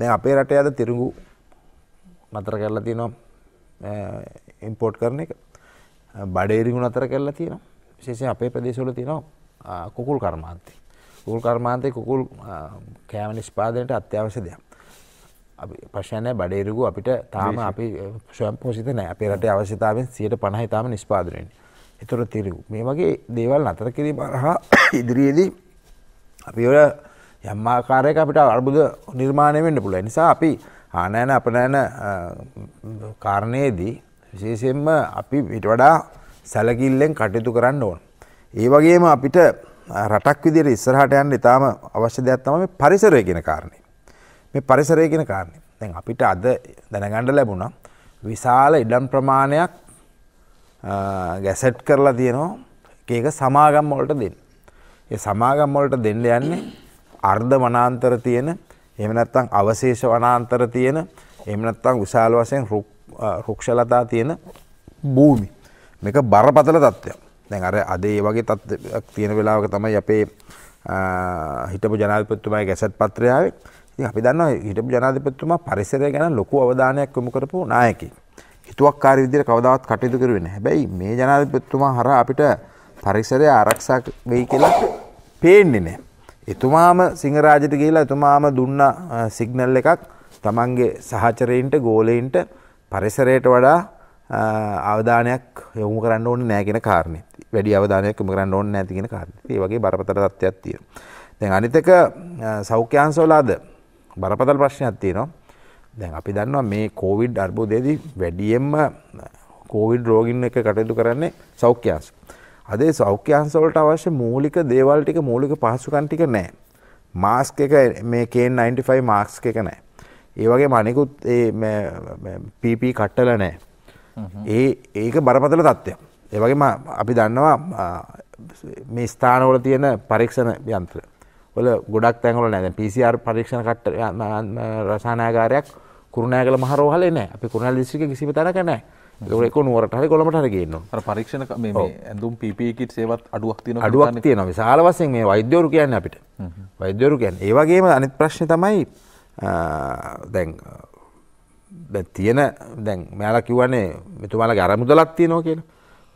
දැ අපේ රට අද තිරුගු මතර කරලා තියනවා ඉම්පෝට් කරන එක බඩේරිගු අතර කරලා තියෙනවා විශේෂයෙන් අපේ ප්‍රදේශවල තියෙනවා කුකුල් කර්මාන්තය. කුකුල් කර්මාන්තේ කුකුල් කෑම නිෂ්පාදනයට අත්‍යවශ්‍ය දෙයක්. අපි ප්‍රශ්නය බඩේරුගු අපිට තාම අපි ස්වයම්පෝසිත නෑ අපේ රට අවශ්‍යතාවෙන් සියට පණහි තාම නිස්පාදරයෙන් එතුර තිරකු මේ වගේ දේවල් අතර කිරීම හා ඉදිරියේදී අපි ඔය යම්මාකාරයක අපිට අර්බුද නිර්මාණය වෙන්න පුළ නිසා අපි ආනෑන අප නෑන කාරණයේදී විශේෂෙන්ම අපි විට වඩා සැලකිල්ලෙන් කටයුතු කරන්න ඕන. ඒ වගේම අපිට රටක් විදිහට ඉස්සරහට යන්න ඉතාම අවශ්‍ය දෙයක් තමයි මේ පරිසරය කියන කාරණේ. මේ පරිසරය කියන කාරණේ. දැන් අපිට අද දැනගන්න ලැබුණා විශාල ඉඩම් ප්‍රමාණයක් ගැසට් කරලා තියෙනවා එක එක සමාගම් වලට දෙන්න. ඒ සමාගම් වලට දෙන්න යන්නේ අර්ධ වනාන්තර තියෙන එහෙම නැත්නම් අවශේෂ වනාන්තර තියෙන එහෙම නැත්නම් විශාල වශයෙන් රුක්ෂලතා තියෙන භූමි. මේක බරපතල තත්ත්වයක්. දැන් අර අද ඒ වගේ තත්ත්වයක් තියෙන වෙලාවක තමයි අපේ හිටපු ජනාධිපතිතුමාගේ ගැසට් පත්‍රය ආවේ. ඉතින් අපි දන්නවා හිටපු ජනාධිපතිතුමා පරිසරය ගැන ලොකු අවධානයක් යොමු කරපු නායකයෙක්. හිතුවක්කාරී විදිහට කවදාවත් කටයුතු කරුවේ නැහැ. හැබැයි මේ ජනාධිපතිතුමා හරහා අපිට පරිසරය ආරක්ෂා වෙයි කියලා පේන්නේ නැහැ. එතුමාම සිංහරාජයට කියලා එතුමාම දුන්න සිග්නල් එකක් තමන්ගේ සහචරයින්ට ගෝලයින්ට පරිසරයට වඩා අවධානයක් යොමු කරන්න ඕන නෑගෙන කාරණය වැඩි අවධානයක් යොමු කරන්න ඕන නැතිගෙන කාරණය ඒ වගේ බරපතල තත්ත්වයක් තියෙනවා දැන් අනිතක සෞඛ්‍යාංශවලාද බරපතල ප්‍රශ්නයක් තියෙනවා දැන් අපි දන්නවා මේ කෝවිඩ් අර්බුදයේදී වැඩියෙන්ම කෝවිඩ් රෝගින් එක කටයුතු කරන්නේ සෞඛ්‍යාංශ අදේ සෞඛ්‍යංශවලට අවශ්‍ය මූලික දේවල් ටික මූලික පහසුකම් ටික නැහැ. මාස්ක් එක මේ K95 මාස්ක් එක නැහැ. ඒ වගේම අනිකුත් ඒ PP කට්ටල නැහැ. ඒ ඒක බරපතල තත්ත්වයක්. ඒවගේම අපි දන්නවා මේ ස්ථානවල තියෙන පරීක්ෂණ යන්ත්‍ර වල ගොඩක් තැන්වල නෑ දැන් PCR පරීක්ෂණ කට රසායනාගාරයක් කුරුණෑගල මහ රෝහලේ නෑ අපි කුරුණෑගල දිස්ත්‍රික්කයේ කිසිම තැනක නෑ ඒක ඒක නුවරට හරි කොළඹට හරි ගේනවා අර පරීක්ෂණ මේ මේ ඇඳුම් PPE කිට් ඒවත් අඩුවක් තියෙනවා අඩුවක් තියෙනවා විශාල වශයෙන් මේ වෛද්‍යවරු කියන්නේ අපිට වෛද්‍යවරු කියන්නේ ඒ වගේම අනිත් ප්‍රශ්නේ තමයි දැන් තියෙන දැන් මෙයාලා කිවන්නේ මෙතුමාලා අරමුදලක් තියෙනවා කියලා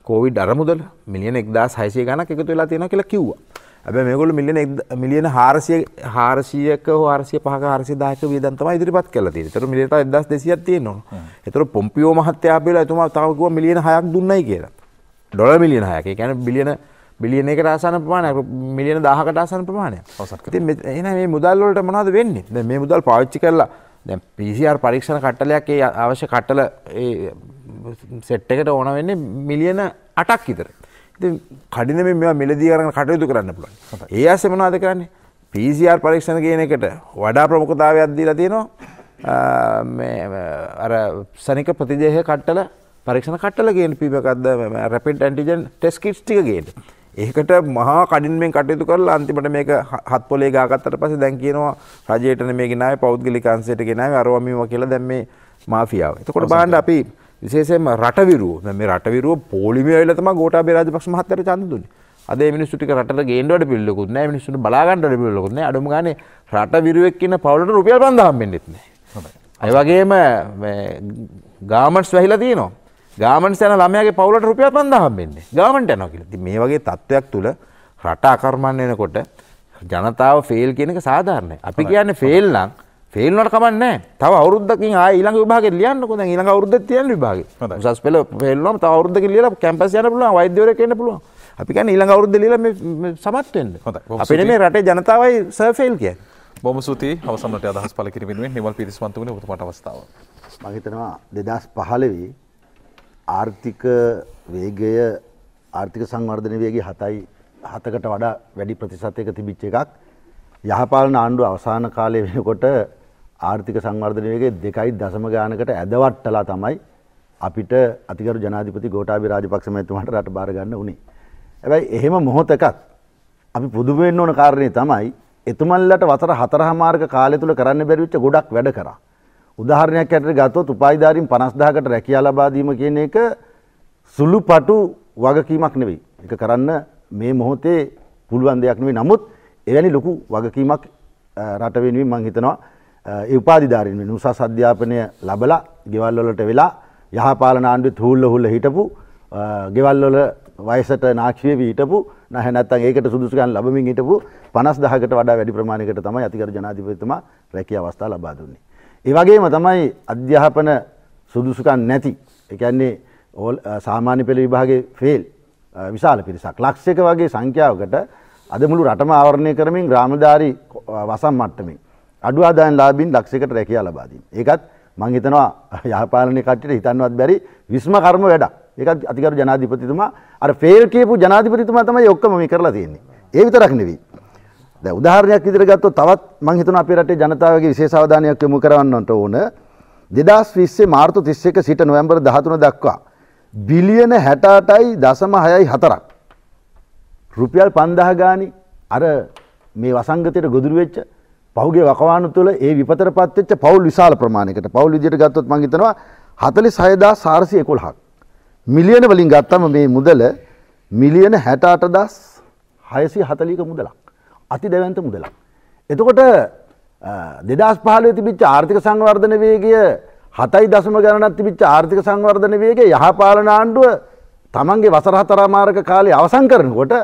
කෝවිඩ් අරමුදල මිලියන එක්දස් හයිසිය ගණක් එකතු වෙලා තියෙන කියලා කිව්වා ඇබැ මේගොල මිලියන මිලියන හාරසිය හාරසියක හාරසිය පහ හරසි දාක වියදන්තම ඉදිරිපත් කල තිය තර මිලියට එදස් දෙසියක් තියෙනවා එතර පොම්පියෝ මහත්‍යයාපේලා එතුමා තවකුව මිලියන හයක් දුන්නයි කියලා ඩොල මිලියන හයක ැන බිලියන බිලියන එකට ආසන ප්‍රමාණයක් මිලියන දාහකට ආසන ප්‍රමාණය ඔසත් එ මේ මුදල්ලට මනද වෙන්නේ මේ මුදල් පාච්චි කරලා දැ පිසිR පරීක්ෂණ කට්ටලයක් ඒ අවශ්‍ය කට්ටල සෙට්ටකට ඕන වෙන්නේ මිලියන අටක් ඉතර කඩින මෙ මිලදී කරන කටයුතු කරන්න පුළුවන් ඒ අස මනාද කරන්නේ පිසිR පරීක්ෂණ කියන එකට වඩා ප්‍රමුඛතාවයක්දී ලතියනවා අර සනික ප්‍රතිජයහ කට්ටල පරීක්ෂණ කට්ටල ගෙන් පිමකක්ද රැපිට ඇන්ටිජන් ටෙස්කිට්ටික ගේට ඒකට මහා කඩින්මෙන් කටයුතු කරලා අන්තිමට මේක හත් පොලේ ගාගත්තට පස්සේ දැන් කියනවා රජයට මේ ගෙනාවේ පෞද්ගලික අංශයට ගෙනාවේ අරවා මෙවුවා කියලා දැන් මේ මාෆියාව. එතකොට බලන්න අපි විශේෂයෙන්ම රටවිරුව දැන් මේ රටවිරුව පොලිමේ ඇවිල්ලා තමයි ගෝඨාභය රාජපක්ෂ මහත්තයාට ඡන්ද දුන්නේ. අද මේ මිනිස්සු ටික රටට ගේන්න වැඩ පිළිලකුත් නැහැ. මිනිස්සුන්ට බලා ගන්න වැඩ පිළිලකුත් නැහැ. අඩුම ගානේ රටවිරුවෙක් ඉන්න පවුලට රුපියල් 5000ක් වෙන්නෙත් නැහැ. ඒ වගේම ගාමන්ට්ස් වැහිලා තියෙනවා. ගාමන් සෑන ළමයාගේ පවුලට රුපියල් 5000ක් වෙන්නේ. ගාමන්ට යනවා කියලා. ඉතින් මේ වගේ තත්ත්වයක් තුල රට අකර්මණ්‍ය වෙනකොට ජනතාව ෆේල් කියන එක සාධාරණයි. අපි කියන්නේ ෆේල් නම් ෆේල් වුණාට කමක් නැහැ. තව අවුරුද්දකින් ආයෙ ඊළඟ විභාගෙට ලියන්නකෝ. දැන් ඊළඟ අවුරුද්දේ තියෙන විභාගෙ. උසස් පෙළ ෆේල් වුණාම තව අවුරුද්දකින් ලියලා කැම්පස් යන්න පුළුවන්, වෛද්‍යවරයෙක් වෙන්න පුළුවන්. අපි කියන්නේ ඊළඟ අවුරුද්දේ ලියලා මේ සමත් වෙන්න. අපි නෙමෙයි රටේ ජනතාවයි සර් ෆේල් කියන්නේ. බොහොම ස්තුතියි. අවසන් රටේ අදහස් පළ කිරීම වෙනුවෙන් නිමල් පීරිස් මන්තුමනි ඔබතුමාට අවස්ථාව. මම හිතනවා 2015 ආර්ථික වේගය ආර්ථික සංවර්ධන වේගේ හතයි හතකට වඩා වැඩි ප්‍රතිශතයක තිබිච්ච එකක් යහපාලන ආණ්ඩුව අවසාන කාලය වෙනකොට ආර්ථික සංවර්ධන වේගය දෙකයි දශම ගානකට ඇදවට්ටලා තමයි අපිට අතිගරු ජනාධිපති ගෝඨාභය රාජපක්ෂ මහතුමාට රට බාර ගන්න උනේ. හැබැයි එහෙම මොහොතකත් අපි පුදුම වෙන්න ඕන කාරණේ තමයි එතුමන්ලට වසර 4 මාර්ග කාලය තුල කරන්න බැරි වෙච්ච ගොඩක් වැඩ කරා. උදාහරණයක් ඇටට ගත්තොත් උපායිධාරීන් 50000කට රැකියා ලබා දීම කියන එක සුළු පටු වගකීමක් නෙවෙයි. ඒක කරන්න මේ මොහොතේ පුළුවන් දෙයක් නෙවෙයි. නමුත් එවැනි ලොකු වගකීමක් රට වෙනුවෙන් මම හිතනවා ඒ උපාධිධාරීන් වෙනුවෙන් උසස් අධ්‍යාපනය ලැබලා ගෙවල් වලට වෙලා යහපාලන ආණ්ඩුවේ තූල්ල හුල්ල හිටපු ගෙවල් වල වයසට නාක්ෂිය වී හිටපු නැහැ නැත්නම් ඒකට සුදුසුකම් ලැබමින් හිටපු 50000කට වඩා වැඩි ප්‍රමාණයකට තමයි අතිගරු ජනාධිපතිතුමා රැකියා අවස්ථා ලබා දුන්නේ. ඒවගේම තමයි අධ්‍යාපන සුදුසුකන් නැති එකන්නේ ඕල් සාමාන්‍ය පෙළ විභාගේ ෆෙල් විශාල පිරිසක් ලක්ෂක වගේ සංඛ්‍යාවකට අදමුළු රටම ආවරණය කරමින් ග්‍රාමධාරී වසම් මට්ටමින් අඩු ආදායන් ලාබින් ලක්ෂකට රැකයා ලබාදී. ඒකත් මං හිතනවා යහපාලනය කට්ටියට හිතන්නවත් බැරි විස්ම කර්ම වැඩක්. ඒකත් අතිකරු ජනාධිපතිතුමා අර ෆේල් කියපු ජනාධිපතිතුමා තමයි ඔක්කොම මේ කරලා තියෙන්නේ. ඒ විතරක් නෙවෙයි. දැන් උදාහරණයක් විදිහට ගත්තොත් තවත් මම හිතනවා අපේ රටේ ජනතාවගේ විශේෂ අවධානයක් යොමු කරවන්නට ඕන 2020 මාර්තු 31 සිට නොවැම්බර් 13 දක්වා බිලියන 68.6යි රුපියල් 5000 ගානේ අර මේ වසංගතයට ගොදුරු වෙච්ච පහුගේ වකවානු තුළ ඒ විපතරපත් වෙච්ච පවුල් විශාල ප්‍රමාණයකට පවුල් විදිහට ගත්තොත් මම හිතනවා 46411ක් මිලියන වලින් ගත්තම මේ මුදල මිලියන 68640ක මුදලක් අති දැවන්ත මුදලා. එතකොට දෙදස් පහල තිබිච් ආර්ථික සංවර්ධන වේගය හතයි දසම ගණනත් තිබිච් ආර්ථික සංවර්ධන වේගේ යහපාලන ආණ්ඩුව තමන්ගේ වසරහතරාමාර්ක කාලය අවසං කරනකොට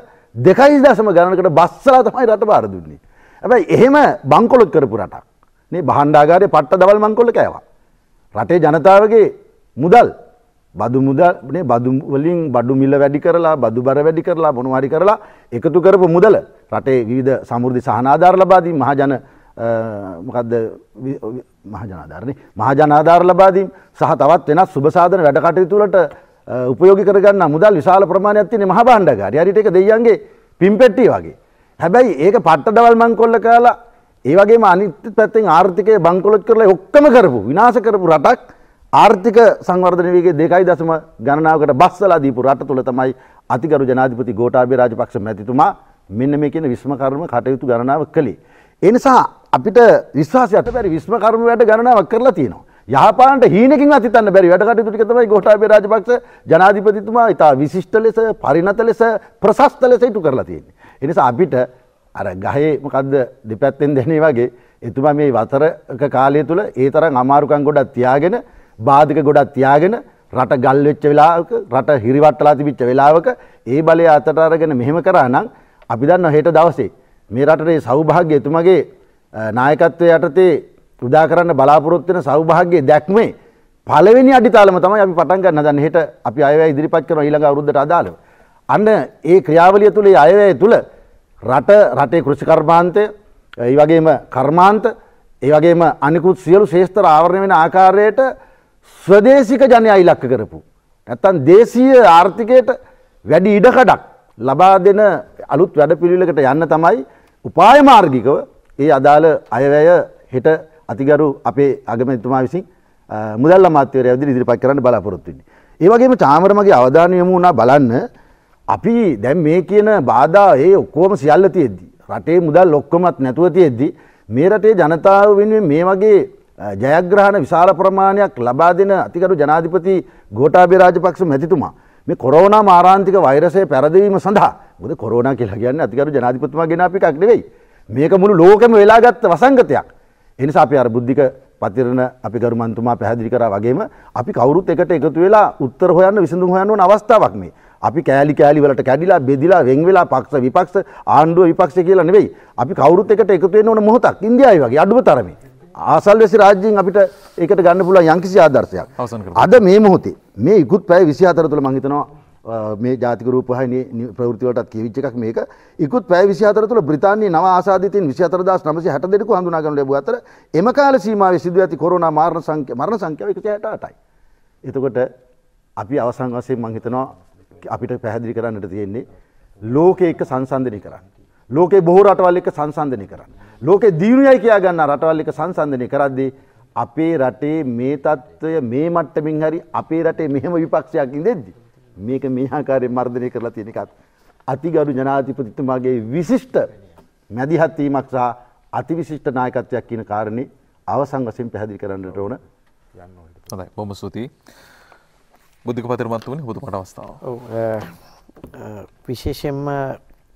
දෙකයි දසම ගණනකට බස්සලා තමයි රට බාර දුන්නේ. ඇැයි එහෙම බංකොලොත් කරපු රටක් මේ බහන්්ඩාගාරය පට්ට දවල් මංකොල කෑවා. රටේ ජනතාවගේ මුදල් බදු මුදල්නේ බදුවලින් බඩු මිල්ල වැඩි කරලා බදු බර වැඩි කරලා බොනවාරි කරලා එකතු කරපු මුදල රටේ විධ සමුෘදි සහනාධාර ලබාදී මහජන මොකක්ද මහජනාධාරණ මහජනාධාර ලබාදීම් සහ තවත් වෙනත් සුභසාධන වැඩකටයුතුලට උපයෝගි කරගන්න මුදල් විශාල ප්‍රමාණයක් තියන මහ බණ්ඩගාර හරිට එක දෙයියන්ගේ පිම්පෙට්ටි වගේ. හැබැයි ඒක පට්ටඩවල් මං කොල්ල කාලා ඒවගේ අනිත්‍ය පැත්තෙන් ආර්ථිකය බංකොලොත් කරලා ඔක්කම කරපු විනාස කරපු රටක් ආර්ථික සංවර්ධනයගේ දෙකයි දසම ගණනාවට බස්සලා දීපු රට තුළ තමයි අතිකරු ජනාධිපති ගෝටාබේ රාජපක්ෂ මැතිතුමා මෙන්න මේ කියන විශ්ම කර්ම කටයුතු ගණනාව කළේ. ඒ නිසා අපිට විශ්වාසයට බැරි විශ්ම කර්ම වැඩ ගණනාවක් කරලා තියෙනවා. යහපාලනට හීනකින් අතිතන්න බැරි වැඩ කටයුතු ටික තමයි ගෝඨාභය රාජපක්ෂ ජනාධිපතිතුමා ඉතා විශිෂ්ට ලෙස පරිණත ලෙස ප්‍රශස්ත ලෙස ඉටු කරලා තියෙන්නේ. ඒ නිසා අපිට අර ගහේ මොකද්ද දෙපැත්තෙන් දැනේ වගේ එතුමා මේ වතරක කාලය තුල ඒ තරම් අමාරුකම් ගොඩක් තියාගෙන බාධක ගොඩක් තියාගෙන රට ගල් වෙච්ච වෙලාවක රට හිරිවට්ටලා තිබිච්ච වෙලාවක ඒ බලය අතට අරගෙන මෙහෙම කරා නම් අපි දන්න හෙට දවසේ මේ රටේ සෞභාග්‍ය එතුමගේ නායකත්වය යටතේ උදා කරන්න බලාපොරොත්වෙන සෞභාග්‍ය දැක්මේ පළවෙනි අඩිතාලම තමයි අපි පටන් ගන්න දන්න හෙට අපි අයවැය ඉදිරිපත් කරන ඊළඟ අවුරුද්දට අදාළව අන්න ඒ ක්‍රියාවලිය තුළ අයවැය තුළ රට රටේ කෘෂිකර්මාන්තය ඒ වගේම කර්මාන්ත ඒ වගේම අනිකුත් සියලු ශේෂ්ත්‍ර ආවරණය වෙන ආකාරයට ස්වදේශික ජනයා ඉලක්ක කරපු. නැත්තම් දේශීය ආර්ථිකයට වැඩි ඉඩකඩක් ලබා දෙන අලුත් වැඩපිළිවෙලකට යන්න තමයි උපාය මාර්ගිකව ඒ අදාළ අයවැය හෙට අතිගරු අපේ අගමැතිතුමා විසින් මුදල් අමාත්‍යවරයා විදිහට ඉදිරිපත් කරන්න බලාපොරොත්තු වෙන්නේ. ඒ වගේම චාමරමගේ අවධානය යොමු වුණා බලන්න අපි දැන් මේ කියන බාධා ඒ ඔක්කොම සියල්ල තියෙද්දි රටේ මුදල් ඔක්කොමත් නැතුව තියෙද්දි මේ රටේ ජනතාව වෙනුවෙන් මේ වගේ ජයග්‍රහණ විශාල ප්‍රමාණයක් ලබා දෙන අතිගරු ජනාධිපති ගෝඨාභය රාජපක්ෂ මැතිතුමා මේ කොරෝනා මාරාන්තික වෛරසය පැරදවීම සඳහා මුද කොරෝනා කියලා කියන්න අතිකරු ජනාධිපතුමා ගෙන අපිකක් නෙවෙයි මේක මුළු ලෝකෙම වෙලාගත්ත වසංගතයක් එනිසා අපි අර බුද්ධික පතිරණ අපි ගරුමන්තුමා පැහැදිලි කරා වගේම අපි කවුරුත් එකට එකතු වෙලා උත්තර හොයන්න විසඳුම් හොයන්න ඕන අවස්ථාවක් මේ අපි කෑලි කෑලි වලට කැඩිලා බෙදිලා වෙන් වෙලා පක්ෂ විපක්ෂ ආණ්ඩුව විපක්ෂ කියලා නෙවෙයි අපි කවුරුත් එකට එකතු වෙන්න ඕන මොහොතක් ඉන්දියාවේ වගේ අඩුම තරමේ ආසල්වැසි රාජ්‍යයෙන් අපිට ඒකට ගන්න පුළුවන් යම්කිසි ආදර්ශයක්. අද මේ මොහොතේ මේ ඉක්ුත් පැය 24 තුළ මම හිතනවා මේ ජාතික රූප හයි ප්‍රවෘතිවලටත් කියවිච්ච එකක් මේක ඉකුත් පැය 24 තුළ බ්‍රිතාන්‍යයේ නව ආසාදිතයින් 24960 දෙනෙකු හඳුනා ගන්න ලැබුව අතර එම කාල සීමාවේ සිදු ඇති කොරෝනා මරණ සංඛ්‍යාව මරණ සංඛ්‍යාව 168යි. එතකොට අපි අවසන් වශයෙන් මම හිතනවා අපිට පැහැදිලි කරන්නට තියෙන්නේ ලෝකයේ එක සංසන්දනය කරන්න. ලෝකේ බොහෝ රටවල් එක්ක සංසන්දනය කරන්න. ලෝකේ දියුණුවයි කියා ගන්න රටවල් එක්ක සංසන්දනය කරද්දී අපේ රටේ මේ తত্ত্বය මේ මට්ටමින් හරි අපේ රටේ මෙහෙම විපක්ෂයක් ඉඳෙද්දි මේක මේ ආකාරයෙන් මර්ධනය කරලා තියෙන එකත් අතිගරු ජනාධිපතිතුමාගේ විශිෂ්ට මැදිහත් වීමක් සහ අතිවිශිෂ්ට නායකත්වයක් කියන කාරණේ අවසන් වශයෙන් පැහැදිලි කරන්නට ඕන. හොඳයි බොහොම ස්තුතියි. බුද්ධික පතර මන්තුමනි ඔබතුමාට අවස්ථාව. ඔව් විශේෂයෙන්ම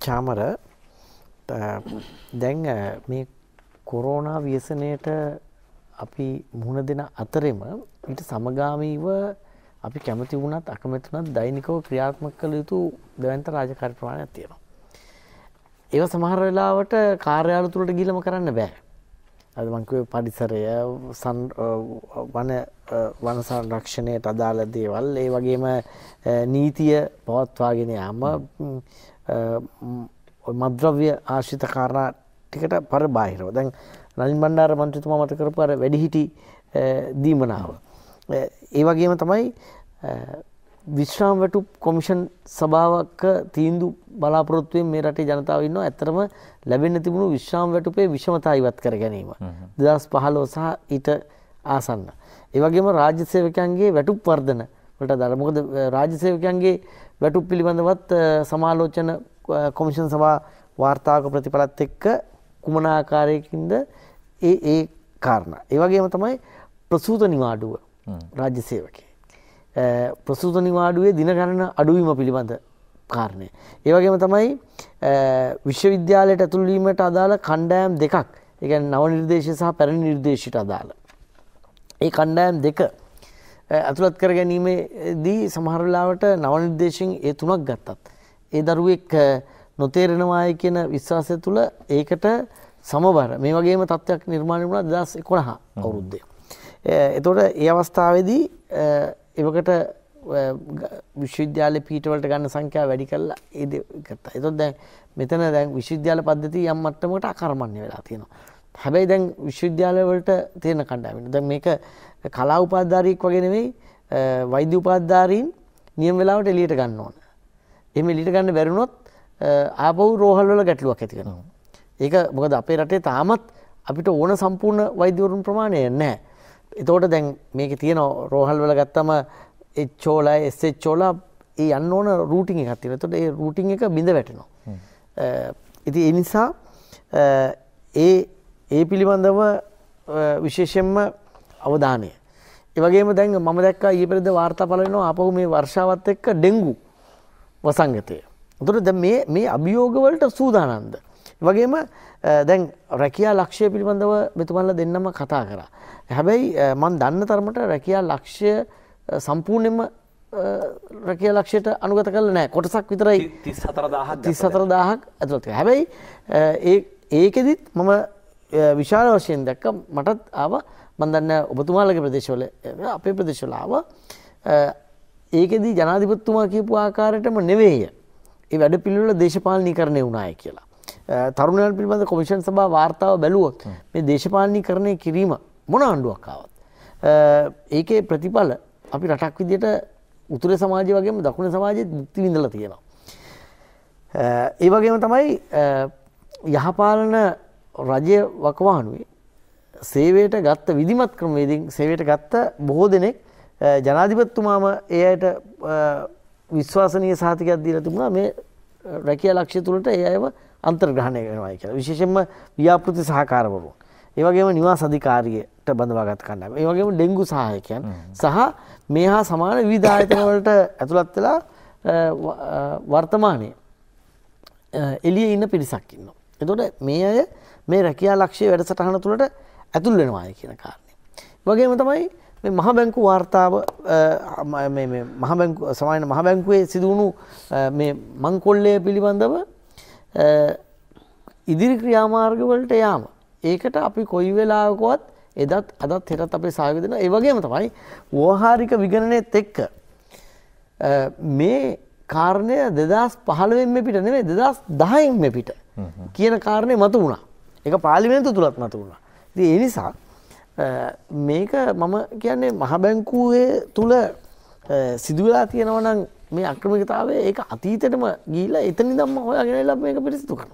චාමර දැන් මේ කොරෝනා ව්‍යසනයට අපි මුහුණ දෙන අතරෙම ඊට සමගාමීව අපි කැමති වුණත් අකමැති වුණත් දෛනිකව ක්‍රියාත්මක කළ යුතු දවැන්ත රාජකාරී ප්‍රමාණයක් තියෙනවා. ඒව සමහර වෙලාවට කාර්යාල තුලට ගිහිලම කරන්න බෑ. අද මං කිව්වේ පරිසරය, වන වන සංරක්ෂණයට අදාළ දේවල්, ඒ වගේම නීතිය පවත්වාගෙන යාම මද්‍රව්‍ය ආශිත කාරණා ටිකට පර බාහිරව දැන් රනින් බණ්ඩාර මන්ත්‍රතුමා මත කරපු අර වැඩිහිටි දීමනාව. ඒ වගේම තමයි විශ්‍රාම් වැටු කොමිෂන් සභාවක තීන්දු බලාපොරොත්තුවෙන් මේ රටේ ජනතාව ඉන්නවා ඇත්තටම ලැබෙන්න තිබුණු විශ්‍රාම් වැටුපේ විෂමතා ඉවත් කර ගැනීම. 2015 සහ ඊට ආසන්න. ඒ වගේම රාජ්‍ය සේවකයන්ගේ වැටුප් වර්ධන වලට දාලා මොකද රාජ්‍ය සේවකයන්ගේ වැටුප් පිළිබඳවත් සමාලෝචන කොමිෂන් සභා වාර්තාක ප්‍රතිඵලත් එක්ක කුමන ආකාරයකින්ද ඒ ඒ කාරණා. ඒ වගේම තමයි ප්‍රසූත නිවාඩුව රාජ්‍ය සේවකේ. ප්‍රසූත නිවාඩුවේ දින ගණන අඩුවීම පිළිබඳ කාරණය. ඒ වගේම තමයි විශ්වවිද්‍යාලයට ඇතුළු වීමට අදාළ කණ්ඩායම් දෙකක්. ඒ කියන්නේ නව නිර්දේශය සහ පැරණි නිර්දේශයට අදාළ. ඒ කණ්ඩායම් දෙක ඇතුළත් කර ගැනීමේදී සමහර වෙලාවට නව නිර්දේශින් ඒ තුනක් ගත්තත් ඒ දරුවෙක් නොතේරෙනවාය කියන විශ්වාසය තුළ ඒකට සමබර මේ වගේම තත්ත්වයක් නිර්මාණය වුණා දෙදස් එකොළහා අවුරුද්දේ. එතොට ඒ අවස්ථාවේදී එවකට විශ්වවිද්‍යාල පීටවලට ගන්න සංඛ්‍යා වැඩි කල්ලා ඒ කත්තා එතොත් දැන් මෙතන දැන් විශ්වවිද්‍යාල පද්ධති යම් මට්ටමට අකර්මණ්‍ය වෙලා තියෙනවා. හැබැයි දැන් විශ්වවිද්‍යාලවලට තියෙන කණ්ඩායමට දැන් මේක කලා උපාධාරියෙක් වගේ නෙවෙයි වෛද්‍ය උපාධාරීන් නියම වෙලාවට එළියට ගන්න ඕන. එම ලිට ගන්න බැරිුණොත් ආබව් රෝහල්වල ගැටලුවක් ඇතිකෙනවා. ඒක මොකද අපේ රටේ තාමත් අපිට ඕන සම්පූර්ණ වෛද්‍යවරුන් ප්‍රමාණය නෑ. එතෝට දැන් මේක තියෙන රෝහල්වල ගත්තම එච්චෝලා එස්සෙච්චෝලා ඒ අන්න ඕන රූටිං එකත්තින තොට ඒ රූටිං එක බිඳ වැටනවා. ඉති එනිසා ඒ ඒ පිළිබඳව විශේෂෙන්ම අවධානය. එවගේම දැන් මම දැක්කා ඒ පෙරද වාර්තා පලනවා අපහු මේ වර්ෂාවත් එක්ක ඩෙංගු වසංගතය. තුර ද මේ මේ අභියෝගවලට සූදානන්ද. වගේම දැන් රැකයා ලක්ෂය පිළිබඳව මෙතුමල්ල දෙන්නම කතා කරා. හැබැයි මන් දන්න තරමට රැකයා ලක්ෂය සම්පූර්ණයම රැකිය ලක්ෂයට අනුගත කල නෑ කොටසක් විතරයි තිස් සතර දාහක් ඇතුළති. හැබැයි ඒකෙදිත් මම විශාල වශයෙන් දැක්ක මටත් ආව මන්දන්න ඔබතුමාලගේ ප්‍රදේශවල අපේ ප්‍රදේශලාව ඒකෙදී ජනාධිපත්තුමා කියපු ආකාරයටම නෙවෙය. ඒ වැඩ පිළිවෙල දේශපාලනීකරණය වුණාය කියලා. තරුණයන් පිළිබඳ කොමිෂන් සභා වාර්තාව බැලුවොත් මේ දේශපාලනීකරණය කිරීම මොන ආණ්ඩුවක් ආවත්. ඒකේ ප්‍රතිඵල අපි රටක් විදියට උතුර සමාජය වගේම දකුණ සමාජයත් මුක්ති විඳලා තියෙනවා. ඒ වගේම තමයි යහපාලන රජය වකවානුවේ සේවයට ගත්ත විදිමත් ක්‍රමවේදින් සේවයට ගත්ත බොහෝ දෙනෙක් ජනාධිපත්තුමාම ඒ අයට විශ්වාසනය සාතිකයක් දීල තිබුණා මේ රැකිය ලක්ෂය තුළට ඒ අයව අන්තර්ග්‍රහණය වෙනවායි කියලා විශේෂෙන්ම ව්‍යාපෘති සහකාරවරු. ඒවගේම නිවා සධිකාරයට බඳවාගත් කණ්ඩම් ඒවගේම ඩෙංගු සහයකයන් සහ මේ හා සමාන විධායතනවලට ඇතුළත් වෙලා වර්තමානය එලිය ඉන්න පිරිසක් ඉන්න. එතොට මේ අය මේ රැකයා ලක්ෂය වැඩසටහන තුළට ඇතුල් වෙනවාය කියන කාරණය. වගේම තමයි මේ මහ බැංකු වාර්තාව මහ බැංකු සමාන මහ බැංකුවේ සිදුවුණු මේ මංකොල්ලය පිළිබඳව ඉදිරි ක්‍රියාමාර්ගවලට යාම ඒකට අපි කොයි වෙලාවකවත් එදත් අදත් හෙටත් අපේ සහයෝගය දෙනවා ඒ වගේම තමයි ව්‍යවහාරික විගණනයේත් එක්ක මේ කාරණය 2015න් මේ පිට නෙමෙයි 2010න් මේ පිට කියන කාරණේ මතු වුණා ඒක පාර්ලිමේන්තුව තුලත් මතු වුණා ඉතින් ඒ නිසා මේක මම කියන්නේ මහබැංකුවේ තුළ සිදුවෙලා තියෙනවනම් මේ අක්‍රමිකතාවේ ඒක අතීතටම ගීලා එතනි දම්ම හොයාගෙනලා මේක පිරිසිදු කරන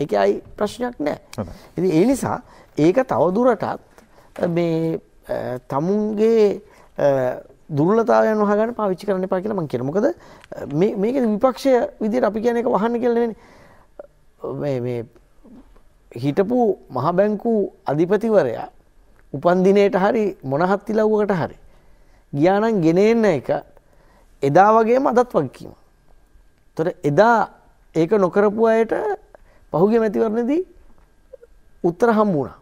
එක අයි ප්‍රශ්නයක් නෑ ඉති ඒ නිසා ඒක තවදුරටත් මේ තමුන්ගේ දුරලතාවයන් වහගන්න පාවිච්චි කරන්න පා කියලා මං කියන මොකද මේක විපක්ෂය විදියට අපි කියන එක වහන්න කියලන්නේ හිටපු මහබැංකු අධිපතිවරයා උපන්දිනයට හරි මොනහත් ඉලව්වකට හරි ගියානම් ගෙනෙන්න එක එදා වගේම අදත් වගකීම. තොර එදා ඒක නොකරපු අයට පහුගේ මැතිවරණදී උත්තර හම්බුණා.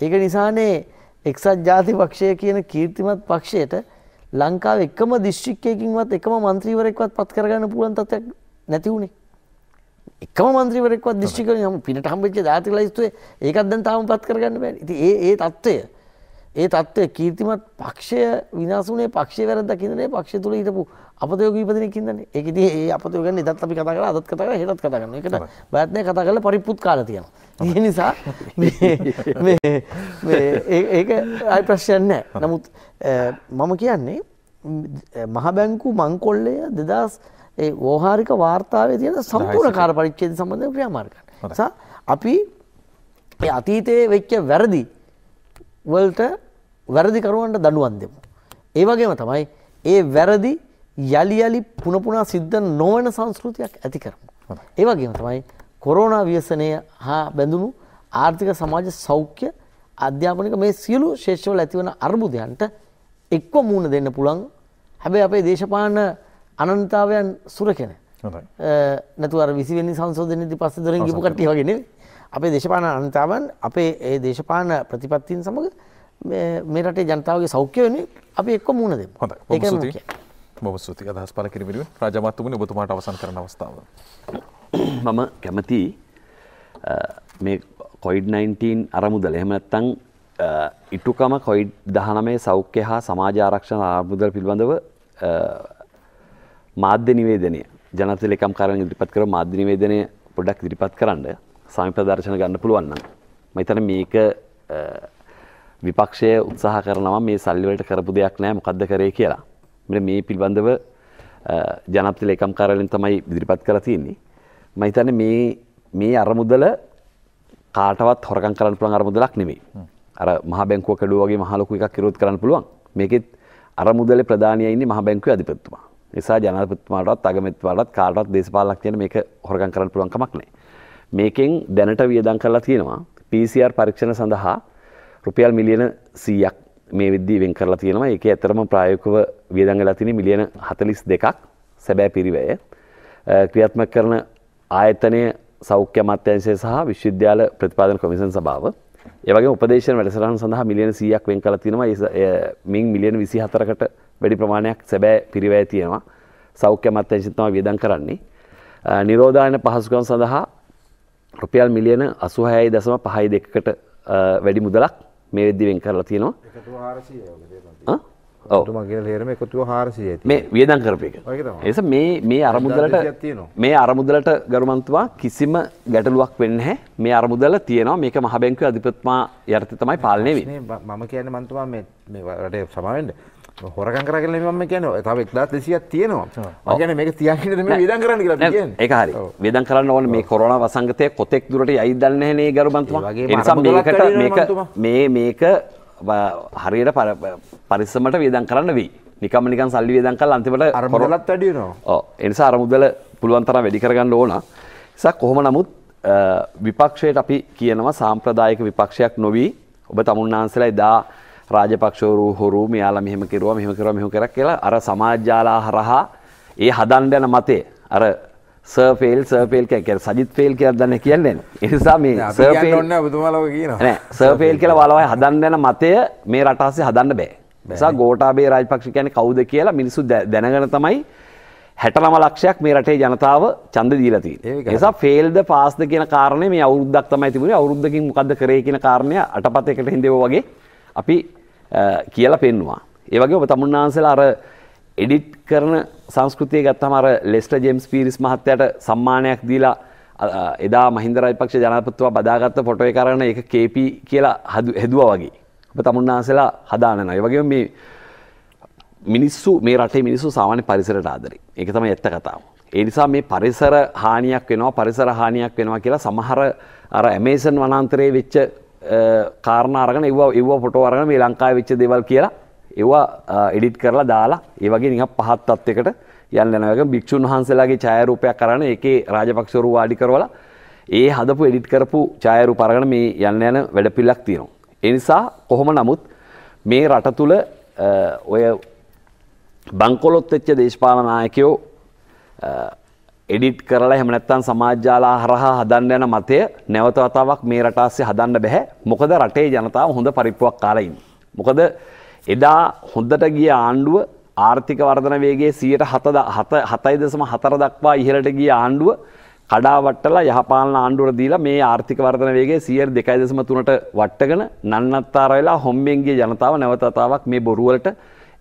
ඒක නිසානේ එක්සත් ජාති පක්ෂය කියන කීර්තිමත් පක්ෂයට ලංකාව එකම දිශ්ික්කයකින්වත් එකම මන්ත්‍රීවරෙක්වත් පත් කරගන්න පුලන් තත්යක් නැති වුණේ එකම මන්ත්‍රීවරෙක්වත් දිශ්ිකර යම පිට හම්බච්ච ජාතික ලයිස්තුවේ ඒකත් දැන් තාම පත් කරගන්න බැරි ඉතින් ඒ ඒ තත්ත්වය ඒ තත්ත්වය කීර්තිමත් පක්ෂය විනාසුනේ පක්ෂය වැරද කිදනේ පක්ෂ තුළ හිටපු අපතයෝක ඉපදන කින්නන්නේ එකද ඒ අපතය ගන්න දත් අපි කතා කර අදත් කතා කර හෙටත් කතා කරන එකට බැත්නය කතා කරල පරිපුත් කාල තියෙන. ඒ නිසා ඒක අයි ප්‍රශ්යන්න නමුත් මම කියන්නේ මහබැංකු මංකොල්ලය දෙදස් ඒ ඕහාරික වාර්තාවේ තියෙන සම්පූර්ණ කාර පරිච්චේද සම්බඳධ ක්‍රියාමාර්ගන්න. අපි අතීතයේ වෙච්ච වැරදි වලට වැරදිකරුවන්ට දඩුවන් දෙමු. ඒ වගේම තමයි ඒ වැරදි යළි යළි පුනපුනා සිද්ධ නොවන සංස්කෘතියක් ඇති කරමු. ඒ වගේම තමයි කොරෝනා ව්‍යසනය හා බැඳුණු ආර්ථික සමාජ සෞඛ්‍ය අධ්‍යාපනික මේ සියලු ශේෂවල ඇතිවන අර්බුදයන්ට එක්ව මූුණ දෙන්න පුළන් හැබැයි අපේ දේශපාන අනන්තාවයන් සුරකෙන නැතුවර විසිවෙනි සංසෝධනති පස්ස දරින් ගිපුකටියගෙන අපේ දේශපාන අනතාවන් අපේ ඒ දේශපාන ප්‍රතිපත්තින් සමඟ මේ රටේ ජනතාවගේ සෞඛ්‍ය වෙන අපි එක්ක මුණ දෙම් හොඳ බොම සූති අදහස් පල කිරීම රජමත්තුමනි ඔබතුමාට අවසන් කරන අවස්ථාව. මම කැමති මේ කොයිඩ්-19 අරමුදල එහෙමනත්තං ඉටුකම කොයිඩ් දහනමේ සෞඛ්‍ය හා සමාජාරක්ෂණ ආර්මුදල් පිළිබඳව මාධ්‍ය නිවේදනය ජනත ලෙකම් කරන ඉදිරිපත් කර මාධ්‍ය නිවේදනය පොඩක් ඉදිරිපත් කරන්න සමිප දර්ශන ගන්න පුළුවන්න මතන මේක විපක්ෂය උත්සාහ කරනවා මේ සල්ලිවලට කරපු දෙයක් නෑ මොකක්ද කරේ කියලා මෙ මේ පිල්බඳව ජනපති ලේකම් කාරලින් තමයි ඉදිරිපත් කර තියන්නේ මහිතන මේ මේ අරමුදල කාටවත් හොරකන් කරන්න පුළන් අරමුදලක් නෙමේ අර මහ බැංකුව කඩුවගේ මහලොකු එකක් කිරොත් කරන්න පුළුවන් මේකෙත් අරමුදල ප්‍රධානයයින්නේ මහ බැංකුව අධිපත්තුමා නිසා ජනපත්තුමාටත් අගමත්වාටත් කාටත් දේශපාලක් තියෙන මේක හොරකන් කරන්න පුළුවන්කමක් නෑ මේකෙන් දැනට වියදම් කරලා තියෙනවා PCR පරීක්ෂණ සඳහා රුපියල් මිලියන 100ක් මේ විද්දී වෙන් කරලා තියෙනවා. ඒකේ ඇත්තටම ප්‍රායෝගිකව වියදම් වෙලා තියෙන්නේ මිලියන 42ක් සැබෑ පිරිවැය. ක්‍රියාත්මක කරන ආයතනය සෞඛ්‍ය අමාත්‍යාංශය සහ විශ්වවිද්‍යාල ප්‍රතිපාදන කොමිෂන් සභාව. ඒ වගේම උපදේශන වැඩසටහන් සඳහා මිලියන 100ක් වෙන් කරලා තියෙනවා. මින් මිලියන 24කට වැඩි ප්‍රමාණයක් සැබෑ පිරිවැය තියෙනවා. සෞඛ්‍ය අමාත්‍යාංශය තමයි වියදම් කරන්නේ. නිරෝධායන පහසුකම් සඳහා රුපියල් මිලියන අසුහයයි දසම පහයි දෙකට වැඩි මුදලක් මේ වෙද්දිවෙන් කරලා තියෙනවා ඔවම එකතු හාරසිය මේ වියදන් කරපයක එස මේ මේ අරමුදලට මේ අරමුදලට ගරුමන්තුවා කිසිම ගැටලුවක් වෙන්න මේ අරමුදල තියනවා මේක මහබැංකව අධිපත්මා යර්ත තමයි පාලනය වේ මම කියන මන්තුවා මේ රටේ සමාවෙන්ට හොරකන් කරගෙන මම කියන තව එක්ලාස් දෙසියක් තියෙනවා ගැන මේක තියන්ට මේ විදන් කරන්න කියලා කිය එක හරි වෙදන් කරන්න ඕන මේ කොරන වසංගතය කොතෙක් දුරට යයි දන්නහනේ ගරුබන්තුවා නිසා මේකට මේක මේ මේක හරියට පරිස්සමට වේදන් කරන්න වී නිකම නිකන් සල්ලි වේදන් කල් අන්තිමට අරමුදලත් වැඩියනවා එනිසා අරමුදල පුළුවන් තරම් වැඩි කරගන්න ඕන නිසා කොහොම නමුත් විපක්ෂයට අපි කියනවා සාම්ප්‍රදායික විපක්ෂයක් නොවී ඔබ තමුන්නාන්සලා එදා රාජපක්ෂවරු හොරු මෙයාලා මෙහෙම කෙරුවා මෙහෙම කරා මෙහෙම කරා කියලා අර සමාජජාලා හරහා ඒ හදන්න යන මතේ අර සර්ෆේල් සර්ෆේල් කැකර සජිත් ෆේල් කියල දන්න කියන්නේ එනිසා මේ සර්ෆේල්න්න බතුමලව කියන සර්ෆේල් කියල වලවයි හදන්න යන මතය මේ රටාසේ හදන්න බෑ නිසා ගෝටාබේ රාජපක්ෂ කියන කවුද කියලා මිනිසු දැනගෙන තමයි හැටලම ලක්ෂයක් මේ රටේ ජනතාව චන්ද දීලති නිසා ෆේල්ද පාස්ද කියන කාරණය මේ අවුද්දක් තමයි තිබුණ අවුද්දකින් මොකක්ද කරේ කියන කාරණය අටපත එකට හිදව වගේ අපි කියලා පෙන්වා. ඒවගේ ඔබ තමුන්නාන්සලා අර එඩිට් කරන සංස්කෘතිය ගත්තම අර ලෙස්ට ජෙම්ස් පීරිස් මහත්තයට සම්මානයක් දීලා එදා මහින්දරයිපක්ෂ ජනපත්තුව බදාගත්ත පොටය කරන එක කේපි කියලා හදු හෙදුව වගේ ඔබ තමුන්නාන්සලා හදානන වගේ මේ මිනිස්සු මේ රටේ මිනිස්සු සාමාන්‍ය පරිසරට ආදරේ ඒක තමයි ඇත්ත කතාව. ඒ නිසා මේ පරිසර හානියක් වෙනවා පරිසර හානියක් වෙනවා කියලා සමහර අර ඇමේසන් වනාන්තරයේ වෙච්ච කාරණ අරගන ඒවා ඒවා ෆොටෝ අරගෙන මේ ලංකා වෙච්ච දේවල් කියලා ඒවා එඩිට් කරලා දාලා ඒ වගේ නිකන් පහත් තත්යකට යන්න යනවා. ඒක භික්ෂුන් වහන්සේලාගේ ඡායාරූපයක් අරගෙන ඒකේ රාජපක්ෂවරු වාඩි කරවලා ඒ හදපු එඩිට් කරපු ඡායාරූප අරගෙන මේ යන්න යන වැඩපිළිවෙලක් තියෙනවා. ඒ නිසා කොහොම නමුත් මේ රට තුල ඔය බංකොලොත් වෙච්ච දේශපාලන නායකයෝ එඩිට් කරලා එහෙම නැත්නම් සමාජාලා හරහා හදන්න යන මතය නැවත වතාවක් මේ රටාස්සේ හදන්න බෑ. මොකද රටේ ජනතාව හොඳ පරිප්පුවක් කාලා මොකද එදා හොඳට ගිය ආණ්ඩුව ආර්ථික වර්ධන වේගයේ 7.4 දක්වා ඉහළට ගිය ආණ්ඩුව කඩාවට්ටලා යහපාලන ආණ්ඩුවට දීලා මේ ආර්ථික වර්ධන වේගය 2.3ට වට්ටගෙන නන්නත්තර වෙලා හොම්බෙන් ගිය ජනතාව නැවත වතාවක් මේ බොරු වලට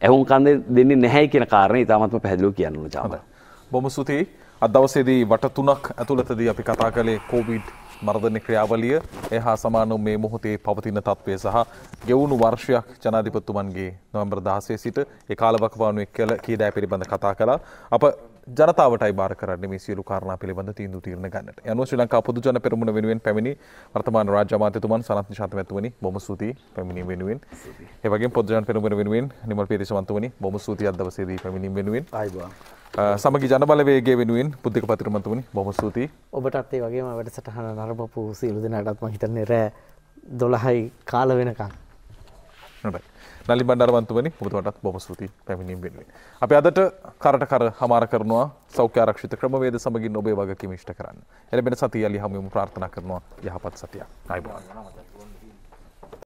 ඇහුම්කන් දෙන්නේ නැහැ කියන කාරණේ ඉතාමත්ම පැහැදිලිව කියන්න ඕන චාමර. බොහොම ස්තුතියි. අදවසේදී වට තුනක් ඇතුළතදී අපි කතා කළේ කෝවිඩ් මර්ධන ක්‍රියාවලිය එහා සමානු මේ මොහොතේ පවතින තත්ත්වය සහ ගෙවුණු වර්ෂයක් ජනාධිපත්තුමන්ගේ නොවම්බර දහසේ සිට එකකාලවකවානුවක් කළ කියදෑ පිළිබඳ කතා කලා අප ජනතාවටයි බාර කරන්න මේ සියලු කාරණ පිළිබඳ තීන්දු තීරණ ගන්නට යනු ශ්‍රී ලංකා පොදු ජන පෙරමුණ වෙනුවෙන් පැමිණි වර්තමාන රාජ්‍ය අමාත්‍යතුමන් සනත් නිශාන්ත මැතිවනි බොහොම ස්තුතියි පැමිණීම වෙනුවෙන් ඒ වගේම පොදු ජන පෙරමුණ වෙනුවෙන් නිමල් පීරිසමන්තුමනි බොහොම ස්තුතියි අද දවසේදී පැමිණීම වෙනුවෙන් ආයිබෝවන් Uh, සමග ජනබලවේගේ වෙනුවෙන් පුද්ධික පතිරමතුනි බොම සූතියි ඔබටත් ඒ වගේම වැඩසටහන නරබපු සීලු දෙනාටත් මහිතන්නේ රෑ දොළහයි කාල වෙනකං නලි බන්ඩරවන්තුවනි පුතුවටත් බොම සූති පැමිණීම් වෙනුවෙන්. අපි අදට කරට කර හමාර කරනවා සෞඛ්‍යාරක්ෂිත ක්‍රමවේද සමගින් ඔබේ වගකිමිෂ්ට කරන්න. එරබෙන සතියලි හමුම ප්‍රාර්ථනා කරනවා යහපත් සතියක් අයිබවා.